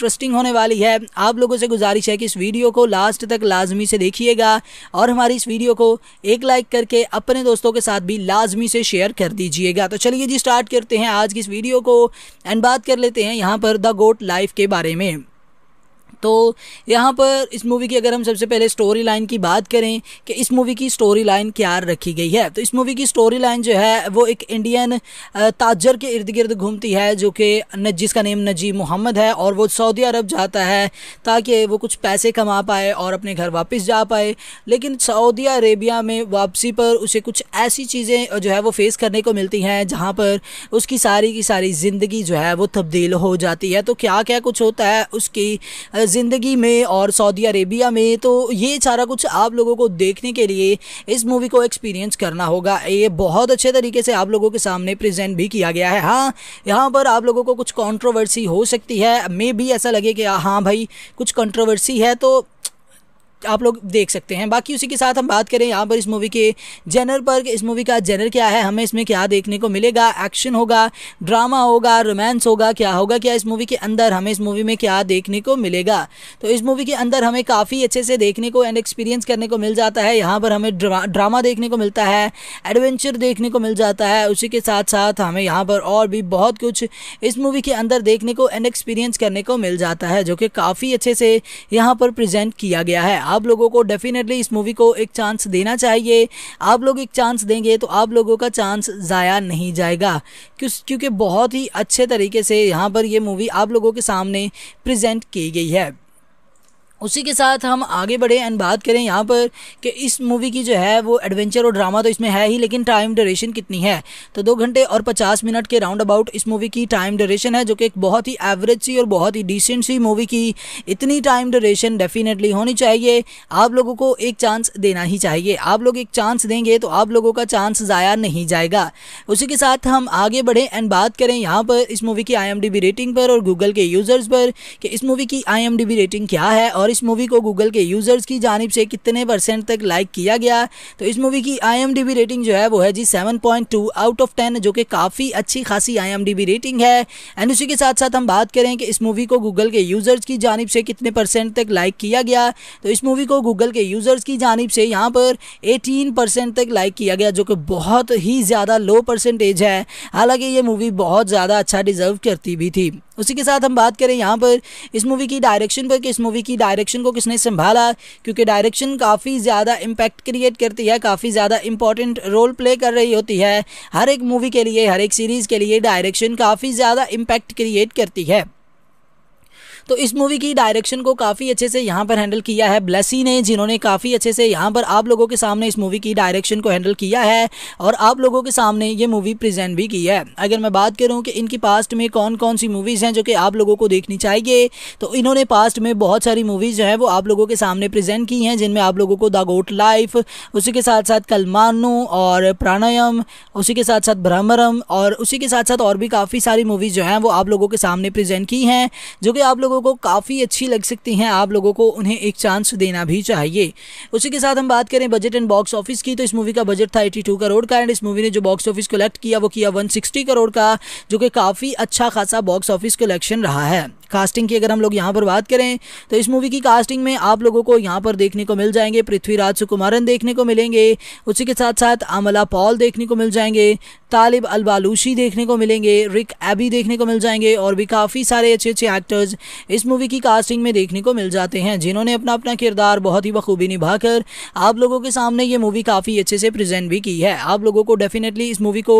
इंटरेस्टिंग होने वाली है आप लोगों से गुजारिश है कि इस वीडियो को लास्ट तक लाजमी से देखिएगा और हमारी इस वीडियो को एक लाइक करके अपने दोस्तों के साथ भी लाजमी से शेयर कर दीजिएगा तो चलिए जी स्टार्ट करते हैं आज की इस वीडियो को एंड बात कर लेते हैं यहाँ पर द गोट लाइफ के बारे में तो यहाँ पर इस मूवी की अगर हम सबसे पहले स्टोरी लाइन की बात करें कि इस मूवी की स्टोरी लाइन क्या रखी गई है तो इस मूवी की स्टोरी लाइन जो है वो एक इंडियन ताजर के इर्द गिर्द घूमती है जो कि जिसका नेम नजीब मोहम्मद है और वो सऊदी अरब जाता है ताकि वो कुछ पैसे कमा पाए और अपने घर वापस जा पाए लेकिन सऊदी अरेबिया में वापसी पर उसे कुछ ऐसी चीज़ें जो है वो फेस करने को मिलती हैं जहाँ पर उसकी सारी की सारी ज़िंदगी जो है वो तब्दील हो जाती है तो क्या क्या कुछ होता है उसकी ज़िंदगी में और सऊदी अरेबिया में तो ये सारा कुछ आप लोगों को देखने के लिए इस मूवी को एक्सपीरियंस करना होगा ये बहुत अच्छे तरीके से आप लोगों के सामने प्रेजेंट भी किया गया है हाँ यहाँ पर आप लोगों को कुछ कंट्रोवर्सी हो सकती है मे भी ऐसा लगे कि हाँ भाई कुछ कंट्रोवर्सी है तो आप लोग देख सकते हैं बाकी उसी के साथ हम बात करें यहाँ पर इस मूवी के जेनर पर इस मूवी का जेनर क्या है हमें इसमें क्या देखने को मिलेगा एक्शन होगा ड्रामा होगा रोमांस होगा क्या होगा क्या इस मूवी के अंदर हमें इस मूवी में क्या देखने को मिलेगा तो इस मूवी के अंदर हमें काफ़ी अच्छे से देखने को एंड एक्सपीरियंस करने को मिल जाता है यहाँ पर हमें ड्रामा देखने को मिलता है एडवेंचर देखने को मिल जाता है उसी के साथ साथ हमें यहाँ पर और भी बहुत कुछ इस मूवी के अंदर देखने को एंड एक्सपीरियंस करने को मिल जाता है जो कि काफ़ी अच्छे से यहाँ पर प्रजेंट किया गया है आप लोगों को डेफिनेटली इस मूवी को एक चांस देना चाहिए आप लोग एक चांस देंगे तो आप लोगों का चांस ज़ाया नहीं जाएगा क्योंकि बहुत ही अच्छे तरीके से यहाँ पर ये मूवी आप लोगों के सामने प्रजेंट की गई है उसी के साथ हम आगे बढ़े एंड बात करें यहाँ पर कि इस मूवी की जो है वो एडवेंचर और ड्रामा तो इसमें है ही लेकिन टाइम ड्यूरेशन कितनी है तो दो घंटे और पचास मिनट के राउंड अबाउट इस मूवी की टाइम ड्यूरेशन है जो कि एक बहुत ही एवरेज सी और बहुत ही डिसेंट सी मूवी की इतनी टाइम ड्यूरेशन डेफिनेटली होनी चाहिए आप लोगों को एक चांस देना ही चाहिए आप लोग एक चांस देंगे तो आप लोगों का चांस ज़ाया नहीं जाएगा उसी के साथ हम आगे बढ़ें एंड बात करें यहाँ पर इस मूवी की आई रेटिंग पर और गूगल के यूज़र्स पर कि इस मूवी की आई रेटिंग क्या है और और इस मूवी को गूगल के यूज़र्स की जानब से कितने परसेंट तक लाइक किया गया तो इस मूवी की आई रेटिंग जो है वो है जी सेवन आउट ऑफ टेन जो कि काफ़ी अच्छी खासी आई रेटिंग है एंड उसी के साथ साथ हम बात करें कि इस मूवी को गूगल के यूज़र्स की जानब से कितने परसेंट तक लाइक किया गया तो इस मूवी को गूगल के यूज़र्स की जानब से यहाँ पर एटीन परसेंट तक लाइक किया गया जो कि बहुत ही ज़्यादा लो परसेंटेज है हालांकि ये मूवी बहुत ज़्यादा अच्छा डिज़र्व करती भी थी उसी के साथ हम बात करें यहाँ पर इस मूवी की डायरेक्शन पर कि इस मूवी की डायरेक्शन डायरेक्शन को किसने संभाला क्योंकि डायरेक्शन काफ़ी ज़्यादा इम्पैक्ट क्रिएट करती है काफ़ी ज़्यादा इंपॉर्टेंट रोल प्ले कर रही होती है हर एक मूवी के लिए हर एक सीरीज़ के लिए डायरेक्शन काफ़ी ज़्यादा इम्पैक्ट क्रिएट करती है तो इस मूवी की डायरेक्शन को काफ़ी अच्छे से यहाँ पर हैंडल किया है ब्लेसी ने जिन्होंने काफ़ी अच्छे से यहाँ पर आप लोगों के सामने इस मूवी की डायरेक्शन को हैंडल किया है और आप लोगों के सामने ये मूवी प्रेजेंट भी की है अगर मैं बात करूँ कि इनकी पास्ट में कौन कौन सी मूवीज़ हैं जो कि आप लोगों को देखनी चाहिए तो इन्होंने पास्ट में बहुत सारी मूवीज़ जो है वो आप लोगों के सामने प्रेजेंट की हैं जिनमें आप लोगों को द गोट लाइफ उसी के साथ साथ कलमानो और प्राणायाम उसी के साथ साथ ब्रह्मरम और उसी के साथ साथ और भी काफ़ी सारी मूवीज़ जो हैं वो आप लोगों के सामने प्रेजेंट की हैं जो कि आप लोगों लोगों को काफ़ी अच्छी लग सकती हैं आप लोगों को उन्हें एक चांस देना भी चाहिए उसी के साथ हम बात करें बजट एंड बॉक्स ऑफिस की तो इस मूवी का बजट था एटी करोड़ का एंड इस मूवी ने जो बॉक्स ऑफिस कलेक्ट किया वो किया वन करोड़ का जो कि काफ़ी अच्छा खासा बॉक्स ऑफिस कलेक्शन रहा है कास्टिंग की अगर हम लोग यहाँ पर बात करें तो इस मूवी की कास्टिंग में आप लोगों को यहाँ पर देखने को मिल जाएंगे पृथ्वीराज सुकुमारन देखने को मिलेंगे उसी के साथ साथ अमला पॉल देखने को मिल जाएंगे तालिब अलबालूशी देखने को मिलेंगे रिक एबी देखने को मिल जाएंगे और भी काफ़ी सारे अच्छे अच्छे एक्टर्स इस मूवी की कास्टिंग में देखने को मिल जाते हैं जिन्होंने अपना अपना किरदार बहुत ही बखूबी निभाकर आप लोगों के सामने ये मूवी काफ़ी अच्छे से प्रेजेंट भी की है आप लोगों को डेफिनेटली इस मूवी को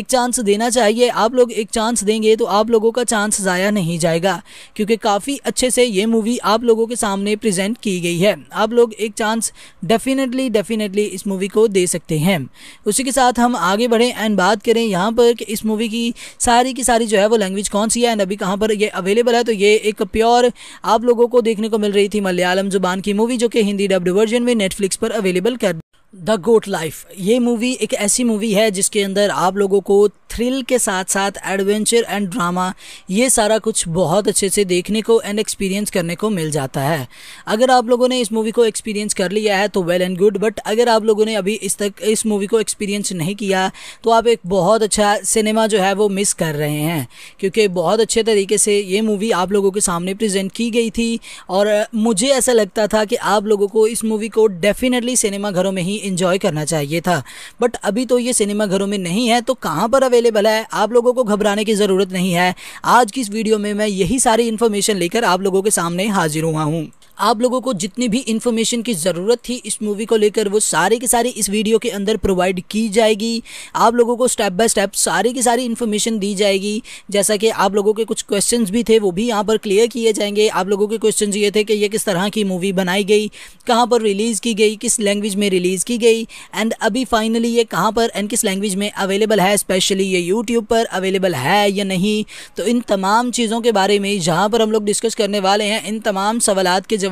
एक चांस देना चाहिए आप लोग एक चांस देंगे तो आप लोगों का चांस ज़ाया नहीं जाएगा क्योंकि काफ़ी अच्छे से ये मूवी आप लोगों के सामने प्रेजेंट की गई है आप लोग एक चांस डेफिनेटली डेफिनेटली इस मूवी को दे सकते हैं उसी के साथ हम आगे बढ़ें एंड बात करें यहाँ पर कि इस मूवी की सारी की सारी जो है वो लैंग्वेज कौन सी है एंड अभी कहाँ पर ये अवेलेबल है तो ये एक प्योर आप लोगों को देखने को मिल रही थी मलयालम जुबान की मूवी जो कि हिंदी डब्ड वर्जन में नेटफ्लिक्स पर अवेलेबल कर द गोट लाइफ ये मूवी एक ऐसी मूवी है जिसके अंदर आप लोगों को थ्रिल के साथ साथ एडवेंचर एंड ड्रामा ये सारा कुछ बहुत अच्छे से देखने को एंड एक्सपीरियंस करने को मिल जाता है अगर आप लोगों ने इस मूवी को एक्सपीरियंस कर लिया है तो वेल एंड गुड बट अगर आप लोगों ने अभी इस तक इस मूवी को एक्सपीरियंस नहीं किया तो आप एक बहुत अच्छा सिनेमा जो है वो मिस कर रहे हैं क्योंकि बहुत अच्छे तरीके से ये मूवी आप लोगों के सामने प्रजेंट की गई थी और मुझे ऐसा लगता था कि आप लोगों को इस मूवी को डेफिनेटली सिनेमा घरों में ही इंजॉय करना चाहिए था बट अभी तो ये सिनेमा घरों में नहीं है तो कहाँ पर अवेलेबल अवेलेबल है आप लोगों को घबराने की ज़रूरत नहीं है आज की इस वीडियो में मैं यही सारी इन्फॉर्मेशन लेकर आप लोगों के सामने हाजिर हुआ हूँ आप लोगों को जितनी भी इन्फॉर्मेशन की ज़रूरत थी इस मूवी को लेकर वो सारे के सारे इस वीडियो के अंदर प्रोवाइड की जाएगी आप लोगों को स्टेप बाय स्टेप सारी की सारी इन्फॉर्मेशन दी जाएगी जैसा कि आप लोगों के कुछ क्वेश्चंस भी थे वो भी यहाँ पर क्लियर किए जाएंगे आप लोगों के क्वेश्चन ये थे कि ये किस तरह की मूवी बनाई गई कहाँ पर रिलीज़ की गई किस लैंग्वेज में रिलीज़ की गई एंड अभी फाइनली ये कहाँ पर एंड किस लैंग्वेज में अवेलेबल है स्पेशली ये यूट्यूब पर अवेलेबल है या नहीं तो इन तमाम चीज़ों के बारे में जहाँ पर हम लोग डिस्कस करने वाले हैं इन तमाम सवाल के जवाब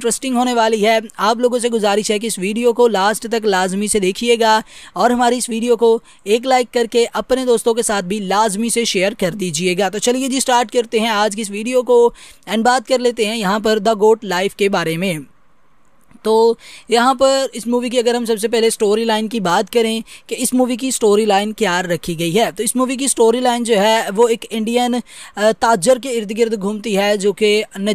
इंटरेस्टिंग होने वाली है आप लोगों से गुजारिश है कि इस वीडियो को लास्ट तक लाजमी से देखिएगा और हमारी इस वीडियो को एक लाइक करके अपने दोस्तों के साथ भी लाजमी से शेयर कर दीजिएगा तो चलिए जी स्टार्ट करते हैं आज की इस वीडियो को एंड बात कर लेते हैं यहाँ पर द गोट लाइफ के बारे में तो यहाँ पर इस मूवी की अगर हम सबसे पहले स्टोरी लाइन की बात करें कि इस मूवी की स्टोरी लाइन क्या रखी गई है तो इस मूवी की स्टोरी लाइन जो है वो एक इंडियन ताजर के इर्द गिर्द घूमती है जो कि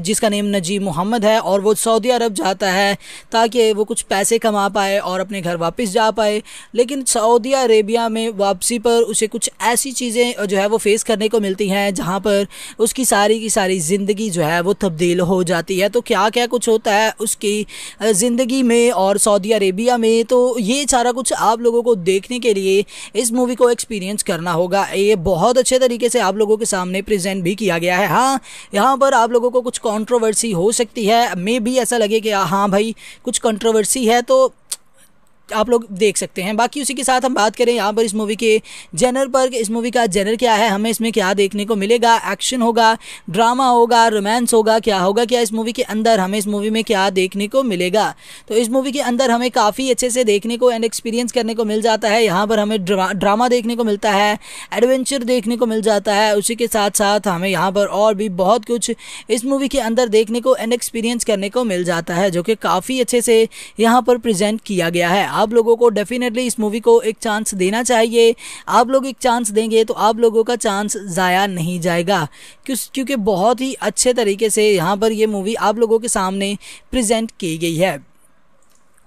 जिसका नेम नजीब मोहम्मद है और वो सऊदी अरब जाता है ताकि वो कुछ पैसे कमा पाए और अपने घर वापस जा पाए लेकिन सऊदी अरेबिया में वापसी पर उसे कुछ ऐसी चीज़ें जो है वो फेस करने को मिलती हैं जहाँ पर उसकी सारी की सारी ज़िंदगी जो है वो तब्दील हो जाती है तो क्या क्या कुछ होता है उसकी ज़िंदगी में और सऊदी अरेबिया में तो ये सारा कुछ आप लोगों को देखने के लिए इस मूवी को एक्सपीरियंस करना होगा ये बहुत अच्छे तरीके से आप लोगों के सामने प्रेजेंट भी किया गया है हाँ यहाँ पर आप लोगों को कुछ कंट्रोवर्सी हो सकती है मे भी ऐसा लगे कि हाँ भाई कुछ कंट्रोवर्सी है तो आप लोग देख सकते हैं बाकी उसी के साथ हम बात करें यहाँ पर इस मूवी के जेनर पर इस मूवी का जेनर क्या है हमें इसमें क्या देखने को मिलेगा एक्शन होगा ड्रामा होगा रोमांस होगा क्या होगा क्या इस मूवी के अंदर हमें इस मूवी में क्या देखने को मिलेगा तो इस मूवी के अंदर हमें काफ़ी अच्छे से देखने को एंड एक्सपीरियंस करने को मिल जाता है यहाँ पर हमें ड्रामा देखने को मिलता है एडवेंचर देखने को मिल जाता है उसी के साथ साथ हमें यहाँ पर और भी बहुत कुछ इस मूवी के अंदर देखने को एंड एक्सपीरियंस करने को मिल जाता है जो कि काफ़ी अच्छे से यहाँ पर प्रजेंट किया गया है आप लोगों को डेफिनेटली इस मूवी को एक चांस देना चाहिए आप लोग एक चांस देंगे तो आप लोगों का चांस ज़ाया नहीं जाएगा क्योंकि बहुत ही अच्छे तरीके से यहाँ पर ये मूवी आप लोगों के सामने प्रजेंट की गई है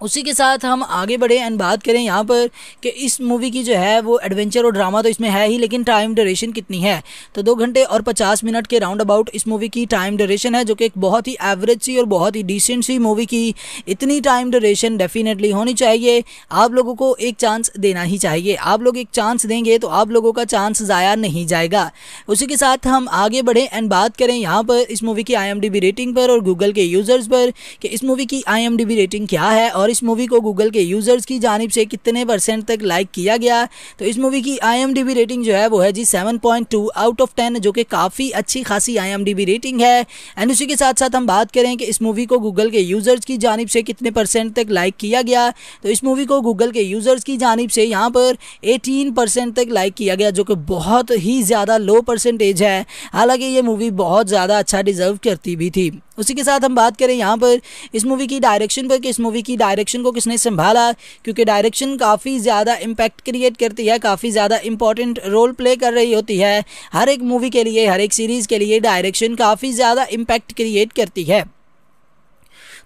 उसी के साथ हम आगे बढ़े एंड बात करें यहाँ पर कि इस मूवी की जो है वो एडवेंचर और ड्रामा तो इसमें है ही लेकिन टाइम ड्यूरेशन कितनी है तो दो घंटे और पचास मिनट के राउंड अबाउट इस मूवी की टाइम ड्यूरेशन है जो कि एक बहुत ही एवरेज सी और बहुत ही डिसेंट सी मूवी की इतनी टाइम ड्यूरेशन डेफिनेटली होनी चाहिए आप लोगों को एक चांस देना ही चाहिए आप लोग एक चांस देंगे तो आप लोगों का चांस ज़ाया नहीं जाएगा उसी के साथ हम आगे बढ़ें एंड बात करें यहाँ पर इस मूवी की आई रेटिंग पर और गूगल के यूज़र्स पर कि इस मूवी की आई रेटिंग क्या है और और इस मूवी को गूगल के यूज़र्स की जानब से कितने परसेंट तक लाइक किया गया तो इस मूवी की आई रेटिंग जो है वो है जी सेवन आउट ऑफ टेन जो कि काफ़ी अच्छी खासी आई रेटिंग है एंड उसी के साथ साथ हम बात करें कि इस मूवी को गूगल के यूज़र्स की जानब से कितने परसेंट तक लाइक किया गया तो इस मूवी को गूगल के यूज़र्स की जानब से यहाँ पर एटीन परसेंट तक लाइक किया गया जो कि बहुत ही ज़्यादा लो परसेंटेज है हालांकि ये मूवी बहुत ज़्यादा अच्छा डिज़र्व करती भी थी उसी के साथ हम बात करें यहाँ पर इस मूवी की डायरेक्शन पर कि इस मूवी की डायरेक्शन डायरेक्शन को किसने संभाला क्योंकि डायरेक्शन काफ़ी ज़्यादा इम्पैक्ट क्रिएट करती है काफ़ी ज़्यादा इंपॉर्टेंट रोल प्ले कर रही होती है हर एक मूवी के लिए हर एक सीरीज़ के लिए डायरेक्शन काफ़ी ज़्यादा इम्पैक्ट क्रिएट करती है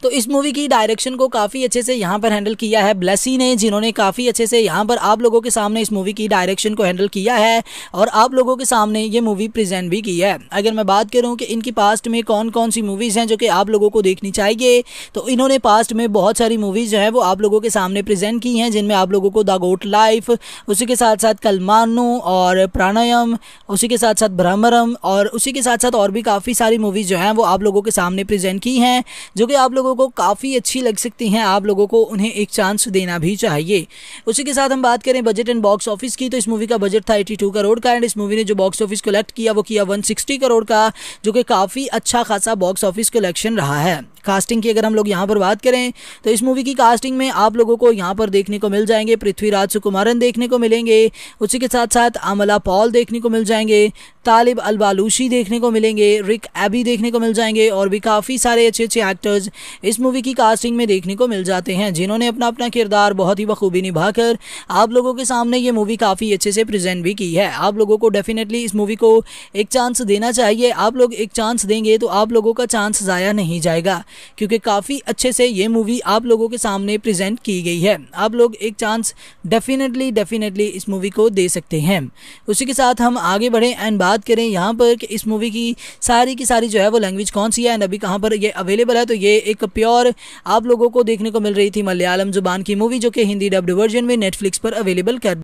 तो इस मूवी की डायरेक्शन को काफ़ी अच्छे से यहाँ पर हैंडल किया है ब्लेसी ने जिन्होंने काफ़ी अच्छे से यहाँ पर आप लोगों के सामने इस मूवी की डायरेक्शन को हैंडल किया है और आप लोगों के सामने ये मूवी प्रेजेंट भी की है अगर मैं बात करूँ कि इनकी पास्ट में कौन कौन सी मूवीज़ हैं जो कि आप लोगों को देखनी चाहिए तो इन्होंने पास्ट में बहुत सारी मूवीज़ जो है वो आप लोगों के सामने प्रेजेंट की हैं जिनमें आप लोगों को द गोट लाइफ उसी के साथ साथ कलमानो और प्राणायाम उसी के साथ साथ भ्रमरम और उसी के साथ साथ और भी काफ़ी सारी मूवीज़ जो हैं वो आप लोगों के सामने प्रेजेंट की हैं जो कि आप लोगों लोगों को काफ़ी अच्छी लग सकती हैं आप लोगों को उन्हें एक चांस देना भी चाहिए उसी के साथ हम बात करें बजट एंड बॉक्स ऑफिस की तो इस मूवी का बजट था एटी करोड़ का एंड इस मूवी ने जो बॉक्स ऑफिस कलेक्ट किया वो किया वन करोड़ का जो कि काफ़ी अच्छा खासा बॉक्स ऑफिस कलेक्शन रहा है कास्टिंग की अगर हम लोग यहाँ पर बात करें तो इस मूवी की कास्टिंग में आप लोगों को यहाँ पर देखने को मिल जाएंगे पृथ्वीराज सुकुमारन देखने को मिलेंगे उसी के साथ साथ अमला पॉल देखने को मिल जाएंगे तालिब अलबालूशी देखने को मिलेंगे रिक एबी देखने को मिल जाएंगे और भी काफ़ी सारे अच्छे अच्छे एक्टर्स इस मूवी की कास्टिंग में देखने को मिल जाते हैं जिन्होंने अपना अपना किरदार बहुत ही बखूबी निभाकर आप लोगों के सामने ये मूवी काफ़ी अच्छे से प्रेजेंट भी की है आप लोगों को डेफिनेटली इस मूवी को एक चांस देना चाहिए आप लोग एक चांस देंगे तो आप लोगों का चांस ज़ाया नहीं जाएगा क्योंकि काफ़ी अच्छे से ये मूवी आप लोगों के सामने प्रजेंट की गई है आप लोग एक चांस डेफिनेटली डेफिनेटली इस मूवी को दे सकते हैं उसी के साथ हम आगे बढ़ें एंड बात करें यहाँ पर कि इस मूवी की सारी की सारी जो है वो लैंग्वेज कौन सी है एंड अभी कहाँ पर ये अवेलेबल है तो ये एक एक प्योर आप लोगों को देखने को मिल रही थी मलयालम जुबान की मूवी जो कि हिंदी डब्ड वर्जन में नेटफ्लिक्स पर अवेलेबल कर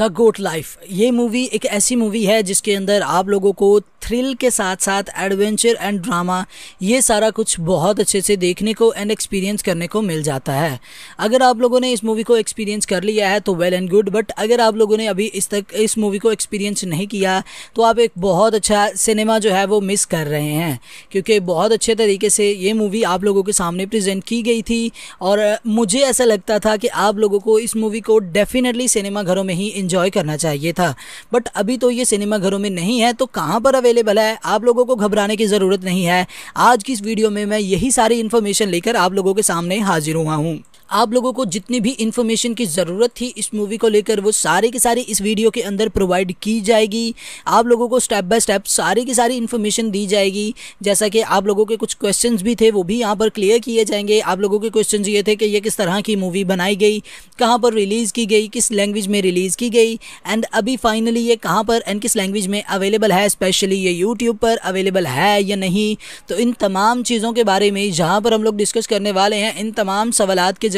द गोट लाइफ ये मूवी एक ऐसी मूवी है जिसके अंदर आप लोगों को थ्रिल के साथ साथ एडवेंचर एंड ड्रामा ये सारा कुछ बहुत अच्छे से देखने को एंड एक्सपीरियंस करने को मिल जाता है अगर आप लोगों ने इस मूवी को एक्सपीरियंस कर लिया है तो वेल एंड गुड बट अगर आप लोगों ने अभी इस तक इस मूवी को एक्सपीरियंस नहीं किया तो आप एक बहुत अच्छा सिनेमा जो है वो मिस कर रहे हैं क्योंकि बहुत अच्छे तरीके से ये मूवी आप लोगों के सामने प्रजेंट की गई थी और मुझे ऐसा लगता था कि आप लोगों को इस मूवी को डेफिनेटली सिनेमा घरों में ही इंजॉय करना चाहिए था बट अभी तो ये सिनेमा घरों में नहीं है तो कहाँ पर अवेलेबल अवेलेबल है आप लोगों को घबराने की ज़रूरत नहीं है आज की इस वीडियो में मैं यही सारी इन्फॉर्मेशन लेकर आप लोगों के सामने हाजिर हुआ हूँ आप लोगों को जितनी भी इन्फॉर्मेशन की ज़रूरत थी इस मूवी को लेकर वो सारे के सारे इस वीडियो के अंदर प्रोवाइड की जाएगी आप लोगों को स्टेप बाय स्टेप सारी की सारी इन्फॉर्मेशन दी जाएगी जैसा कि आप लोगों के कुछ क्वेश्चन भी थे वो भी यहाँ पर क्लियर किए जाएंगे आप लोगों के क्वेश्चन ये थे कि ये किस तरह की मूवी बनाई गई कहाँ पर रिलीज़ की गई किस लैंग्वेज में रिलीज़ की गई एंड अभी फाइनली ये कहाँ पर एंड किस लैंग्वेज में अवेलेबल है स्पेशली ये यूट्यूब पर अवेलेबल है या नहीं तो इन तमाम चीज़ों के बारे में जहाँ पर हम लोग डिस्कस करने वाले हैं इन तमाम सवाल के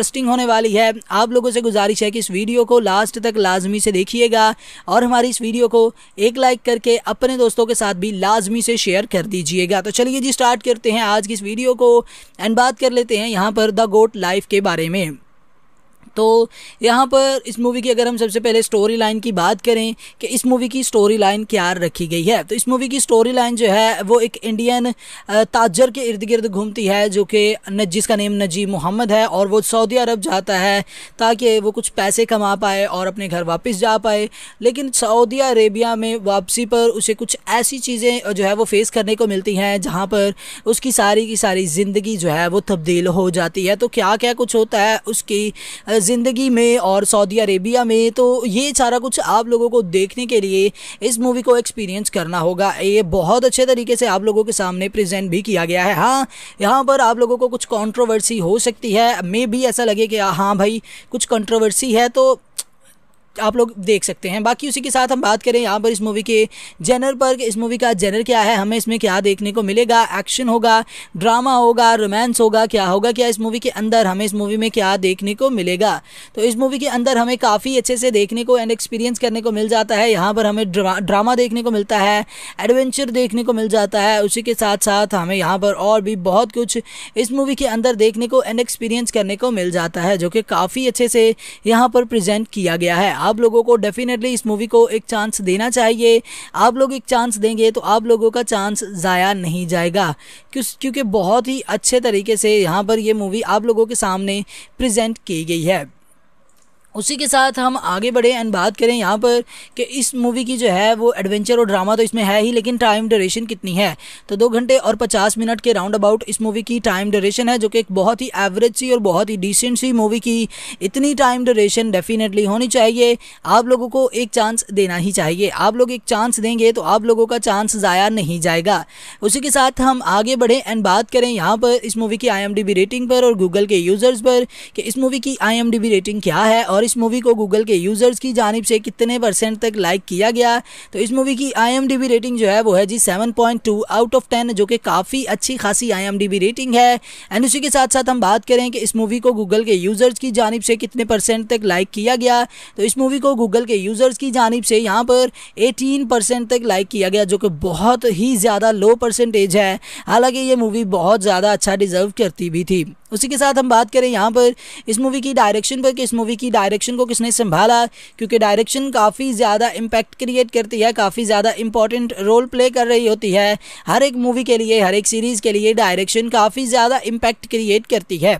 इंटरेस्टिंग होने वाली है आप लोगों से गुजारिश है कि इस वीडियो को लास्ट तक लाजमी से देखिएगा और हमारी इस वीडियो को एक लाइक करके अपने दोस्तों के साथ भी लाजमी से शेयर कर दीजिएगा तो चलिए जी स्टार्ट करते हैं आज की इस वीडियो को एंड बात कर लेते हैं यहाँ पर द गोट लाइफ के बारे में तो यहाँ पर इस मूवी की अगर हम सबसे पहले स्टोरी लाइन की बात करें कि इस मूवी की स्टोरी लाइन क्या रखी गई है तो इस मूवी की स्टोरी लाइन जो है वो एक इंडियन ताजर के इर्द गिर्द घूमती है जो कि जिसका नेम नजीब मोहम्मद है और वो सऊदी अरब जाता है ताकि वो कुछ पैसे कमा पाए और अपने घर वापस जा पाए लेकिन सऊदी अरेबिया में वापसी पर उसे कुछ ऐसी चीज़ें जो है वो फेस करने को मिलती हैं जहाँ पर उसकी सारी की सारी ज़िंदगी जो है वो तब्दील हो जाती है तो क्या क्या कुछ होता है उसकी ज़िंदगी में और सऊदी अरेबिया में तो ये सारा कुछ आप लोगों को देखने के लिए इस मूवी को एक्सपीरियंस करना होगा ये बहुत अच्छे तरीके से आप लोगों के सामने प्रेजेंट भी किया गया है हाँ यहाँ पर आप लोगों को कुछ कंट्रोवर्सी हो सकती है मे भी ऐसा लगे कि हाँ भाई कुछ कंट्रोवर्सी है तो आप लोग देख सकते हैं बाकी उसी के साथ हम बात करें यहाँ पर इस मूवी के जेनर पर इस मूवी का जेनर क्या है हमें इसमें क्या देखने को मिलेगा एक्शन होगा ड्रामा होगा रोमांस होगा क्या होगा क्या इस मूवी के अंदर हमें इस मूवी में क्या देखने को मिलेगा तो इस मूवी के अंदर हमें काफ़ी अच्छे से देखने को एंड एक्सपीरियंस करने को मिल जाता है यहाँ पर हमें ड्रा, ड्रामा देखने को मिलता है एडवेंचर देखने को मिल जाता है उसी के साथ साथ हमें यहाँ पर और भी बहुत कुछ इस मूवी के अंदर देखने को एंड एक्सपीरियंस करने को मिल जाता है जो कि काफ़ी अच्छे से यहाँ पर प्रजेंट किया गया है आप लोगों को डेफिनेटली इस मूवी को एक चांस देना चाहिए आप लोग एक चांस देंगे तो आप लोगों का चांस ज़ाया नहीं जाएगा क्योंकि बहुत ही अच्छे तरीके से यहाँ पर ये मूवी आप लोगों के सामने प्रजेंट की गई है उसी के साथ हम आगे बढ़े एंड बात करें यहाँ पर कि इस मूवी की जो है वो एडवेंचर और ड्रामा तो इसमें है ही लेकिन टाइम ड्यूरेशन कितनी है तो दो घंटे और पचास मिनट के राउंड अबाउट इस मूवी की टाइम ड्यूरेशन है जो कि एक बहुत ही एवरेज सी और बहुत ही डिसेंट सी मूवी की इतनी टाइम ड्यूरेशन डेफिनेटली होनी चाहिए आप लोगों को एक चांस देना ही चाहिए आप लोग एक चांस देंगे तो आप लोगों का चांस ज़ाया नहीं जाएगा उसी के साथ हम आगे बढ़ें एंड बात करें यहाँ पर इस मूवी की आई रेटिंग पर और गूगल के यूज़र्स पर कि इस मूवी की आई रेटिंग क्या है और और इस मूवी को गूगल के यूज़र्स की जानब से कितने परसेंट तक लाइक किया गया तो इस मूवी की आई रेटिंग जो है वो है जी सेवन आउट ऑफ टेन जो कि काफ़ी अच्छी खासी आई रेटिंग है एंड उसी के साथ साथ हम बात करें कि इस मूवी को गूगल के यूज़र्स की जानब से कितने परसेंट तक लाइक किया गया तो इस मूवी को गूगल के यूज़र्स की जानब से यहाँ पर एटीन परसेंट तक लाइक किया गया जो कि बहुत ही ज़्यादा लो परसेंटेज है हालांकि ये मूवी बहुत ज़्यादा अच्छा डिज़र्व करती भी थी उसी के साथ हम बात करें यहाँ पर इस मूवी की डायरेक्शन पर कि इस मूवी की डायरेक्शन को किसने संभाला क्योंकि डायरेक्शन काफ़ी ज़्यादा इम्पैक्ट क्रिएट करती है काफ़ी ज़्यादा इंपॉर्टेंट रोल प्ले कर रही होती है हर एक मूवी के लिए हर एक सीरीज़ के लिए डायरेक्शन काफ़ी ज़्यादा इम्पैक्ट क्रिएट करती है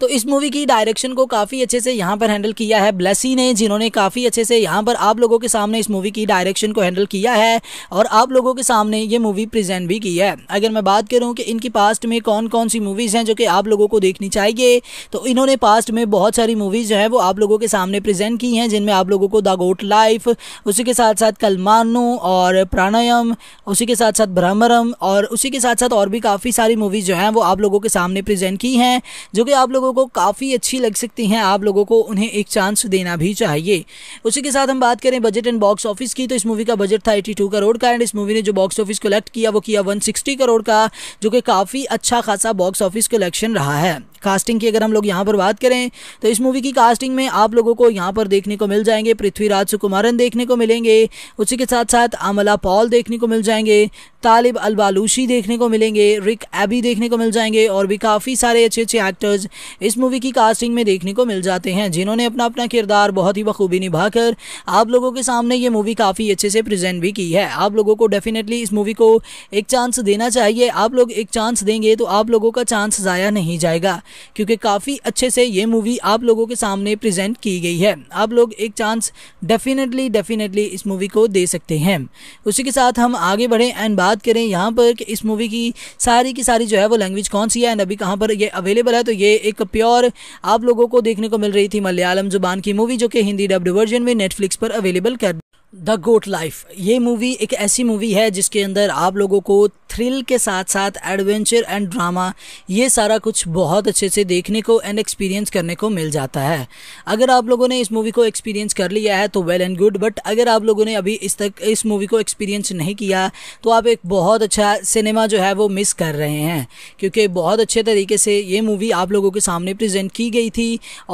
तो इस मूवी की डायरेक्शन को काफ़ी अच्छे से यहाँ पर हैंडल किया है ब्लेसी ने जिन्होंने काफ़ी अच्छे से यहाँ पर आप लोगों के सामने इस मूवी की डायरेक्शन को हैंडल किया है और आप लोगों के सामने ये मूवी प्रेजेंट भी की है अगर मैं बात करूँ कि इनकी पास्ट में कौन कौन सी मूवीज़ हैं जो कि आप लोगों को देखनी चाहिए तो इन्होंने पास्ट में बहुत सारी मूवीज़ जो हैं वो आप लोगों के सामने प्रेजेंट की हैं जिनमें आप लोगों को द गोट लाइफ उसी के साथ साथ कलमानो और प्राणायाम उसी के साथ साथ ब्रह्मरम और उसी के साथ साथ और भी काफ़ी सारी मूवीज़ जो हैं वो आप लोगों के सामने प्रेजेंट की हैं जो कि आप लोगों लोगों को काफ़ी अच्छी लग सकती हैं आप लोगों को उन्हें एक चांस देना भी चाहिए उसी के साथ हम बात करें बजट एंड बॉक्स ऑफिस की तो इस मूवी का बजट था एटी करोड़ का एंड इस मूवी ने जो बॉक्स ऑफिस कलेक्ट किया वो किया वन करोड़ का जो कि काफ़ी अच्छा खासा बॉक्स ऑफिस कलेक्शन रहा है कास्टिंग की अगर हम लोग यहाँ पर बात करें तो इस मूवी की कास्टिंग में आप लोगों को यहाँ पर देखने को मिल जाएंगे पृथ्वीराज सुकुमारन देखने को मिलेंगे उसी के साथ साथ अमला पॉल देखने को मिल जाएंगे तालिब अलबालूशी देखने को मिलेंगे रिक एबी देखने को मिल जाएंगे और भी काफ़ी सारे अच्छे अच्छे एक्टर्स इस मूवी की कास्टिंग में देखने को मिल जाते हैं जिन्होंने अपना अपना किरदार बहुत ही बखूबी निभाकर आप लोगों के सामने ये मूवी काफ़ी अच्छे से प्रजेंट भी की है आप लोगों को डेफिनेटली इस मूवी को एक चांस देना चाहिए आप लोग एक चांस देंगे तो आप लोगों का चांस ज़ाया नहीं जाएगा क्योंकि काफ़ी अच्छे से ये मूवी आप लोगों के सामने प्रेजेंट की गई है आप लोग एक चांस डेफिनेटली डेफिनेटली इस मूवी को दे सकते हैं उसी के साथ हम आगे बढ़ें एंड बात करें यहाँ पर कि इस मूवी की सारी की सारी जो है वो लैंग्वेज कौन सी है एंड अभी कहाँ पर ये अवेलेबल है तो ये एक प्योर आप लोगों को देखने को मिल रही थी मलयालम जुबान की मूवी जो कि हिंदी डब्ड वर्जन में नेटफ्लिक्स पर अवेलेबल कर द गोट लाइफ ये मूवी एक ऐसी मूवी है जिसके अंदर आप लोगों को थ्रिल के साथ साथ एडवेंचर एंड ड्रामा ये सारा कुछ बहुत अच्छे से देखने को एंड एक्सपीरियंस करने को मिल जाता है अगर आप लोगों ने इस मूवी को एक्सपीरियंस कर लिया है तो वेल एंड गुड बट अगर आप लोगों ने अभी इस तक इस मूवी को एक्सपीरियंस नहीं किया तो आप एक बहुत अच्छा सिनेमा जो है वो मिस कर रहे हैं क्योंकि बहुत अच्छे तरीके से ये मूवी आप लोगों के सामने प्रजेंट की गई थी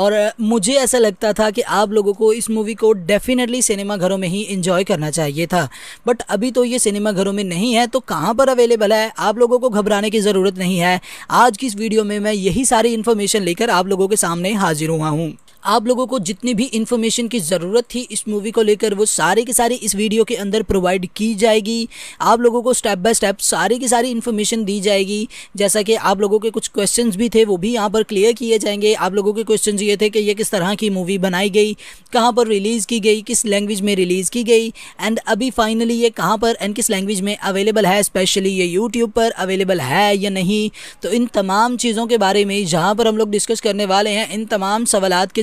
और मुझे ऐसा लगता था कि आप लोगों को इस मूवी को डेफिनेटली सिनेमाघरों में ही इंजॉय करना चाहिए था बट अभी तो ये सिनेमाघरों में नहीं है तो कहाँ पर अवेलेबल अवेलेबल है आप लोगों को घबराने की ज़रूरत नहीं है आज की इस वीडियो में मैं यही सारी इन्फॉर्मेशन लेकर आप लोगों के सामने हाजिर हुआ हूँ आप लोगों को जितनी भी इन्फॉर्मेशन की ज़रूरत थी इस मूवी को लेकर वो सारे की सारी इस वीडियो के अंदर प्रोवाइड की जाएगी आप लोगों को स्टेप बाय स्टेप सारी की सारी इन्फॉर्मेशन दी जाएगी जैसा कि आप लोगों के कुछ क्वेश्चन भी थे वो भी यहाँ पर क्लियर किए जाएंगे आप लोगों के क्वेश्चन ये थे कि ये किस तरह की मूवी बनाई गई कहाँ पर रिलीज़ की गई किस लैंग्वेज में रिलीज़ की गई एंड अभी फाइनली ये कहाँ पर एंड किस लैंग्वेज में अवेलेबल है स्पेशली ये यूट्यूब पर अवेलेबल है या नहीं तो इन तमाम चीज़ों के बारे में जहाँ पर हम लोग डिस्कस करने वाले हैं इन तमाम सवाल के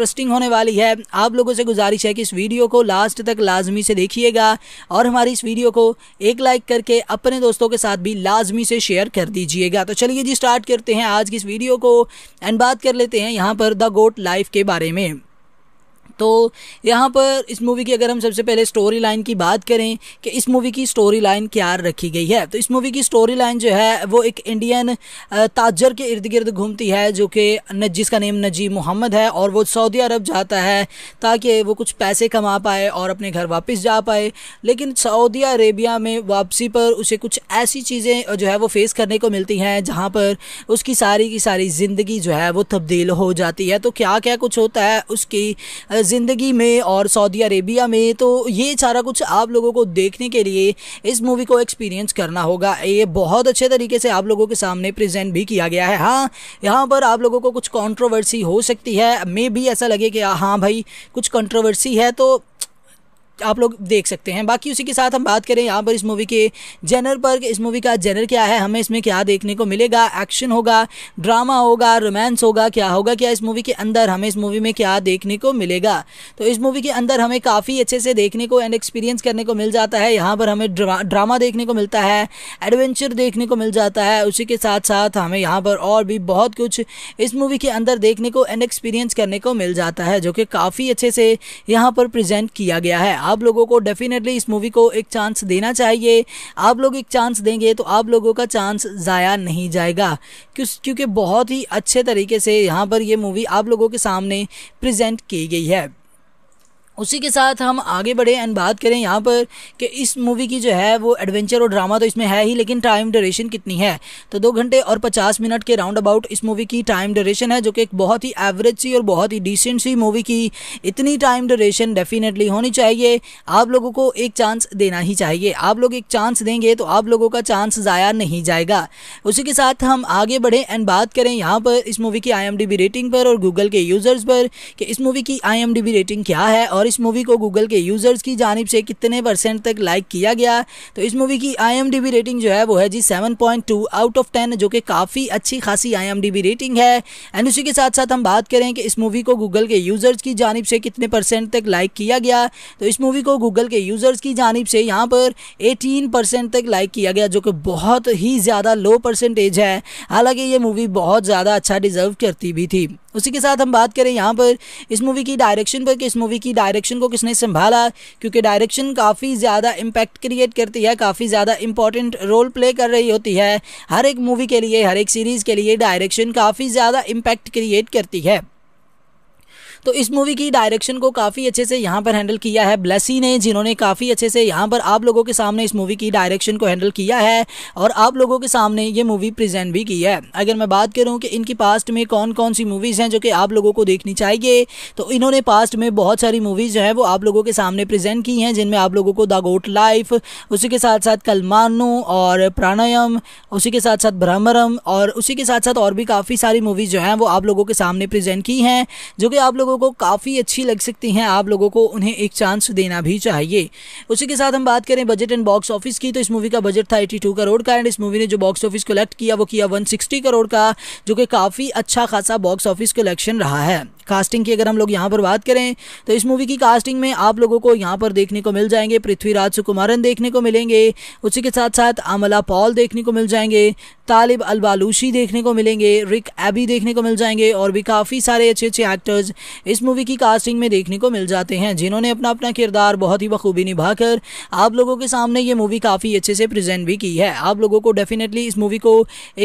इंटरेस्टिंग होने वाली है आप लोगों से गुजारिश है कि इस वीडियो को लास्ट तक लाजमी से देखिएगा और हमारी इस वीडियो को एक लाइक करके अपने दोस्तों के साथ भी लाजमी से शेयर कर दीजिएगा तो चलिए जी स्टार्ट करते हैं आज की इस वीडियो को एंड बात कर लेते हैं यहाँ पर द गोट लाइफ के बारे में तो यहाँ पर इस मूवी की अगर हम सबसे पहले स्टोरी लाइन की बात करें कि इस मूवी की स्टोरी लाइन क्या रखी गई है तो इस मूवी की स्टोरी लाइन जो है वो एक इंडियन ताजर के इर्द गिर्द घूमती है जो कि जिसका नेम नजीब मोहम्मद है और वो सऊदी अरब जाता है ताकि वो कुछ पैसे कमा पाए और अपने घर वापस जा पाए लेकिन सऊदी अरेबिया में वापसी पर उसे कुछ ऐसी चीज़ें जो है वो फेस करने को मिलती हैं जहाँ पर उसकी सारी की सारी ज़िंदगी जो है वो तब्दील हो जाती है तो क्या क्या कुछ होता है उसकी ज़िंदगी में और सऊदी अरेबिया में तो ये सारा कुछ आप लोगों को देखने के लिए इस मूवी को एक्सपीरियंस करना होगा ये बहुत अच्छे तरीके से आप लोगों के सामने प्रेजेंट भी किया गया है हाँ यहाँ पर आप लोगों को कुछ कंट्रोवर्सी हो सकती है मे भी ऐसा लगे कि हाँ भाई कुछ कंट्रोवर्सी है तो आप लोग देख सकते हैं बाकी उसी के साथ हम बात करें यहाँ पर इस मूवी के जेनर पर इस मूवी का जेनर क्या है हमें इसमें क्या देखने को मिलेगा एक्शन होगा ड्रामा होगा रोमांस होगा क्या होगा क्या इस मूवी के अंदर हमें इस मूवी में क्या देखने को मिलेगा तो इस मूवी के अंदर हमें काफ़ी अच्छे से देखने को एंड एक्सपीरियंस करने को मिल जाता है यहाँ पर हमें ड्रामा देखने को मिलता है एडवेंचर देखने को मिल जाता है उसी के साथ साथ हमें यहाँ पर और भी बहुत कुछ इस मूवी के अंदर देखने को एंड एक्सपीरियंस करने को मिल जाता है जो कि काफ़ी अच्छे से यहाँ पर प्रजेंट किया गया है आप लोगों को डेफिनेटली इस मूवी को एक चांस देना चाहिए आप लोग एक चांस देंगे तो आप लोगों का चांस ज़ाया नहीं जाएगा क्योंकि बहुत ही अच्छे तरीके से यहाँ पर ये मूवी आप लोगों के सामने प्रेजेंट की गई है उसी के साथ हम आगे बढ़े एंड बात करें यहाँ पर कि इस मूवी की जो है वो एडवेंचर और ड्रामा तो इसमें है ही लेकिन टाइम ड्यूरेशन कितनी है तो दो घंटे और पचास मिनट के राउंड अबाउट इस मूवी की टाइम ड्यूरेशन है जो कि एक बहुत ही एवरेज सी और बहुत ही डिसेंट सी मूवी की इतनी टाइम ड्यूरेशन डेफिनेटली होनी चाहिए आप लोगों को एक चांस देना ही चाहिए आप लोग एक चांस देंगे तो आप लोगों का चांस ज़ाया नहीं जाएगा उसी के साथ हम आगे बढ़ें एंड बात करें यहाँ पर इस मूवी की आई रेटिंग पर और गूगल के यूज़र्स पर कि इस मूवी की आई रेटिंग क्या है और और इस मूवी को गूगल के यूज़र्स की जानब से कितने परसेंट तक लाइक किया गया तो इस मूवी की आई रेटिंग जो है वो है जी सेवन आउट ऑफ टेन जो कि काफ़ी अच्छी खासी आई रेटिंग है एंड उसी के साथ साथ हम बात करें कि इस मूवी को गूगल के यूज़र्स की जानब से कितने परसेंट तक लाइक किया गया तो इस मूवी को गूगल के यूज़र्स की जानब से यहाँ पर एटीन परसेंट तक लाइक किया गया जो कि बहुत ही ज़्यादा लो परसेंटेज है हालांकि ये मूवी बहुत ज़्यादा अच्छा डिज़र्व करती भी थी उसी के साथ हम बात करें यहाँ पर इस मूवी की डायरेक्शन पर कि इस मूवी की डायरेक्शन को किसने संभाला क्योंकि डायरेक्शन काफ़ी ज़्यादा इम्पैक्ट क्रिएट करती है काफ़ी ज़्यादा इंपॉर्टेंट रोल प्ले कर रही होती है हर एक मूवी के लिए हर एक सीरीज़ के लिए डायरेक्शन काफ़ी ज़्यादा इम्पैक्ट क्रिएट करती है तो इस मूवी की डायरेक्शन को काफ़ी अच्छे से यहाँ पर हैंडल किया है ब्लेसी ने जिन्होंने काफ़ी अच्छे से यहाँ पर आप लोगों के सामने इस मूवी की डायरेक्शन को हैंडल किया है और आप लोगों के सामने ये मूवी प्रेजेंट भी की है अगर मैं बात करूँ कि इनकी पास्ट में कौन कौन सी मूवीज़ हैं जो कि आप लोगों को देखनी चाहिए तो इन्होंने पास्ट में बहुत सारी मूवीज़ जो है वो आप लोगों के सामने प्रेजेंट की हैं जिनमें आप लोगों को द गोट लाइफ उसी के साथ साथ कलमानू और प्राणायाम उसी के साथ साथ ब्रह्मरम और उसी के साथ साथ और भी काफ़ी सारी मूवीज़ जो हैं वो आप लोगों के सामने प्रेजेंट की हैं जो कि आप लोगों लोगों को काफ़ी अच्छी लग सकती हैं आप लोगों को उन्हें एक चांस देना भी चाहिए उसी के साथ हम बात करें बजट एंड बॉक्स ऑफिस की तो इस मूवी का बजट था एटी करोड़ का एंड इस मूवी ने जो बॉक्स ऑफिस कलेक्ट किया वो किया वन करोड़ का जो कि काफ़ी अच्छा खासा बॉक्स ऑफिस कलेक्शन रहा है कास्टिंग की अगर हम लोग यहाँ पर बात करें तो इस मूवी की कास्टिंग में आप लोगों को यहाँ पर देखने को मिल जाएंगे पृथ्वीराज सुकुमारन देखने को मिलेंगे उसी के साथ साथ अमला पॉल देखने को मिल जाएंगे तालिब अलबालूशी देखने को मिलेंगे रिक एबी देखने को मिल जाएंगे और भी काफ़ी सारे अच्छे अच्छे एक्टर्स इस मूवी की कास्टिंग में देखने को मिल जाते हैं जिन्होंने अपना अपना किरदार बहुत ही बखूबी निभाकर आप लोगों के सामने ये मूवी काफ़ी अच्छे से प्रेजेंट भी की है आप लोगों को डेफिनेटली इस मूवी को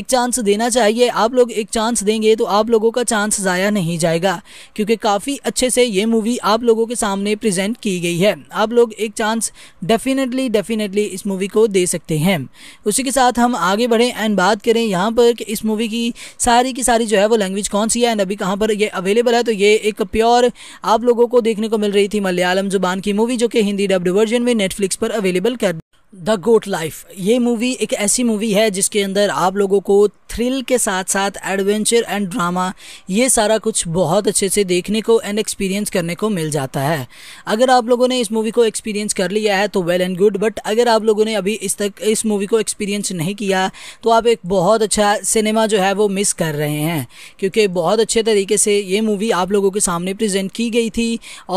एक चांस देना चाहिए आप लोग एक चांस देंगे तो आप लोगों का चांस ज़ाया नहीं जाएगा क्योंकि काफ़ी अच्छे से ये मूवी आप लोगों के सामने प्रेजेंट की गई है आप लोग एक चांस डेफिनेटली डेफिनेटली इस मूवी को दे सकते हैं उसी के साथ हम आगे बढ़ें एंड बात करें यहाँ पर कि इस मूवी की सारी की सारी जो है वो लैंग्वेज कौन सी है एंड अभी कहाँ पर ये अवेलेबल है तो ये एक प्योर आप लोगों को देखने को मिल रही थी मलयालम जुबान की मूवी जो कि हिंदी डब्ड वर्जन में नेटफ्लिक्स पर अवेलेबल कर द गोट लाइफ ये मूवी एक ऐसी मूवी है जिसके अंदर आप लोगों को थ्रिल के साथ साथ एडवेंचर एंड ड्रामा ये सारा कुछ बहुत अच्छे से देखने को एंड एक्सपीरियंस करने को मिल जाता है अगर आप लोगों ने इस मूवी को एक्सपीरियंस कर लिया है तो वेल एंड गुड बट अगर आप लोगों ने अभी इस तक इस मूवी को एक्सपीरियंस नहीं किया तो आप एक बहुत अच्छा सिनेमा जो है वो मिस कर रहे हैं क्योंकि बहुत अच्छे तरीके से ये मूवी आप लोगों के सामने प्रजेंट की गई थी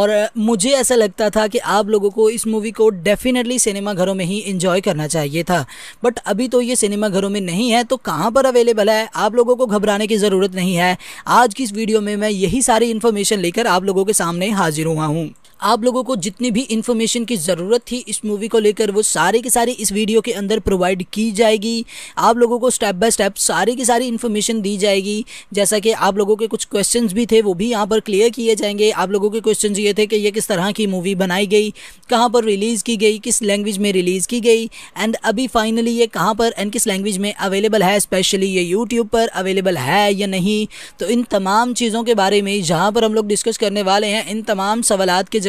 और मुझे ऐसा लगता था कि आप लोगों को इस मूवी को डेफिनेटली सिनेमाघरों में ही इंजॉय करना चाहिए था बट अभी तो ये सिनेमाघरों में नहीं है तो कहाँ पर अवेलेबल अवेलेबल है आप लोगों को घबराने की ज़रूरत नहीं है आज की इस वीडियो में मैं यही सारी इन्फॉर्मेशन लेकर आप लोगों के सामने हाजिर हुआ हूँ आप लोगों को जितनी भी इन्फॉर्मेशन की ज़रूरत थी इस मूवी को लेकर वो सारी की सारी इस वीडियो के अंदर प्रोवाइड की जाएगी आप लोगों को स्टेप बाय स्टेप सारी की सारी इन्फॉर्मेशन दी जाएगी जैसा कि आप लोगों के कुछ क्वेश्चन भी थे वो भी यहाँ पर क्लियर किए जाएंगे आप लोगों के क्वेश्चन ये थे कि ये किस तरह की मूवी बनाई गई कहाँ पर रिलीज़ की गई किस लैंग्वेज में रिलीज़ की गई एंड अभी फाइनली ये कहाँ पर एंड किस लैंग्वेज में अवेलेबल है स्पेशली ये यूट्यूब पर अवेलेबल है या नहीं तो इन तमाम चीज़ों के बारे में जहाँ पर हम लोग डिस्कस करने वाले हैं इन तमाम सवाल के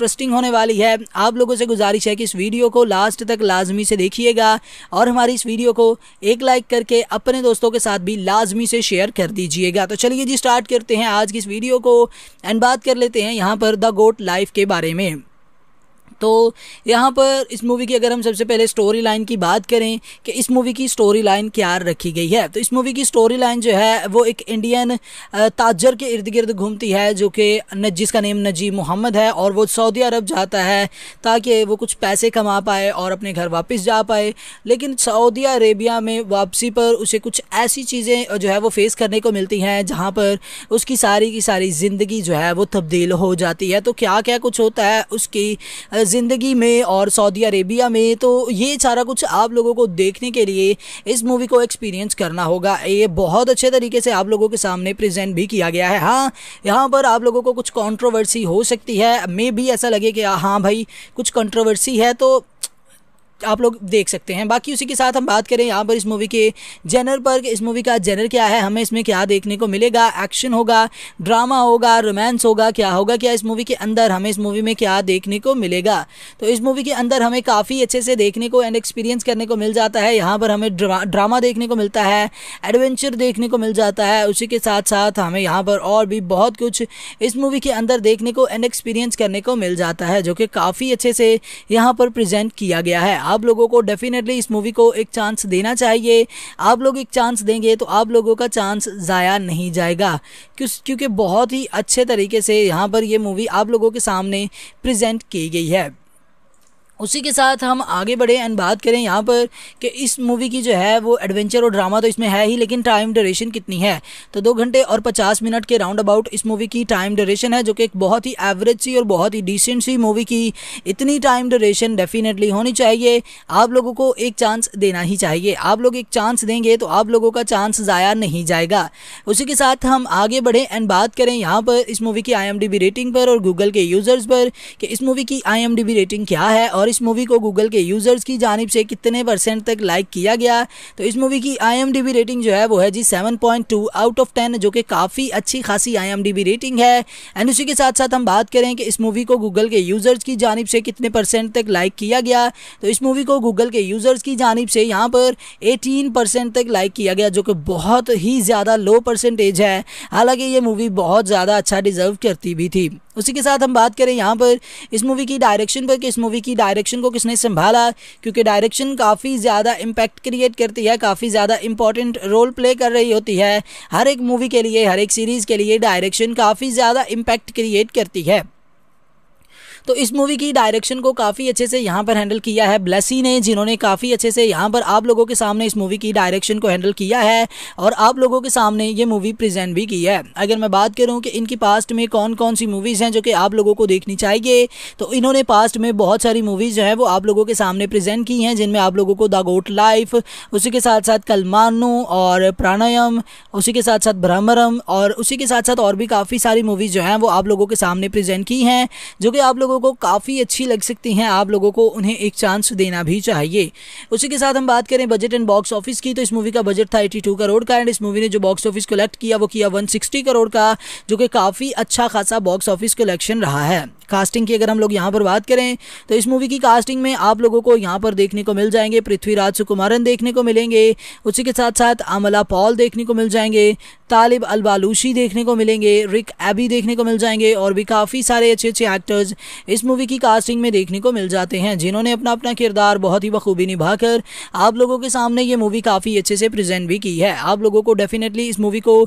इंटरेस्टिंग होने वाली है आप लोगों से गुजारिश है कि इस वीडियो को लास्ट तक लाजमी से देखिएगा और हमारी इस वीडियो को एक लाइक करके अपने दोस्तों के साथ भी लाजमी से शेयर कर दीजिएगा तो चलिए जी स्टार्ट करते हैं आज की इस वीडियो को एंड बात कर लेते हैं यहाँ पर द गोट लाइफ के बारे में तो यहाँ पर इस मूवी की अगर हम सबसे पहले स्टोरी लाइन की बात करें कि इस मूवी की स्टोरी लाइन क्या रखी गई है तो इस मूवी की स्टोरी लाइन जो है वो एक इंडियन ताजर के इर्द गिर्द घूमती है जो कि जिसका नेम नजीब मोहम्मद है और वो सऊदी अरब जाता है ताकि वो कुछ पैसे कमा पाए और अपने घर वापस जा पाए लेकिन सऊदी अरेबिया में वापसी पर उसे कुछ ऐसी चीज़ें जो है वो फेस करने को मिलती हैं जहाँ पर उसकी सारी की सारी ज़िंदगी जो है वो तब्दील हो जाती है तो क्या क्या कुछ होता है उसकी ज़िंदगी में और सऊदी अरेबिया में तो ये सारा कुछ आप लोगों को देखने के लिए इस मूवी को एक्सपीरियंस करना होगा ये बहुत अच्छे तरीके से आप लोगों के सामने प्रेजेंट भी किया गया है हाँ यहाँ पर आप लोगों को कुछ कॉन्ट्रोवर्सी हो सकती है मे भी ऐसा लगे कि हाँ भाई कुछ कंट्रोवर्सी है तो आप लोग देख सकते हैं बाकी उसी के साथ हम बात करें यहाँ पर इस मूवी के जेनर पर इस मूवी का जेनर क्या है हमें इसमें क्या देखने को मिलेगा एक्शन होगा ड्रामा होगा रोमांस होगा क्या होगा क्या इस मूवी के अंदर हमें इस मूवी में क्या देखने को मिलेगा तो इस मूवी के अंदर हमें काफ़ी अच्छे से देखने को एंड एक्सपीरियंस करने को मिल जाता है यहाँ पर हमें ड्रामा देखने को मिलता है एडवेंचर देखने को मिल जाता है उसी के साथ साथ हमें यहाँ पर और भी बहुत कुछ इस मूवी के अंदर देखने को एंड एक्सपीरियंस करने को मिल जाता है जो कि काफ़ी अच्छे से यहाँ पर प्रजेंट किया गया है आप लोगों को डेफिनेटली इस मूवी को एक चांस देना चाहिए आप लोग एक चांस देंगे तो आप लोगों का चांस ज़ाया नहीं जाएगा क्योंकि बहुत ही अच्छे तरीके से यहाँ पर यह मूवी आप लोगों के सामने प्रजेंट की गई है उसी के साथ हम आगे बढ़े एंड बात करें यहाँ पर कि इस मूवी की जो है वो एडवेंचर और ड्रामा तो इसमें है ही लेकिन टाइम ड्यूरेशन कितनी है तो दो घंटे और पचास मिनट के राउंड अबाउट इस मूवी की टाइम ड्यूरेशन है जो कि एक बहुत ही एवरेज सी और बहुत ही डिसेंट सी मूवी की इतनी टाइम ड्यूरेशन डेफिनेटली होनी चाहिए आप लोगों को एक चांस देना ही चाहिए आप लोग एक चांस देंगे तो आप लोगों का चांस ज़ाया नहीं जाएगा उसी के साथ हम आगे बढ़ें एंड बात करें यहाँ पर इस मूवी की आई रेटिंग पर और गूगल के यूज़र्स पर कि इस मूवी की आई रेटिंग क्या है और इस मूवी को गूगल के यूज़र्स की जानब से कितने परसेंट तक लाइक किया गया तो इस मूवी की आई रेटिंग जो है वो है जी सेवन आउट ऑफ टेन जो कि काफ़ी अच्छी खासी आई रेटिंग है एंड उसी के साथ साथ हम बात करें कि इस मूवी को गूगल के यूज़र्स की जानब से कितने परसेंट तक लाइक किया गया तो इस मूवी को गूगल के यूज़र्स की जानब से यहाँ पर 18 परसेंट तक लाइक किया गया जो कि बहुत ही ज़्यादा लो परसेंटेज है हालांकि ये मूवी बहुत ज़्यादा अच्छा डिज़र्व करती भी थी उसी के साथ हम बात करें यहाँ पर इस मूवी की डायरेक्शन पर कि इस मूवी की डायरेक्शन को किसने संभाला क्योंकि डायरेक्शन काफ़ी ज़्यादा इम्पैक्ट क्रिएट करती है काफ़ी ज़्यादा इंपॉर्टेंट रोल प्ले कर रही होती है हर एक मूवी के लिए हर एक सीरीज़ के लिए डायरेक्शन काफ़ी ज़्यादा इम्पैक्ट क्रिएट करती है तो इस मूवी की डायरेक्शन को काफ़ी अच्छे से यहाँ पर हैंडल किया है ब्लेसी ने जिन्होंने काफ़ी अच्छे से यहाँ पर आप लोगों के सामने इस मूवी की डायरेक्शन को हैंडल किया है और आप लोगों के सामने ये मूवी प्रेजेंट भी की है अगर मैं बात करूँ कि इनकी पास्ट में कौन कौन सी मूवीज़ हैं जो कि आप लोगों को देखनी चाहिए तो इन्होंने पास्ट में बहुत सारी मूवीज़ जो है वो आप लोगों के सामने प्रेजेंट की हैं जिनमें आप लोगों को द गोट लाइफ उसी के साथ साथ कलमानो और प्राणायाम उसी के साथ साथ ब्रह्मरम और उसी के साथ साथ और भी काफ़ी सारी मूवीज़ जो हैं वो आप लोगों के सामने प्रेजेंट की हैं जो कि आप लोगों को काफ़ी अच्छी लग सकती हैं आप लोगों को उन्हें एक चांस देना भी चाहिए उसी के साथ हम बात करें बजट एंड बॉक्स ऑफिस की तो इस मूवी का बजट था एटी करोड़ का एंड इस मूवी ने जो बॉक्स ऑफिस कलेक्ट किया वो किया वन करोड़ का जो कि काफ़ी अच्छा खासा बॉक्स ऑफिस कलेक्शन रहा है कास्टिंग की अगर हम लोग यहाँ पर बात करें तो इस मूवी की कास्टिंग में आप लोगों को यहाँ पर देखने को मिल जाएंगे पृथ्वीराज सुकुमारन देखने को मिलेंगे उसी के साथ साथ अमला पॉल देखने को मिल जाएंगे तालिब अलबालूशी देखने को मिलेंगे रिक एबी देखने को मिल जाएंगे और भी काफ़ी सारे अच्छे अच्छे एक्टर्स इस मूवी की कास्टिंग में देखने को मिल जाते हैं जिन्होंने अपना अपना किरदार बहुत ही बखूबी निभाकर आप लोगों के सामने ये मूवी काफ़ी अच्छे से प्रेजेंट भी की है आप लोगों को डेफिनेटली इस मूवी को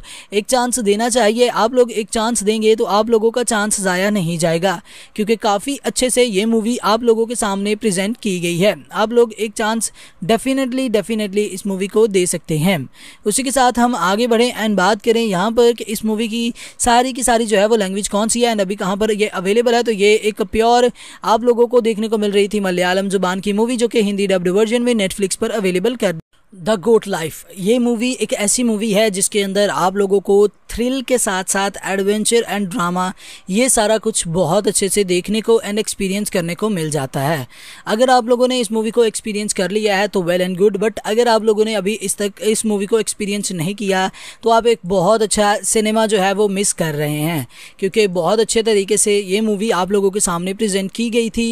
एक चांस देना चाहिए आप लोग एक चांस देंगे तो आप लोगों का चांस ज़ाया नहीं जाएगा क्योंकि काफ़ी अच्छे से ये मूवी आप लोगों के सामने प्रेजेंट की गई है आप लोग एक चांस डेफिनेटली डेफिनेटली इस मूवी को दे सकते हैं उसी के साथ हम आगे बढ़ें एंड बात करें यहाँ पर कि इस मूवी की सारी की सारी जो है वो लैंग्वेज कौन सी है एंड अभी कहाँ पर ये अवेलेबल है तो ये एक प्योर आप लोगों को देखने को मिल रही थी मलयालम जुबान की मूवी जो कि हिंदी डब्ड वर्जन में नेटफ्लिक्स पर अवेलेबल कर द गोट लाइफ ये मूवी एक ऐसी मूवी है जिसके अंदर आप लोगों को थ्रिल के साथ साथ एडवेंचर एंड ड्रामा ये सारा कुछ बहुत अच्छे से देखने को एंड एक्सपीरियंस करने को मिल जाता है अगर आप लोगों ने इस मूवी को एक्सपीरियंस कर लिया है तो वेल एंड गुड बट अगर आप लोगों ने अभी इस तक इस मूवी को एक्सपीरियंस नहीं किया तो आप एक बहुत अच्छा सिनेमा जो है वो मिस कर रहे हैं क्योंकि बहुत अच्छे तरीके से ये मूवी आप लोगों के सामने प्रजेंट की गई थी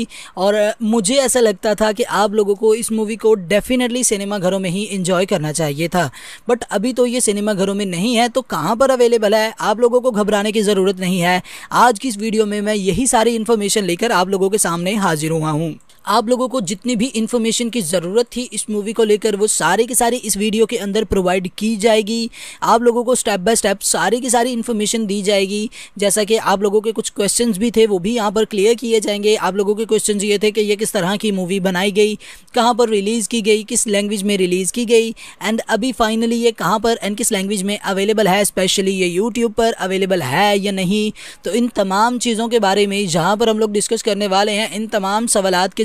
और मुझे ऐसा लगता था कि आप लोगों को इस मूवी को डेफिनेटली सिनेमाघरों में ही इंजॉय करना चाहिए था बट अभी तो ये सिनेमा घरों में नहीं है तो कहाँ पर अवेलेबल है आप लोगों को घबराने की ज़रूरत नहीं है आज की इस वीडियो में मैं यही सारी इन्फॉर्मेशन लेकर आप लोगों के सामने हाजिर हुआ हूँ आप लोगों को जितनी भी इन्फॉर्मेशन की ज़रूरत थी इस मूवी को लेकर वो सारे के सारे इस वीडियो के अंदर प्रोवाइड की जाएगी आप लोगों को स्टेप बाय स्टेप सारी की सारी इन्फॉर्मेशन दी जाएगी जैसा कि आप लोगों के कुछ क्वेश्चन भी थे वो भी यहाँ पर क्लियर किए जाएंगे आप लोगों के क्वेश्चन ये थे कि ये किस तरह की मूवी बनाई गई कहाँ पर रिलीज़ की गई किस लैंग्वेज में रिलीज़ की गई एंड अभी फाइनली ये कहाँ पर एंड किस लैंग्वेज में अवेलेबल है स्पेशली ये यूट्यूब पर अवेलेबल है या नहीं तो इन तमाम चीज़ों के बारे में जहाँ पर हम लोग डिस्कस करने वाले हैं इन तमाम सवाल के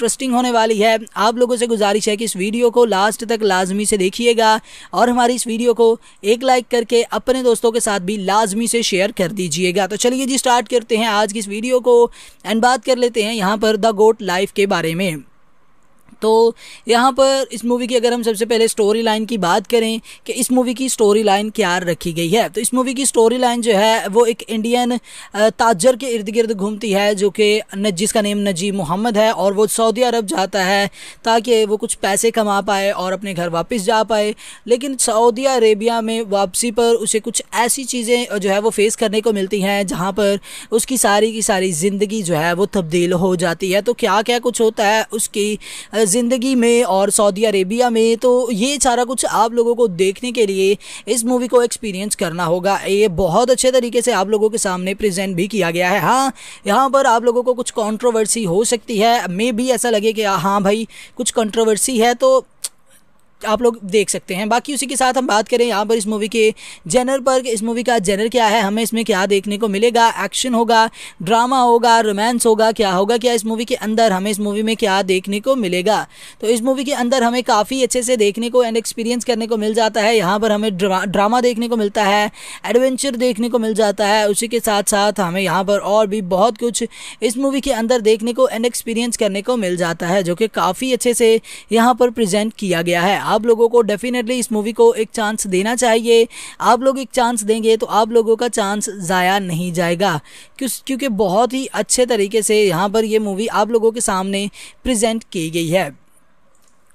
इंटरेस्टिंग होने वाली है आप लोगों से गुजारिश है कि इस वीडियो को लास्ट तक लाजमी से देखिएगा और हमारी इस वीडियो को एक लाइक करके अपने दोस्तों के साथ भी लाजमी से शेयर कर दीजिएगा तो चलिए जी स्टार्ट करते हैं आज की इस वीडियो को एंड बात कर लेते हैं यहाँ पर द गोट लाइफ के बारे में तो यहाँ पर इस मूवी की अगर हम सबसे पहले स्टोरी लाइन की बात करें कि इस मूवी की स्टोरी लाइन क्या रखी गई है तो इस मूवी की स्टोरी लाइन जो है वो एक इंडियन ताजर के इर्द गिर्द घूमती है जो कि जिसका नेम नजीब मोहम्मद है और वो सऊदी अरब जाता है ताकि वो कुछ पैसे कमा पाए और अपने घर वापस जा पाए लेकिन सऊदी अरेबिया में वापसी पर उसे कुछ ऐसी चीज़ें जो है वो फेस करने को मिलती हैं जहाँ पर उसकी सारी की सारी ज़िंदगी जो है वो तब्दील हो जाती है तो क्या क्या कुछ होता है उसकी ज़िंदगी में और सऊदी अरेबिया में तो ये सारा कुछ आप लोगों को देखने के लिए इस मूवी को एक्सपीरियंस करना होगा ये बहुत अच्छे तरीके से आप लोगों के सामने प्रेजेंट भी किया गया है हाँ यहाँ पर आप लोगों को कुछ कंट्रोवर्सी हो सकती है मे भी ऐसा लगे कि हाँ भाई कुछ कंट्रोवर्सी है तो आप लोग देख सकते हैं बाकी उसी के साथ हम बात करें यहाँ पर इस मूवी के जेनर पर इस मूवी का जेनर क्या है हमें इसमें क्या देखने को मिलेगा एक्शन होगा ड्रामा होगा रोमांस होगा क्या होगा क्या इस मूवी के अंदर हमें इस मूवी में क्या देखने को मिलेगा तो इस मूवी के अंदर हमें काफ़ी अच्छे से देखने को एंड एक्सपीरियंस करने को मिल जाता है यहाँ पर हमें ड्रामा देखने को मिलता है एडवेंचर देखने को मिल जाता है उसी के साथ साथ हमें यहाँ पर और भी बहुत कुछ इस मूवी के अंदर देखने को एंड एक्सपीरियंस करने को मिल जाता है जो कि काफ़ी अच्छे से यहाँ पर प्रजेंट किया गया है आप लोगों को डेफिनेटली इस मूवी को एक चांस देना चाहिए आप लोग एक चांस देंगे तो आप लोगों का चांस ज़ाया नहीं जाएगा क्योंकि बहुत ही अच्छे तरीके से यहाँ पर ये मूवी आप लोगों के सामने प्रजेंट की गई है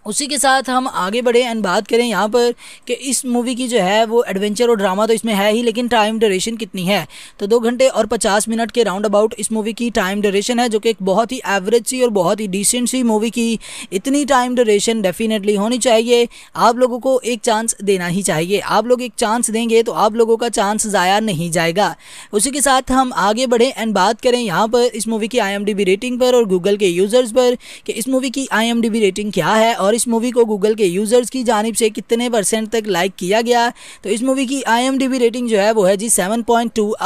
उसी के साथ हम आगे बढ़े एंड बात करें यहाँ पर कि इस मूवी की जो है वो एडवेंचर और ड्रामा तो इसमें है ही लेकिन टाइम ड्यूरेशन कितनी है तो दो घंटे और पचास मिनट के राउंड अबाउट इस मूवी की टाइम ड्यूरेशन है जो कि एक बहुत ही एवरेज सी और बहुत ही डिसेंट सी मूवी की इतनी टाइम ड्यूरेशन डेफिनेटली होनी चाहिए आप लोगों को एक चांस देना ही चाहिए आप लोग एक चांस देंगे तो आप लोगों का चांस ज़ाया नहीं जाएगा उसी के साथ हम आगे बढ़ें एंड बात करें यहाँ पर इस मूवी की आई रेटिंग पर और गूगल के यूज़र्स पर कि इस मूवी की आई रेटिंग क्या है और और इस मूवी को गूगल के यूज़र्स की जानब से कितने परसेंट तक लाइक किया गया तो इस मूवी की आई रेटिंग जो है वो है जी सेवन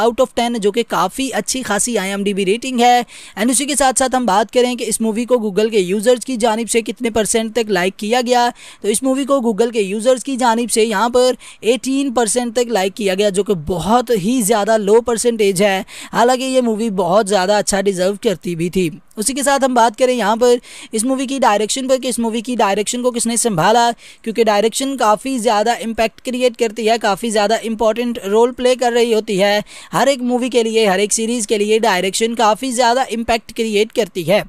आउट ऑफ टेन जो कि काफ़ी अच्छी खासी आई रेटिंग है एंड उसी के साथ साथ हम बात करें कि इस मूवी को गूगल के यूज़र्स की जानब से कितने परसेंट तक लाइक किया गया तो इस मूवी को गूगल के यूज़र्स की जानब से यहाँ पर 18 परसेंट तक लाइक किया गया जो कि बहुत ही ज़्यादा लो परसेंटेज है हालांकि ये मूवी बहुत ज़्यादा अच्छा डिज़र्व करती भी थी उसी के साथ हम बात करें यहाँ पर इस मूवी की डायरेक्शन पर कि इस मूवी की डायरेक्शन को किसने संभाला क्योंकि डायरेक्शन काफ़ी ज़्यादा इम्पैक्ट क्रिएट करती है काफ़ी ज़्यादा इंपॉर्टेंट रोल प्ले कर रही होती है हर एक मूवी के लिए हर एक सीरीज़ के लिए डायरेक्शन काफ़ी ज़्यादा इम्पैक्ट क्रिएट करती है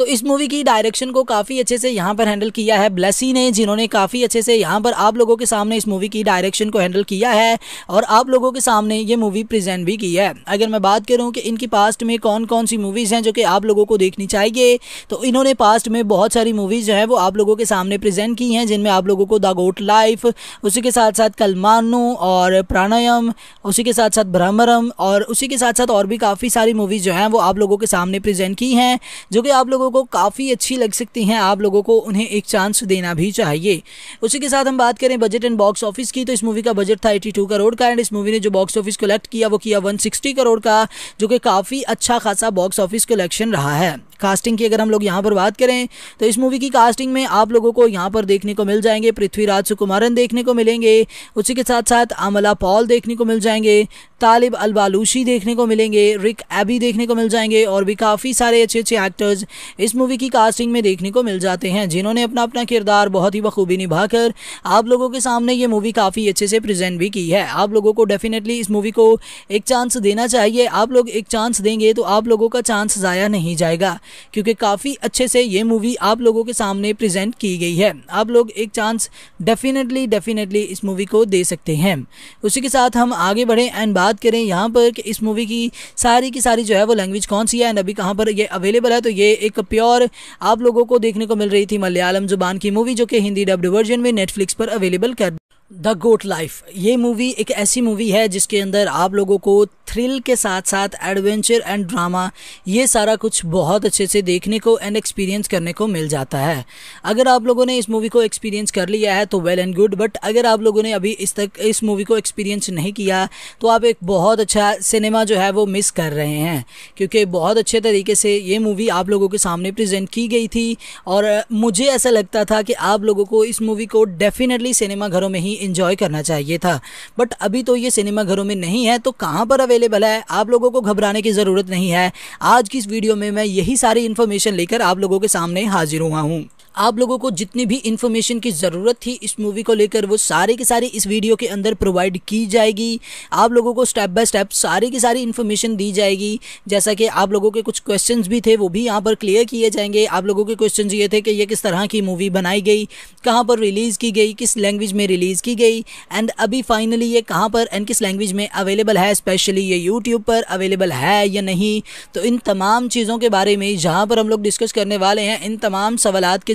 तो इस मूवी की डायरेक्शन को काफ़ी अच्छे से यहाँ पर हैंडल किया है ब्लेसी ने जिन्होंने काफ़ी अच्छे से यहाँ पर आप लोगों के सामने इस मूवी की डायरेक्शन को हैंडल किया है और आप लोगों के सामने ये मूवी प्रेजेंट भी की है अगर मैं बात करूँ कि इनकी पास्ट में कौन कौन सी मूवीज़ हैं जो कि आप लोगों को देखनी चाहिए तो इन्होंने पास्ट में बहुत सारी मूवीज़ जो है वो आप लोगों के सामने प्रेजेंट की हैं जिनमें आप लोगों को द गोट लाइफ उसी के साथ साथ कलमानो और प्राणायाम उसी के साथ साथ ब्रह्मरम और उसी के साथ साथ और भी काफ़ी सारी मूवीज़ जो हैं वो आप लोगों के सामने प्रेजेंट की हैं जो कि आप लोगों लोगों को काफ़ी अच्छी लग सकती हैं आप लोगों को उन्हें एक चांस देना भी चाहिए उसी के साथ हम बात करें बजट एंड बॉक्स ऑफिस की तो इस मूवी का बजट था एटी करोड़ का एंड इस मूवी ने जो बॉक्स ऑफिस कलेक्ट किया वो किया वन करोड़ का जो कि काफ़ी अच्छा खासा बॉक्स ऑफिस कलेक्शन रहा है कास्टिंग की अगर हम लोग यहाँ पर बात करें तो इस मूवी की कास्टिंग में आप लोगों को यहाँ पर देखने को मिल जाएंगे पृथ्वीराज सुकुमारन देखने को मिलेंगे उसी के साथ साथ अमला पॉल देखने को मिल जाएंगे तालिब अलबालूशी देखने को मिलेंगे रिक एबी देखने को मिल जाएंगे और भी काफ़ी सारे अच्छे अच्छे एक्टर्स इस मूवी की कास्टिंग में देखने को मिल जाते हैं जिन्होंने अपना अपना किरदार बहुत ही बखूबी निभाकर आप लोगों के सामने ये मूवी काफ़ी अच्छे से प्रेजेंट भी की है आप लोगों को डेफिनेटली इस मूवी को एक चांस देना चाहिए आप लोग एक चांस देंगे तो आप लोगों का चांस ज़ाया नहीं जाएगा क्योंकि काफ़ी अच्छे से ये मूवी आप लोगों के सामने प्रेजेंट की गई है आप लोग एक चांस डेफिनेटली डेफिनेटली इस मूवी को दे सकते हैं उसी के साथ हम आगे बढ़ें एंड बात करें यहाँ पर कि इस मूवी की सारी की सारी जो है वो लैंग्वेज कौन सी है एंड अभी कहाँ पर ये अवेलेबल है तो ये एक प्योर आप लोगों को देखने को मिल रही थी मलयालम जुबान की मूवी जो कि हिंदी डब्ड वर्जन में नेटफ्लिक्स पर अवेलेबल कर द गोट लाइफ ये मूवी एक ऐसी मूवी है जिसके अंदर आप लोगों को थ्रिल के साथ साथ एडवेंचर एंड ड्रामा ये सारा कुछ बहुत अच्छे से देखने को एंड एक्सपीरियंस करने को मिल जाता है अगर आप लोगों ने इस मूवी को एक्सपीरियंस कर लिया है तो वेल एंड गुड बट अगर आप लोगों ने अभी इस तक इस मूवी को एक्सपीरियंस नहीं किया तो आप एक बहुत अच्छा सिनेमा जो है वो मिस कर रहे हैं क्योंकि बहुत अच्छे तरीके से ये मूवी आप लोगों के सामने प्रजेंट की गई थी और मुझे ऐसा लगता था कि आप लोगों को इस मूवी को डेफिनेटली सिनेमाघरों में ही इंजॉय करना चाहिए था बट अभी तो ये सिनेमा घरों में नहीं है तो कहाँ पर अवेलेबल है आप लोगों को घबराने की ज़रूरत नहीं है आज की इस वीडियो में मैं यही सारी इन्फॉर्मेशन लेकर आप लोगों के सामने हाजिर हुआ हूँ आप लोगों को जितनी भी इन्फॉर्मेशन की ज़रूरत थी इस मूवी को लेकर वो सारे के सारे इस वीडियो के अंदर प्रोवाइड की जाएगी आप लोगों को स्टेप बाय स्टेप सारी की सारी इन्फॉर्मेशन दी जाएगी जैसा कि आप लोगों के कुछ क्वेश्चन भी थे वो भी यहाँ पर क्लियर किए जाएंगे आप लोगों के क्वेश्चन ये थे कि ये किस तरह की मूवी बनाई गई कहाँ पर रिलीज़ की गई किस लैंग्वेज में रिलीज़ की गई एंड अभी फाइनली ये कहाँ पर एंड किस लैंग्वेज में अवेलेबल है स्पेशली ये यूट्यूब पर अवेलेबल है या नहीं तो इन तमाम चीज़ों के बारे में जहाँ पर हम लोग डिस्कस करने वाले हैं इन तमाम सवाल के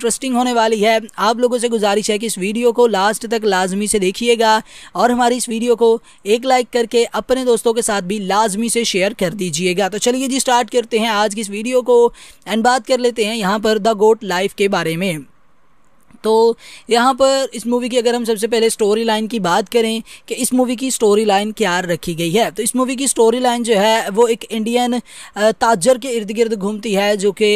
इंटरेस्टिंग होने वाली है आप लोगों से गुजारिश है कि इस वीडियो को लास्ट तक लाजमी से देखिएगा और हमारी इस वीडियो को एक लाइक करके अपने दोस्तों के साथ भी लाजमी से शेयर कर दीजिएगा तो चलिए जी स्टार्ट करते हैं आज की इस वीडियो को एंड बात कर लेते हैं यहाँ पर द गोट लाइफ के बारे में तो यहाँ पर इस मूवी की अगर हम सबसे पहले स्टोरी लाइन की बात करें कि इस मूवी की स्टोरी लाइन क्या रखी गई है तो इस मूवी की स्टोरी लाइन जो है वो एक इंडियन ताजर के इर्द गिर्द घूमती है जो कि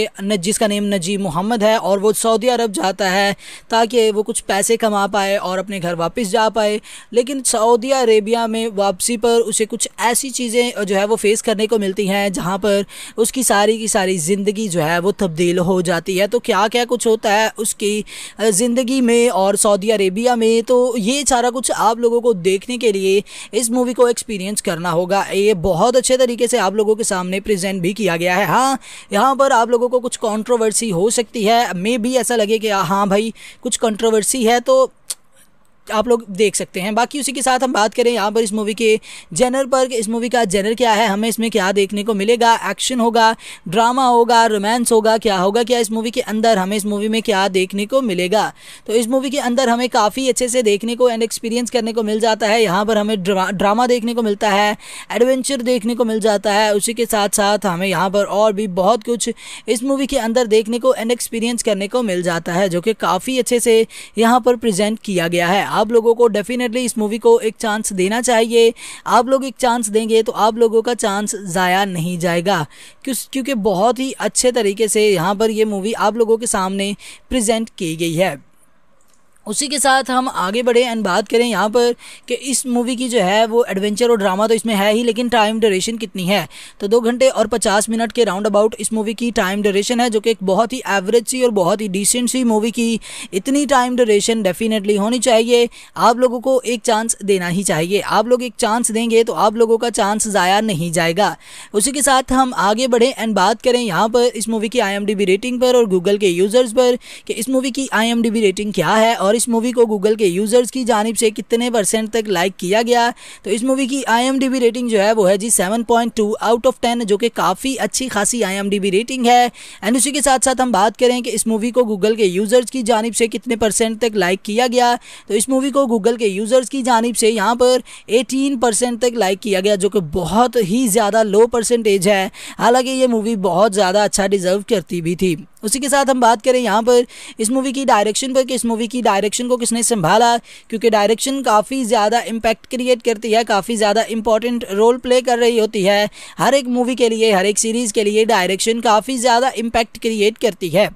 जिसका नेम नजीब मोहम्मद है और वो सऊदी अरब जाता है ताकि वो कुछ पैसे कमा पाए और अपने घर वापस जा पाए लेकिन सऊदी अरेबिया में वापसी पर उसे कुछ ऐसी चीज़ें जो है वो फेस करने को मिलती हैं जहाँ पर उसकी सारी की सारी ज़िंदगी जो है वो तब्दील हो जाती है तो क्या क्या कुछ होता है उसकी ज़िंदगी में और सऊदी अरेबिया में तो ये सारा कुछ आप लोगों को देखने के लिए इस मूवी को एक्सपीरियंस करना होगा ये बहुत अच्छे तरीके से आप लोगों के सामने प्रेजेंट भी किया गया है हाँ यहाँ पर आप लोगों को कुछ कंट्रोवर्सी हो सकती है मे भी ऐसा लगे कि हाँ भाई कुछ कंट्रोवर्सी है तो आप लोग देख सकते हैं बाकी उसी के साथ हम बात करें यहाँ पर इस मूवी के जेनर पर इस मूवी का जेनर क्या है हमें इसमें क्या देखने को मिलेगा एक्शन होगा ड्रामा होगा रोमांस होगा क्या होगा क्या इस मूवी के अंदर हमें इस मूवी में क्या देखने को मिलेगा तो इस मूवी के अंदर हमें काफ़ी अच्छे से देखने को एंड एक्सपीरियंस करने को मिल जाता है यहाँ पर हमें ड्रामा देखने को मिलता है एडवेंचर देखने को मिल जाता है उसी के साथ साथ हमें यहाँ पर और भी बहुत कुछ इस मूवी के अंदर देखने को एंड एक्सपीरियंस करने को मिल जाता है जो कि काफ़ी अच्छे से यहाँ पर प्रजेंट किया गया है आप लोगों को डेफिनेटली इस मूवी को एक चांस देना चाहिए आप लोग एक चांस देंगे तो आप लोगों का चांस ज़ाया नहीं जाएगा क्योंकि बहुत ही अच्छे तरीके से यहाँ पर ये मूवी आप लोगों के सामने प्रजेंट की गई है उसी के साथ हम आगे बढ़े एंड बात करें यहाँ पर कि इस मूवी की जो है वो एडवेंचर और ड्रामा तो इसमें है ही लेकिन टाइम ड्यूरेशन कितनी है तो दो घंटे और पचास मिनट के राउंड अबाउट इस मूवी की टाइम ड्यूरेशन है जो कि एक बहुत ही एवरेज सी और बहुत ही डिसेंट सी मूवी की इतनी टाइम ड्यूरेशन डेफिनेटली होनी चाहिए आप लोगों को एक चांस देना ही चाहिए आप लोग एक चांस देंगे तो आप लोगों का चांस ज़ाया नहीं जाएगा उसी के साथ हम आगे बढ़ें एंड बात करें यहाँ पर इस मूवी की आई रेटिंग पर और गूगल के यूज़र्स पर कि इस मूवी की आई रेटिंग क्या है और और इस मूवी को गूगल के यूज़र्स की जानब से कितने परसेंट तक लाइक किया गया तो इस मूवी की आई रेटिंग जो है वो है जी सेवन आउट ऑफ टेन जो कि काफ़ी अच्छी खासी आई रेटिंग है एंड उसी के साथ साथ हम बात करें कि इस मूवी को गूगल के यूज़र्स की जानब से कितने परसेंट तक लाइक किया गया तो इस मूवी को गूगल के यूज़र्स की जानब से यहाँ पर एटीन परसेंट तक लाइक किया गया जो कि बहुत ही ज़्यादा लो परसेंटेज है हालांकि ये मूवी बहुत ज़्यादा अच्छा डिज़र्व करती भी थी उसी के साथ हम बात करें यहाँ पर इस मूवी की डायरेक्शन पर कि इस मूवी की डायरेक्शन को किसने संभाला क्योंकि डायरेक्शन काफ़ी ज़्यादा इम्पैक्ट क्रिएट करती है काफ़ी ज़्यादा इंपॉर्टेंट रोल प्ले कर रही होती है हर एक मूवी के लिए हर एक सीरीज़ के लिए डायरेक्शन काफ़ी ज़्यादा इम्पैक्ट क्रिएट करती है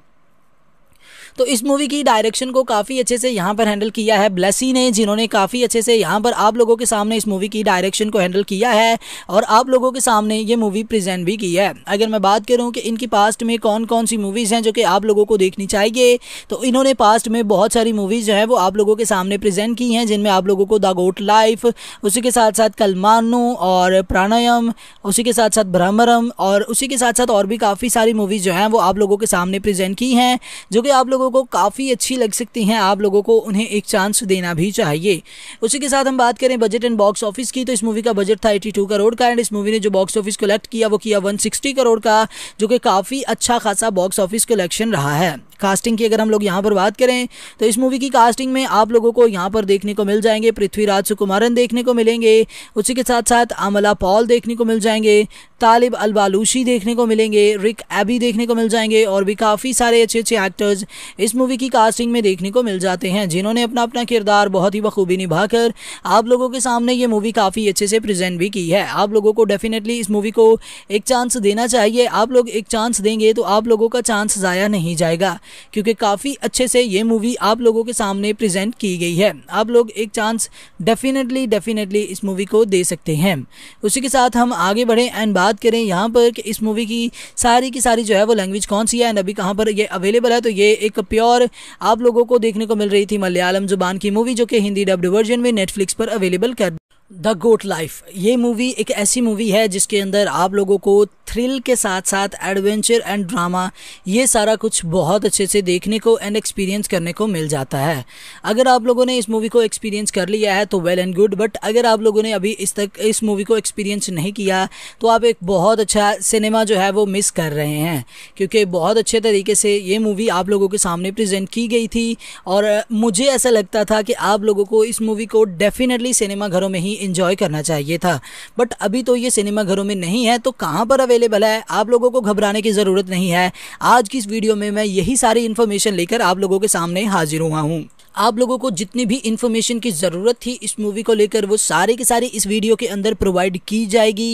तो इस मूवी की डायरेक्शन को काफ़ी अच्छे से यहाँ पर हैंडल किया है ब्लेसी ने जिन्होंने काफ़ी अच्छे से यहाँ पर आप लोगों के सामने इस मूवी की डायरेक्शन को हैंडल किया है और आप लोगों के सामने ये मूवी प्रेजेंट भी की है अगर मैं बात करूँ कि इनकी पास्ट में कौन कौन सी मूवीज़ हैं जो कि आप लोगों को देखनी चाहिए तो इन्होंने पास्ट में बहुत सारी मूवीज़ जो है वो आप लोगों के सामने प्रेजेंट की हैं जिनमें आप लोगों को द गोट लाइफ उसी के साथ साथ कलमानो और प्राणायाम उसी के साथ साथ भ्रमरम और उसी के साथ साथ और भी काफ़ी सारी मूवीज़ जो हैं वो आप लोगों के सामने प्रेजेंट की हैं जो कि आप लोगों लोगों को काफ़ी अच्छी लग सकती हैं आप लोगों को उन्हें एक चांस देना भी चाहिए उसी के साथ हम बात करें बजट एंड बॉक्स ऑफिस की तो इस मूवी का बजट था एटी करोड़ का एंड इस मूवी ने जो बॉक्स ऑफिस कलेक्ट किया वो किया वन करोड़ का जो कि काफ़ी अच्छा खासा बॉक्स ऑफिस कलेक्शन रहा है कास्टिंग की अगर हम लोग यहाँ पर बात करें तो इस मूवी की कास्टिंग में आप लोगों को यहाँ पर देखने को मिल जाएंगे पृथ्वीराज सुकुमारन देखने को मिलेंगे उसी के साथ साथ अमला पॉल देखने को मिल जाएंगे तालिब अलबालूशी देखने को मिलेंगे रिक एबी देखने को मिल जाएंगे और भी काफ़ी सारे अच्छे अच्छे एक्टर्स इस मूवी की कास्टिंग में देखने को मिल जाते हैं जिन्होंने अपना अपना किरदार बहुत ही बखूबी निभाकर आप लोगों के सामने ये मूवी काफ़ी अच्छे से प्रेजेंट भी की है आप लोगों को डेफिनेटली इस मूवी को एक चांस देना चाहिए आप लोग एक चांस देंगे तो आप लोगों का चांस ज़ाया नहीं जाएगा क्योंकि काफ़ी अच्छे से ये मूवी आप लोगों के सामने प्रेजेंट की गई है आप लोग एक चांस डेफिनेटली डेफिनेटली इस मूवी को दे सकते हैं उसी के साथ हम आगे बढ़ें एंड बात करें यहाँ पर कि इस मूवी की सारी की सारी जो है वो लैंग्वेज कौन सी है एंड अभी कहाँ पर ये अवेलेबल है तो ये एक प्योर आप लोगों को देखने को मिल रही थी मलयालम जुबान की मूवी जो कि हिंदी डब्ड वर्जन में नेटफ्लिक्स पर अवेलेबल कर द गोट लाइफ ये मूवी एक ऐसी मूवी है जिसके अंदर आप लोगों को थ्रिल के साथ साथ एडवेंचर एंड ड्रामा ये सारा कुछ बहुत अच्छे से देखने को एंड एक्सपीरियंस करने को मिल जाता है अगर आप लोगों ने इस मूवी को एक्सपीरियंस कर लिया है तो वेल एंड गुड बट अगर आप लोगों ने अभी इस तक इस मूवी को एक्सपीरियंस नहीं किया तो आप एक बहुत अच्छा सिनेमा जो है वो मिस कर रहे हैं क्योंकि बहुत अच्छे तरीके से ये मूवी आप लोगों के सामने प्रजेंट की गई थी और मुझे ऐसा लगता था कि आप लोगों को इस मूवी को डेफिनेटली सिनेमाघरों में ही इंजॉय करना चाहिए था बट अभी तो ये सिनेमा घरों में नहीं है तो कहाँ पर अवेलेबल है आप लोगों को घबराने की ज़रूरत नहीं है आज की इस वीडियो में मैं यही सारी इन्फॉर्मेशन लेकर आप लोगों के सामने हाजिर हुआ हूँ आप लोगों को जितनी भी इन्फॉर्मेशन की ज़रूरत थी इस मूवी को लेकर वो सारे की सारी इस वीडियो के अंदर प्रोवाइड की जाएगी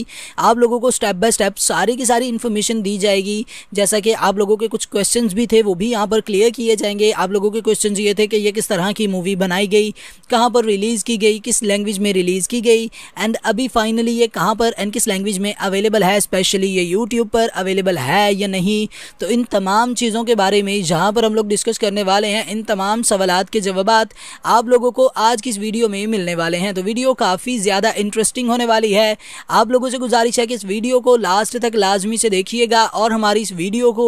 आप लोगों को स्टेप बाय स्टेप सारी की सारी इन्फॉर्मेशन दी जाएगी जैसा कि आप लोगों के कुछ क्वेश्चंस भी थे वो भी यहाँ पर क्लियर किए जाएंगे आप लोगों के क्वेश्चन ये थे कि यह किस तरह की मूवी बनाई गई कहाँ पर रिलीज़ की गई किस लैंग्वेज में रिलीज़ की गई एंड अभी फाइनली ये कहाँ पर एंड किस लैंग्वेज में अवेलेबल है स्पेशली ये यूट्यूब पर अवेलेबल है या नहीं तो इन तमाम चीज़ों के बारे में जहाँ पर हम लोग डिस्कस करने वाले हैं इन तमाम सवाल के जवाब आप लोगों को आज की इस वीडियो में मिलने वाले हैं तो वीडियो काफ़ी ज़्यादा इंटरेस्टिंग होने वाली है आप लोगों से गुजारिश है कि इस वीडियो को लास्ट तक लाजमी से देखिएगा और हमारी इस वीडियो को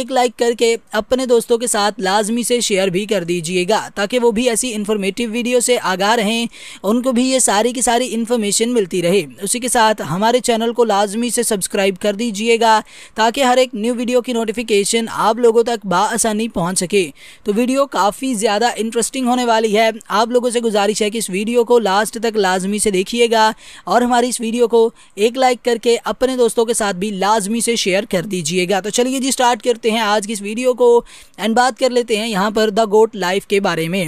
एक लाइक करके अपने दोस्तों के साथ लाजमी से शेयर भी कर दीजिएगा ताकि वो भी ऐसी इंफॉर्मेटिव वीडियो से आगा रहें उनको भी ये सारी की की सारी इन्फॉर्मेशन मिलती रहे उसी के साथ हमारे चैनल को लाजमी से सब्सक्राइब कर दीजिएगा ताकि हर एक न्यू वीडियो की नोटिफिकेशन आप लोगों तक बसानी पहुँच सके तो वीडियो काफ़ी ज़्यादा इंटरेस्टिंग होने वाली है आप लोगों से गुजारिश है कि इस वीडियो को लास्ट तक लाजमी से देखिएगा और हमारी इस वीडियो को एक लाइक करके अपने दोस्तों के साथ भी लाजमी से शेयर कर दीजिएगा तो चलिए जी स्टार्ट करते हैं आज की इस वीडियो को एंड बात कर लेते हैं यहाँ पर द गोट लाइफ के बारे में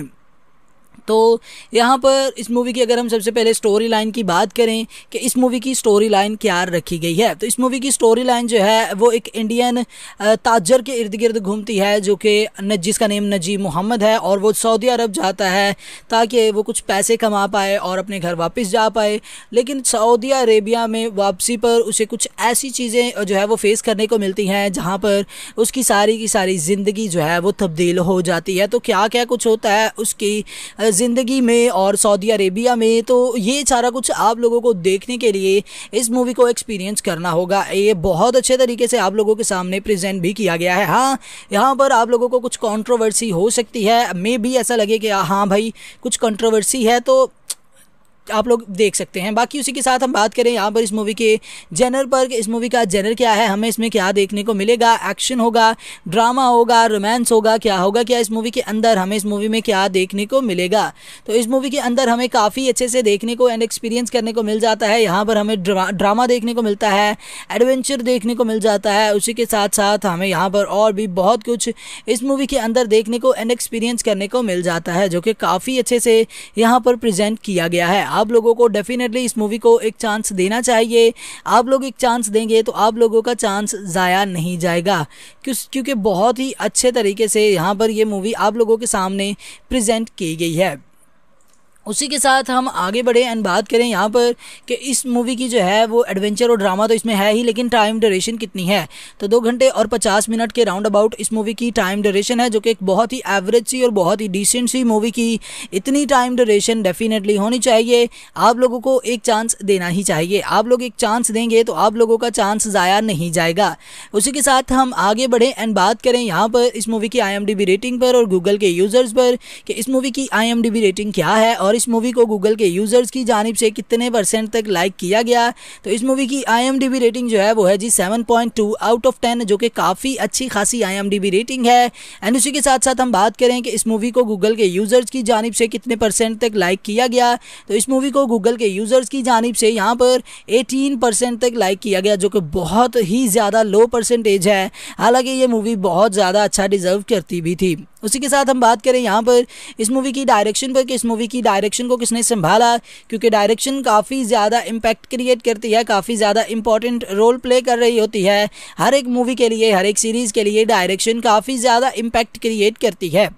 तो यहाँ पर इस मूवी की अगर हम सबसे पहले स्टोरी लाइन की बात करें कि इस मूवी की स्टोरी लाइन क्या रखी गई है तो इस मूवी की स्टोरी लाइन जो है वो एक इंडियन ताजर के इर्द गिर्द घूमती है जो कि जिसका नेम नजीब मोहम्मद है और वो सऊदी अरब जाता है ताकि वो कुछ पैसे कमा पाए और अपने घर वापस जा पाए लेकिन सऊदी अरेबिया में वापसी पर उसे कुछ ऐसी चीज़ें जो है वो फेस करने को मिलती हैं जहाँ पर उसकी सारी की सारी ज़िंदगी जो है वो तब्दील हो जाती है तो क्या क्या कुछ होता है उसकी ज़िंदगी में और सऊदी अरेबिया में तो ये सारा कुछ आप लोगों को देखने के लिए इस मूवी को एक्सपीरियंस करना होगा ये बहुत अच्छे तरीके से आप लोगों के सामने प्रेजेंट भी किया गया है हाँ यहाँ पर आप लोगों को कुछ कंट्रोवर्सी हो सकती है मे भी ऐसा लगे कि हाँ भाई कुछ कंट्रोवर्सी है तो आप लोग देख सकते हैं बाकी उसी के साथ हम बात करें यहाँ पर इस मूवी के जेनर पर इस मूवी का जेनर क्या है हमें इसमें क्या देखने को मिलेगा एक्शन होगा ड्रामा होगा रोमांस होगा क्या होगा क्या इस मूवी के अंदर हमें इस मूवी में क्या देखने को मिलेगा तो इस मूवी के अंदर हमें काफ़ी अच्छे से देखने को एंड एक्सपीरियंस करने को मिल जाता है यहाँ पर हमें ड्रा, ड्रामा देखने को मिलता है एडवेंचर देखने को मिल जाता है उसी के साथ साथ हमें यहाँ पर और भी बहुत कुछ इस मूवी के अंदर देखने को एंड एक्सपीरियंस करने को मिल जाता है जो कि काफ़ी अच्छे से यहाँ पर प्रजेंट किया गया है आप लोगों को डेफिनेटली इस मूवी को एक चांस देना चाहिए आप लोग एक चांस देंगे तो आप लोगों का चांस ज़ाया नहीं जाएगा क्योंकि बहुत ही अच्छे तरीके से यहाँ पर ये मूवी आप लोगों के सामने प्रजेंट की गई है उसी के साथ हम आगे बढ़े एंड बात करें यहाँ पर कि इस मूवी की जो है वो एडवेंचर और ड्रामा तो इसमें है ही लेकिन टाइम ड्यूरेशन कितनी है तो दो घंटे और पचास मिनट के राउंड अबाउट इस मूवी की टाइम ड्यूरेशन है जो कि एक बहुत ही एवरेज सी और बहुत ही डिसेंट सी मूवी की इतनी टाइम ड्यूरेशन डेफिनेटली होनी चाहिए आप लोगों को एक चांस देना ही चाहिए आप लोग एक चांस देंगे तो आप लोगों का चांस ज़ाया नहीं जाएगा उसी के साथ हम आगे बढ़ें एंड बात करें यहाँ पर इस मूवी की आई रेटिंग पर और गूगल के यूज़र्स पर कि इस मूवी की आई रेटिंग क्या है और और इस मूवी को गूगल के यूज़र्स की जानब से कितने परसेंट तक लाइक किया गया तो इस मूवी की आई रेटिंग जो है वो है जी सेवन आउट ऑफ टेन जो कि काफ़ी अच्छी खासी आई रेटिंग है एंड उसी के साथ साथ हम बात करें कि इस मूवी को गूगल के यूज़र्स की जानब से कितने परसेंट तक लाइक किया गया तो इस मूवी को गूगल के यूज़र्स की जानब से यहाँ पर एटीन परसेंट तक लाइक किया गया जो कि बहुत ही ज़्यादा लो परसेंटेज है हालांकि ये मूवी बहुत ज़्यादा अच्छा डिज़र्व करती भी थी उसी के साथ हम बात करें यहाँ पर इस मूवी की डायरेक्शन पर कि इस मूवी की डायरेक्शन को किसने संभाला क्योंकि डायरेक्शन काफ़ी ज़्यादा इम्पैक्ट क्रिएट करती है काफ़ी ज़्यादा इंपॉर्टेंट रोल प्ले कर रही होती है हर एक मूवी के लिए हर एक सीरीज़ के लिए डायरेक्शन काफ़ी ज़्यादा इम्पैक्ट क्रिएट करती है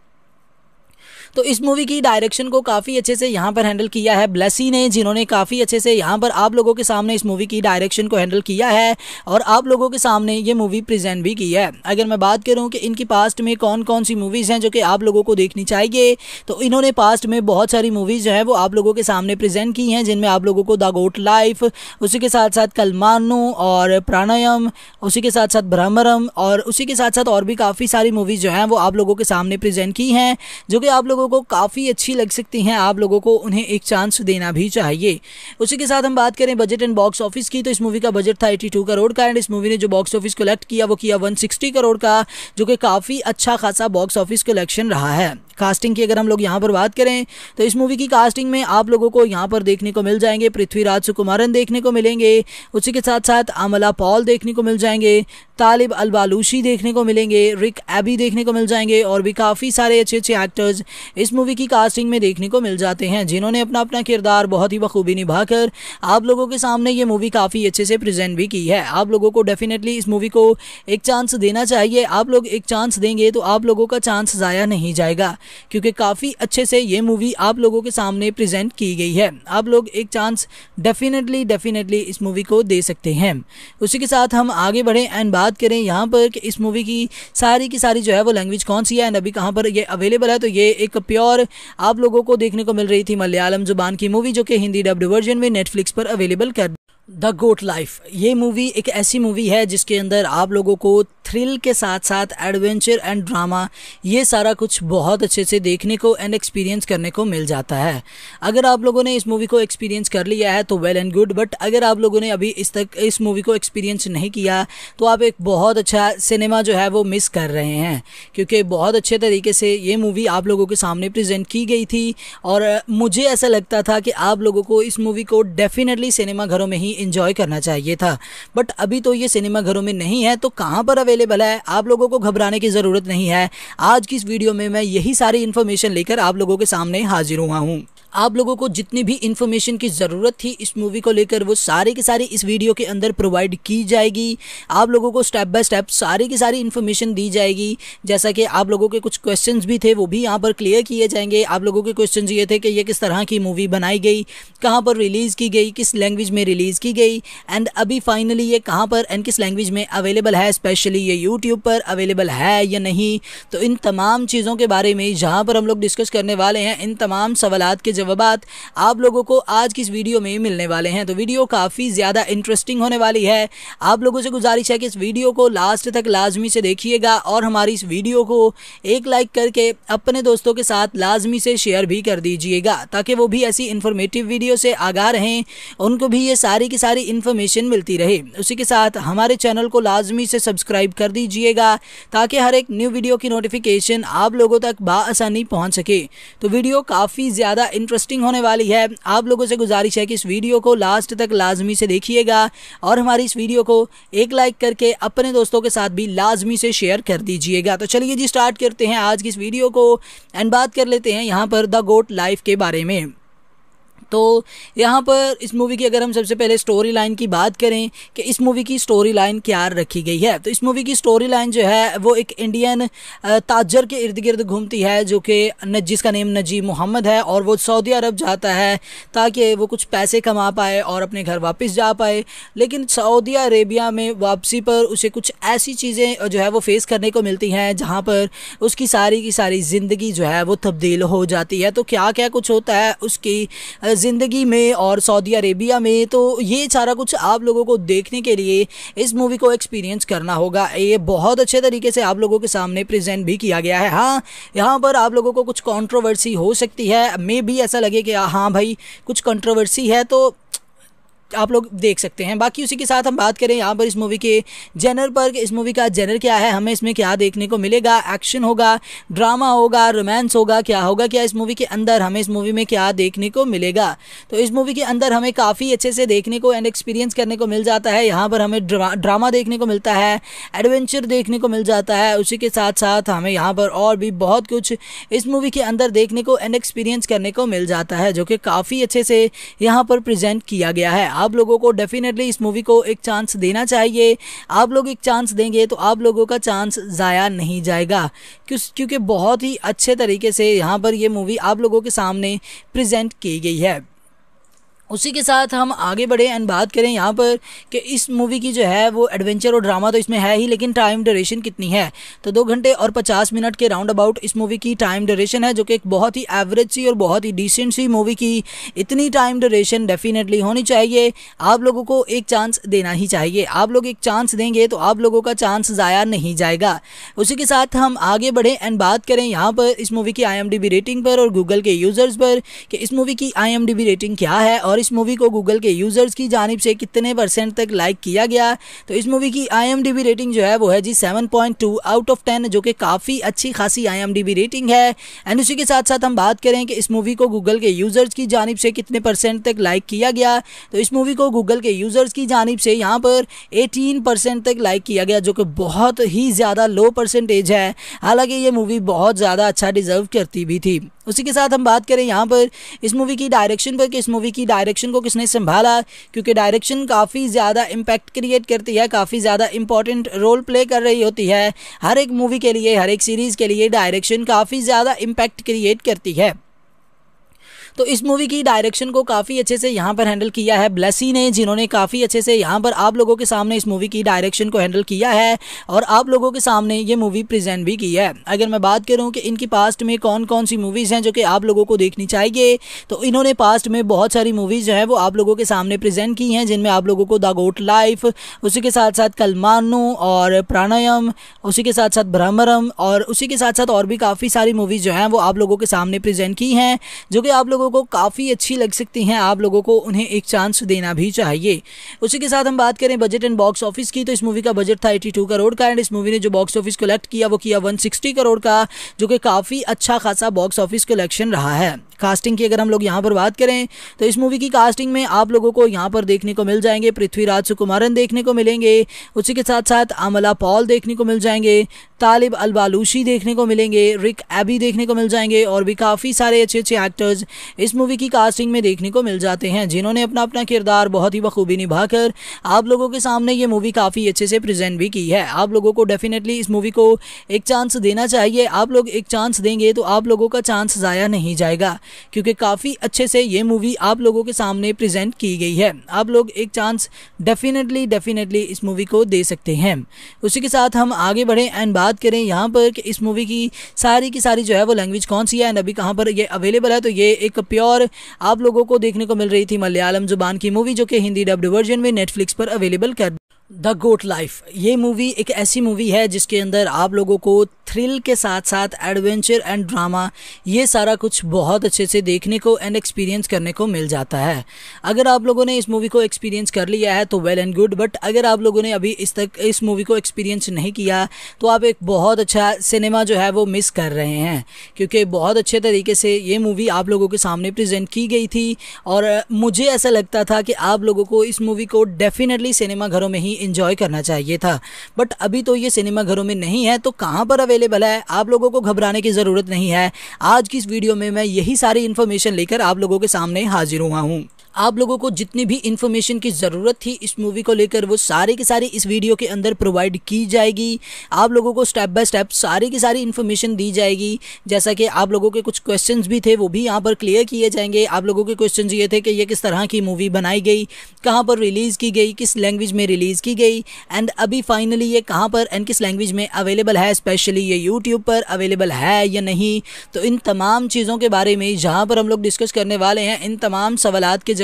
तो इस मूवी की डायरेक्शन को काफ़ी अच्छे से यहाँ पर हैंडल किया है ब्लेसी ने जिन्होंने काफ़ी अच्छे से यहाँ पर आप लोगों के सामने इस मूवी की डायरेक्शन को हैंडल किया है और आप लोगों के सामने ये मूवी प्रेजेंट भी की है अगर मैं बात करूँ कि इनकी पास्ट में कौन कौन सी मूवीज़ हैं जो कि आप लोगों को देखनी चाहिए तो इन्होंने पास्ट में बहुत सारी मूवीज़ जो हैं वो आप लोगों के सामने प्रेजेंट की हैं जिनमें आप लोगों को द गोट लाइफ उसी के साथ साथ कलमानो और प्राणायाम उसी के साथ साथ ब्रह्मरम और उसी के साथ साथ और भी काफ़ी सारी मूवीज़ जो हैं वो आप लोगों के सामने प्रेजेंट की हैं जो कि आप लोगों लोगों को काफ़ी अच्छी लग सकती हैं आप लोगों को उन्हें एक चांस देना भी चाहिए उसी के साथ हम बात करें बजट एंड बॉक्स ऑफिस की तो इस मूवी का बजट था एटी करोड़ का एंड इस मूवी ने जो बॉक्स ऑफिस कलेक्ट किया वो किया वन करोड़ का जो कि काफ़ी अच्छा खासा बॉक्स ऑफिस कलेक्शन रहा है कास्टिंग की अगर हम लोग यहाँ पर बात करें तो इस मूवी की कास्टिंग में आप लोगों को यहाँ पर देखने को मिल जाएंगे पृथ्वीराज सुकुमारन देखने को मिलेंगे उसी के साथ साथ अमला पॉल देखने को मिल जाएंगे तालिब अलबालूशी देखने को मिलेंगे रिक एबी देखने को मिल जाएंगे और भी काफ़ी सारे अच्छे अच्छे एक्टर्स इस मूवी की कास्टिंग में देखने को मिल जाते हैं जिन्होंने अपना अपना किरदार बहुत ही बखूबी निभाकर आप लोगों के सामने ये मूवी काफ़ी अच्छे से प्रेजेंट भी की है आप लोगों को डेफिनेटली इस मूवी को एक चांस देना चाहिए आप लोग एक चांस देंगे तो आप लोगों का चांस ज़ाया नहीं जाएगा क्योंकि काफ़ी अच्छे से ये मूवी आप लोगों के सामने प्रजेंट की गई है आप लोग एक चांस डेफिनेटली डेफिनेटली इस मूवी को दे सकते हैं उसी के साथ हम आगे बढ़ें एंड बात बात करें यहाँ पर कि इस मूवी की सारी की सारी जो है वो लैंग्वेज कौन सी है एंड अभी कहाँ पर ये अवेलेबल है तो ये एक प्योर आप लोगों को देखने को मिल रही थी मलयालम जुबान की मूवी जो कि हिंदी डब्ड वर्जन में नेटफ्लिक्स पर अवेलेबल कर द गोट लाइफ ये मूवी एक ऐसी मूवी है जिसके अंदर आप लोगों को थ्रिल के साथ साथ एडवेंचर एंड ड्रामा ये सारा कुछ बहुत अच्छे से देखने को एंड एक्सपीरियंस करने को मिल जाता है अगर आप लोगों ने इस मूवी को एक्सपीरियंस कर लिया है तो वेल एंड गुड बट अगर आप लोगों ने अभी इस तक इस मूवी को एक्सपीरियंस नहीं किया तो आप एक बहुत अच्छा सिनेमा जो है वो मिस कर रहे हैं क्योंकि बहुत अच्छे तरीके से ये मूवी आप लोगों के सामने प्रजेंट की गई थी और मुझे ऐसा लगता था कि आप लोगों को इस मूवी को डेफिनेटली सिनेमाघरों में ही इंजॉय करना चाहिए था बट अभी तो ये सिनेमा घरों में नहीं है तो कहाँ पर अवेलेबल है आप लोगों को घबराने की ज़रूरत नहीं है आज की इस वीडियो में मैं यही सारी इन्फॉर्मेशन लेकर आप लोगों के सामने हाजिर हुआ हूँ आप लोगों को जितनी भी इन्फॉर्मेशन की ज़रूरत थी इस मूवी को लेकर वो सारी की सारी इस वीडियो के अंदर प्रोवाइड की जाएगी आप लोगों को स्टेप बाय स्टेप सारी की सारी इन्फॉर्मेशन दी जाएगी जैसा कि आप लोगों के कुछ क्वेश्चन भी थे वो भी यहाँ पर क्लियर किए जाएंगे आप लोगों के क्वेश्चंस ये थे कि ये किस तरह की मूवी बनाई गई कहाँ पर रिलीज़ की गई किस लैंग्वेज में रिलीज़ की गई एंड अभी फाइनली ये कहाँ पर एंड किस लैंग्वेज में अवेलेबल है स्पेशली ये यूट्यूब पर अवेलेबल है या नहीं तो इन तमाम चीज़ों के बारे में जहाँ पर हम लोग डिस्कस करने वाले हैं इन तमाम सवाल के जवाब आप लोगों को आज की इस वीडियो में मिलने वाले हैं तो वीडियो काफ़ी ज़्यादा इंटरेस्टिंग होने वाली है आप लोगों से गुजारिश है कि इस वीडियो को लास्ट तक लाजमी से देखिएगा और हमारी इस वीडियो को एक लाइक करके अपने दोस्तों के साथ लाजमी से शेयर भी कर दीजिएगा ताकि वो भी ऐसी इंफॉर्मेटिव वीडियो से आगा रहें उनको भी ये सारी की सारी इन्फॉर्मेशन मिलती रहे उसी के साथ हमारे चैनल को लाजमी से सब्सक्राइब कर दीजिएगा ताकि हर एक न्यू वीडियो की नोटिफिकेशन आप लोगों तक बसानी पहुँच सके तो वीडियो काफ़ी ज़्यादा इंटरेस्टिंग होने वाली है आप लोगों से गुजारिश है कि इस वीडियो को लास्ट तक लाजमी से देखिएगा और हमारी इस वीडियो को एक लाइक करके अपने दोस्तों के साथ भी लाजमी से शेयर कर दीजिएगा तो चलिए जी स्टार्ट करते हैं आज की इस वीडियो को एंड बात कर लेते हैं यहाँ पर द गोट लाइफ के बारे में तो यहाँ पर इस मूवी की अगर हम सबसे पहले स्टोरी लाइन की बात करें कि इस मूवी की स्टोरी लाइन क्या रखी गई है तो इस मूवी की स्टोरी लाइन जो है वो एक इंडियन ताजर के इर्द गिर्द घूमती है जो कि जिसका नेम नजीब मोहम्मद है और वो सऊदी अरब जाता है ताकि वो कुछ पैसे कमा पाए और अपने घर वापस जा पाए लेकिन सऊदी अरेबिया में वापसी पर उसे कुछ ऐसी चीज़ें जो है वो फेस करने को मिलती हैं जहाँ पर उसकी सारी की सारी ज़िंदगी जो है वो तब्दील हो जाती है तो क्या क्या कुछ होता है उसकी ज़िंदगी में और सऊदी अरेबिया में तो ये सारा कुछ आप लोगों को देखने के लिए इस मूवी को एक्सपीरियंस करना होगा ये बहुत अच्छे तरीके से आप लोगों के सामने प्रेजेंट भी किया गया है हाँ यहाँ पर आप लोगों को कुछ कॉन्ट्रोवर्सी हो सकती है मे भी ऐसा लगे कि हाँ भाई कुछ कंट्रोवर्सी है तो आप लोग देख सकते हैं बाकी उसी के साथ हम बात करें यहाँ पर इस मूवी के जेनर पर इस मूवी का जेनर क्या है हमें इसमें क्या देखने को मिलेगा एक्शन होगा ड्रामा होगा रोमांस होगा क्या होगा क्या इस मूवी के अंदर हमें इस मूवी में क्या देखने को मिलेगा तो इस मूवी के अंदर हमें काफ़ी अच्छे से देखने को एंड एक्सपीरियंस करने को मिल जाता है यहाँ पर हमें ड्रामा देखने को मिलता है एडवेंचर देखने को मिल जाता है उसी के साथ साथ हमें यहाँ पर और भी बहुत कुछ इस मूवी के अंदर देखने को एंड एक्सपीरियंस करने को मिल जाता है जो कि काफ़ी अच्छे से यहाँ पर प्रजेंट किया गया है आप लोगों को डेफिनेटली इस मूवी को एक चांस देना चाहिए आप लोग एक चांस देंगे तो आप लोगों का चांस ज़ाया नहीं जाएगा क्योंकि बहुत ही अच्छे तरीके से यहाँ पर ये मूवी आप लोगों के सामने प्रजेंट की गई है उसी के साथ हम आगे बढ़े एंड बात करें यहाँ पर कि इस मूवी की जो है वो एडवेंचर और ड्रामा तो इसमें है ही लेकिन टाइम ड्यूरेशन कितनी है तो दो घंटे और पचास मिनट के राउंड अबाउट इस मूवी की टाइम ड्यूरेशन है जो कि एक बहुत ही एवरेज सी और बहुत ही डिसेंट सी मूवी की इतनी टाइम ड्यूरेशन डेफिनेटली होनी चाहिए आप लोगों को एक चांस देना ही चाहिए आप लोग एक चांस देंगे तो आप लोगों का चांस ज़ाया नहीं जाएगा उसी के साथ हम आगे बढ़ें एंड बात करें यहाँ पर इस मूवी की आई रेटिंग पर और गूगल के यूज़र्स पर कि इस मूवी की आई रेटिंग क्या है और इस मूवी को गूगल के यूज़र्स की जानब से कितने परसेंट तक लाइक किया गया तो इस मूवी की आई रेटिंग जो है वो है जी सेवन आउट ऑफ टेन जो कि काफ़ी अच्छी खासी आई रेटिंग है एंड उसी के साथ साथ हम बात करें कि इस मूवी को गूगल के यूज़र्स की जानब से कितने परसेंट तक लाइक किया गया तो इस मूवी को गूगल के यूज़र्स की जानब से यहाँ पर एटीन परसेंट तक लाइक किया गया जो कि बहुत ही ज़्यादा लो परसेंटेज है हालांकि ये मूवी बहुत ज़्यादा अच्छा डिज़र्व करती भी थी उसी के साथ हम बात करें यहाँ पर इस मूवी की डायरेक्शन पर कि इस मूवी की डायरेक्शन को किसने संभाला क्योंकि डायरेक्शन काफ़ी ज़्यादा इम्पैक्ट क्रिएट करती है काफ़ी ज़्यादा इंपॉर्टेंट रोल प्ले कर रही होती है हर एक मूवी के लिए हर एक सीरीज़ के लिए डायरेक्शन काफ़ी ज़्यादा इम्पैक्ट क्रिएट करती है तो इस मूवी की डायरेक्शन को काफ़ी अच्छे से यहाँ पर हैंडल किया है ब्लेसी ने जिन्होंने काफ़ी अच्छे से यहाँ पर आप लोगों के सामने इस मूवी की डायरेक्शन को हैंडल किया है और आप लोगों के सामने ये मूवी प्रेजेंट भी की है अगर मैं बात करूँ कि इनकी पास्ट में कौन कौन सी मूवीज़ हैं जो कि आप लोगों को देखनी चाहिए तो इन्होंने पास्ट में बहुत सारी मूवीज़ जो हैं वो आप लोगों के सामने प्रेजेंट की हैं जिनमें आप लोगों को द गोट लाइफ उसी के साथ साथ कलमानू और प्राणायाम उसी के साथ साथ ब्रह्मरम और उसी के साथ साथ और भी काफ़ी सारी मूवीज़ जो हैं वो आप लोगों के सामने प्रेजेंट की हैं जो कि आप लोगों लोगों को काफ़ी अच्छी लग सकती हैं आप लोगों को उन्हें एक चांस देना भी चाहिए उसी के साथ हम बात करें बजट एंड बॉक्स ऑफिस की तो इस मूवी का बजट था एटी करोड़ का एंड इस मूवी ने जो बॉक्स ऑफिस कलेक्ट किया वो किया वन करोड़ का जो कि काफ़ी अच्छा खासा बॉक्स ऑफिस कलेक्शन रहा है कास्टिंग की अगर हम लोग यहाँ पर बात करें तो इस मूवी की कास्टिंग में आप लोगों को यहाँ पर देखने को मिल जाएंगे पृथ्वीराज सुकुमारन देखने को मिलेंगे उसी के साथ साथ अमला पॉल देखने को मिल जाएंगे तालिब अलबालूशी देखने को मिलेंगे रिक एबी देखने को मिल जाएंगे और भी काफ़ी सारे अच्छे अच्छे एक्टर्स इस मूवी की कास्टिंग में देखने को मिल जाते हैं जिन्होंने अपना अपना किरदार बहुत ही बखूबी निभाकर आप लोगों के सामने ये मूवी काफ़ी अच्छे से प्रजेंट भी की है आप लोगों को डेफिनेटली इस मूवी को एक चांस देना चाहिए आप लोग एक चांस देंगे तो आप लोगों का चांस ज़ाया नहीं जाएगा क्योंकि काफ़ी अच्छे से ये मूवी आप लोगों के सामने प्रेजेंट की गई है आप लोग एक चांस डेफिनेटली डेफिनेटली इस मूवी को दे सकते हैं उसी के साथ हम आगे बढ़ें एंड बात करें यहाँ पर कि इस मूवी की सारी की सारी जो है वो लैंग्वेज कौन सी है एंड अभी कहाँ पर ये अवेलेबल है तो ये एक प्योर आप लोगों को देखने को मिल रही थी मलयालम जुबान की मूवी जो कि हिंदी डब्ड वर्जन में नेटफ्लिक्स पर अवेलेबल कर द गोट लाइफ ये मूवी एक ऐसी मूवी है जिसके अंदर आप लोगों को थ्रिल के साथ साथ एडवेंचर एंड ड्रामा ये सारा कुछ बहुत अच्छे से देखने को एंड एक्सपीरियंस करने को मिल जाता है अगर आप लोगों ने इस मूवी को एक्सपीरियंस कर लिया है तो वेल एंड गुड बट अगर आप लोगों ने अभी इस तक इस मूवी को एक्सपीरियंस नहीं किया तो आप एक बहुत अच्छा सिनेमा जो है वो मिस कर रहे हैं क्योंकि बहुत अच्छे तरीके से ये मूवी आप लोगों के सामने प्रजेंट की गई थी और मुझे ऐसा लगता था कि आप लोगों को इस मूवी को डेफिनेटली सिनेमाघरों में ही इंजॉय करना चाहिए था बट अभी तो ये सिनेमा घरों में नहीं है तो कहाँ पर अवेलेबल है आप लोगों को घबराने की ज़रूरत नहीं है आज की इस वीडियो में मैं यही सारी इन्फॉर्मेशन लेकर आप लोगों के सामने हाजिर हुआ हूँ आप लोगों को जितनी भी इन्फॉर्मेशन की ज़रूरत थी इस मूवी को लेकर वो सारी की सारी इस वीडियो के अंदर प्रोवाइड की जाएगी आप लोगों को स्टेप बाय स्टेप सारी की सारी इन्फॉर्मेशन दी जाएगी जैसा कि आप लोगों के कुछ क्वेश्चन भी थे वो भी यहाँ पर क्लियर किए जाएंगे आप लोगों के क्वेश्चन ये थे कि ये किस तरह की मूवी बनाई गई कहाँ पर रिलीज़ की गई किस लैंग्वेज में रिलीज़ की गई एंड अभी फाइनली ये कहाँ पर एंड किस लैंग्वेज में अवेलेबल है स्पेशली ये यूट्यूब पर अवेलेबल है या नहीं तो इन तमाम चीज़ों के बारे में जहाँ पर हम लोग डिस्कस करने वाले हैं इन तमाम सवाल के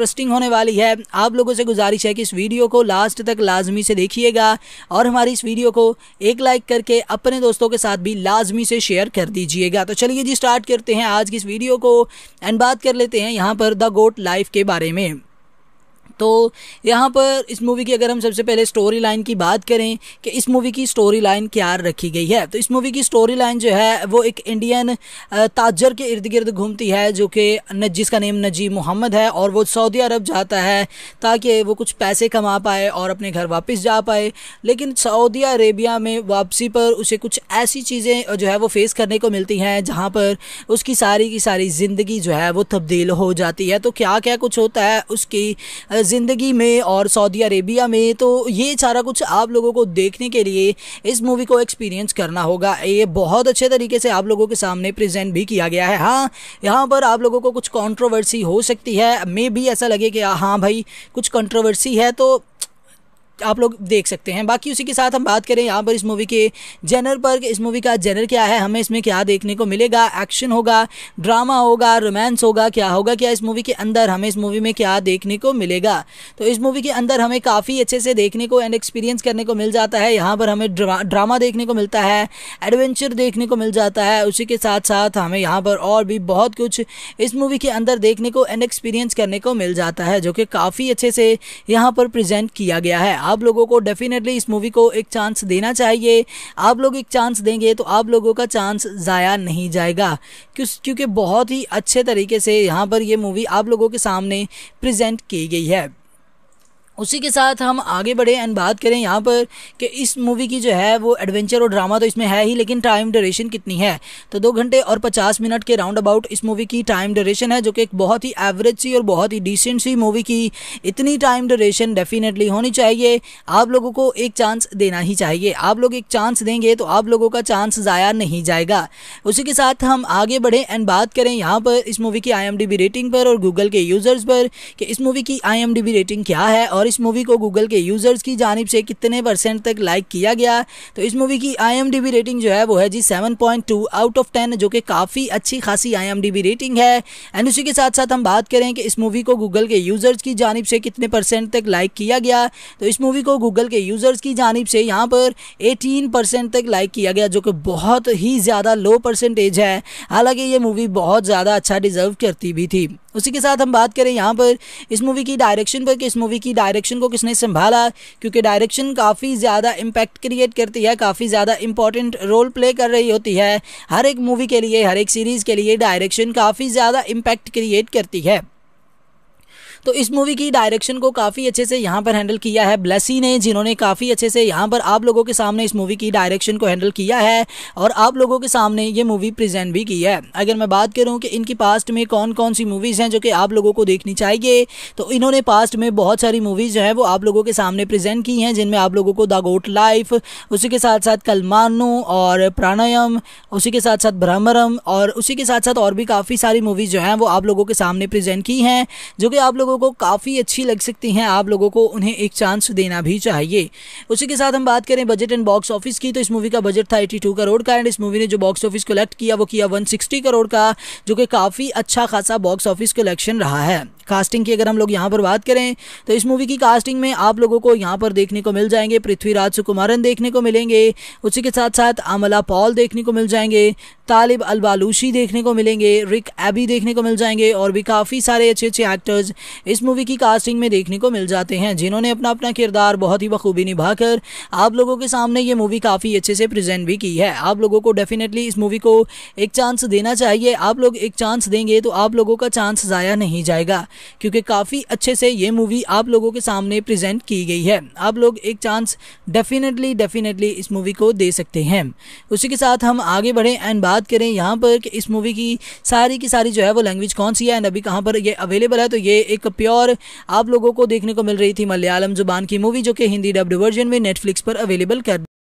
इंटरेस्टिंग होने वाली है आप लोगों से गुजारिश है कि इस वीडियो को लास्ट तक लाजमी से देखिएगा और हमारी इस वीडियो को एक लाइक करके अपने दोस्तों के साथ भी लाजमी से शेयर कर दीजिएगा तो चलिए जी स्टार्ट करते हैं आज की इस वीडियो को एंड बात कर लेते हैं यहाँ पर द गोट लाइफ के बारे में तो यहाँ पर इस मूवी की अगर हम सबसे पहले स्टोरी लाइन की बात करें कि इस मूवी की स्टोरी लाइन क्या रखी गई है तो इस मूवी की स्टोरी लाइन जो है वो एक इंडियन ताजर के इर्द गिर्द घूमती है जो कि जिसका नेम नजीब मोहम्मद है और वो सऊदी अरब जाता है ताकि वो कुछ पैसे कमा पाए और अपने घर वापस जा पाए लेकिन सऊदी अरेबिया में वापसी पर उसे कुछ ऐसी चीज़ें जो है वो फेस करने को मिलती हैं जहाँ पर उसकी सारी की सारी ज़िंदगी जो है वो तब्दील हो जाती है तो क्या क्या कुछ होता है उसकी ज़िंदगी में और सऊदी अरेबिया में तो ये सारा कुछ आप लोगों को देखने के लिए इस मूवी को एक्सपीरियंस करना होगा ये बहुत अच्छे तरीके से आप लोगों के सामने प्रेजेंट भी किया गया है हाँ यहाँ पर आप लोगों को कुछ कॉन्ट्रोवर्सी हो सकती है मे भी ऐसा लगे कि हाँ भाई कुछ कंट्रोवर्सी है तो आप लोग देख सकते हैं बाकी उसी के साथ हम बात करें यहाँ पर इस मूवी के जेनर पर इस मूवी का जेनर क्या है हमें इसमें क्या देखने को मिलेगा एक्शन होगा ड्रामा होगा रोमांस होगा क्या होगा क्या इस मूवी के अंदर हमें इस मूवी में क्या देखने को मिलेगा तो इस मूवी के अंदर हमें काफ़ी अच्छे से देखने को एंड एक्सपीरियंस करने को मिल जाता है यहाँ पर हमें ड्रा, ड्रामा देखने को मिलता है एडवेंचर देखने को मिल जाता है उसी के साथ साथ हमें यहाँ पर और भी बहुत कुछ इस मूवी के अंदर देखने को एंड एक्सपीरियंस करने को मिल जाता है जो कि काफ़ी अच्छे से यहाँ पर प्रजेंट किया गया है आप लोगों को डेफिनेटली इस मूवी को एक चांस देना चाहिए आप लोग एक चांस देंगे तो आप लोगों का चांस ज़ाया नहीं जाएगा क्योंकि बहुत ही अच्छे तरीके से यहाँ पर ये मूवी आप लोगों के सामने प्रेजेंट की गई है उसी के साथ हम आगे बढ़े एंड बात करें यहाँ पर कि इस मूवी की जो है वो एडवेंचर और ड्रामा तो इसमें है ही लेकिन टाइम ड्यूरेशन कितनी है तो दो घंटे और पचास मिनट के राउंड अबाउट इस मूवी की टाइम ड्यूरेशन है जो कि एक बहुत ही एवरेज सी और बहुत ही डिसेंट सी मूवी की इतनी टाइम ड्यूरेशन डेफिनेटली होनी चाहिए आप लोगों को एक चांस देना ही चाहिए आप लोग एक चांस देंगे तो आप लोगों का चांस ज़ाया नहीं जाएगा उसी के साथ हम आगे बढ़ें एंड बात करें यहाँ पर इस मूवी की आई रेटिंग पर और गूगल के यूज़र्स पर कि इस मूवी की आई रेटिंग क्या है और इस मूवी को गूगल के यूज़र्स की जानब से कितने परसेंट तक लाइक किया गया तो इस मूवी की आई रेटिंग जो है वो है जी सेवन आउट ऑफ टेन जो कि काफ़ी अच्छी खासी आई रेटिंग है एंड उसी के साथ साथ हम बात करें कि इस मूवी को गूगल के यूज़र्स की जानब से कितने परसेंट तक लाइक किया गया तो इस मूवी को गूगल के यूज़र्स की जानब से यहाँ पर 18 परसेंट तक लाइक किया गया जो कि बहुत ही ज़्यादा लो परसेंटेज है हालांकि ये मूवी बहुत ज़्यादा अच्छा डिज़र्व करती भी थी उसी के साथ हम बात करें यहाँ पर इस मूवी की डायरेक्शन पर कि इस मूवी की डायरेक्शन को किसने संभाला क्योंकि डायरेक्शन काफ़ी ज़्यादा इम्पैक्ट क्रिएट करती है काफ़ी ज़्यादा इंपॉर्टेंट रोल प्ले कर रही होती है हर एक मूवी के लिए हर एक सीरीज़ के लिए डायरेक्शन काफ़ी ज़्यादा इम्पैक्ट क्रिएट करती है तो इस मूवी की डायरेक्शन को काफ़ी अच्छे से यहाँ पर हैंडल किया है ब्लेसी ने जिन्होंने काफ़ी अच्छे से यहाँ पर आप लोगों के सामने इस मूवी की डायरेक्शन को हैंडल किया है और आप लोगों के सामने ये मूवी प्रेजेंट भी की है अगर मैं बात करूँ कि इनकी पास्ट में कौन कौन सी मूवीज़ हैं जो कि आप लोगों को देखनी चाहिए तो इन्होंने पास्ट में बहुत सारी मूवीज़ जो है वो आप लोगों के सामने प्रेजेंट की हैं जिनमें आप लोगों को द गोट लाइफ उसी के साथ साथ कलमानो और प्राणायाम उसी के साथ साथ ब्रह्मरम और उसी के साथ साथ और भी काफ़ी सारी मूवीज़ जो हैं वो आप लोगों के सामने प्रेजेंट की हैं जो कि आप लोगों लोगों को काफ़ी अच्छी लग सकती हैं आप लोगों को उन्हें एक चांस देना भी चाहिए उसी के साथ हम बात करें बजट एंड बॉक्स ऑफिस की तो इस मूवी का बजट था एटी करोड़ का एंड इस मूवी ने जो बॉक्स ऑफिस कलेक्ट किया वो किया वन करोड़ का जो कि काफ़ी अच्छा खासा बॉक्स ऑफिस कलेक्शन रहा है कास्टिंग की अगर हम लोग यहाँ पर बात करें तो इस मूवी की कास्टिंग में आप लोगों को यहाँ पर देखने को मिल जाएंगे पृथ्वीराज सुकुमारन देखने को मिलेंगे उसी के साथ साथ अमला पॉल देखने को मिल जाएंगे तालिब अलबालूशी देखने को मिलेंगे रिक एबी देखने को मिल जाएंगे और भी काफ़ी सारे अच्छे अच्छे एक्टर्स इस मूवी की कास्टिंग में देखने को मिल जाते हैं जिन्होंने अपना अपना किरदार बहुत ही बखूबी निभाकर आप लोगों के सामने ये मूवी काफ़ी अच्छे से प्रेजेंट भी की है आप लोगों को डेफिनेटली इस मूवी को एक चांस देना चाहिए आप लोग एक चांस देंगे तो आप लोगों का चांस ज़ाया नहीं जाएगा क्योंकि काफ़ी अच्छे से ये मूवी आप लोगों के सामने प्रेजेंट की गई है आप लोग एक चांस डेफिनेटली डेफिनेटली इस मूवी को दे सकते हैं उसी के साथ हम आगे बढ़ें एंड बात करें यहाँ पर कि इस मूवी की सारी की सारी जो है वो लैंग्वेज कौन सी है एंड अभी कहाँ पर ये अवेलेबल है तो ये एक प्योर आप लोगों को देखने को मिल रही थी मलयालम जुबान की मूवी जो कि हिंदी डब्ड वर्जन में नेटफ्लिक्स पर अवेलेबल कर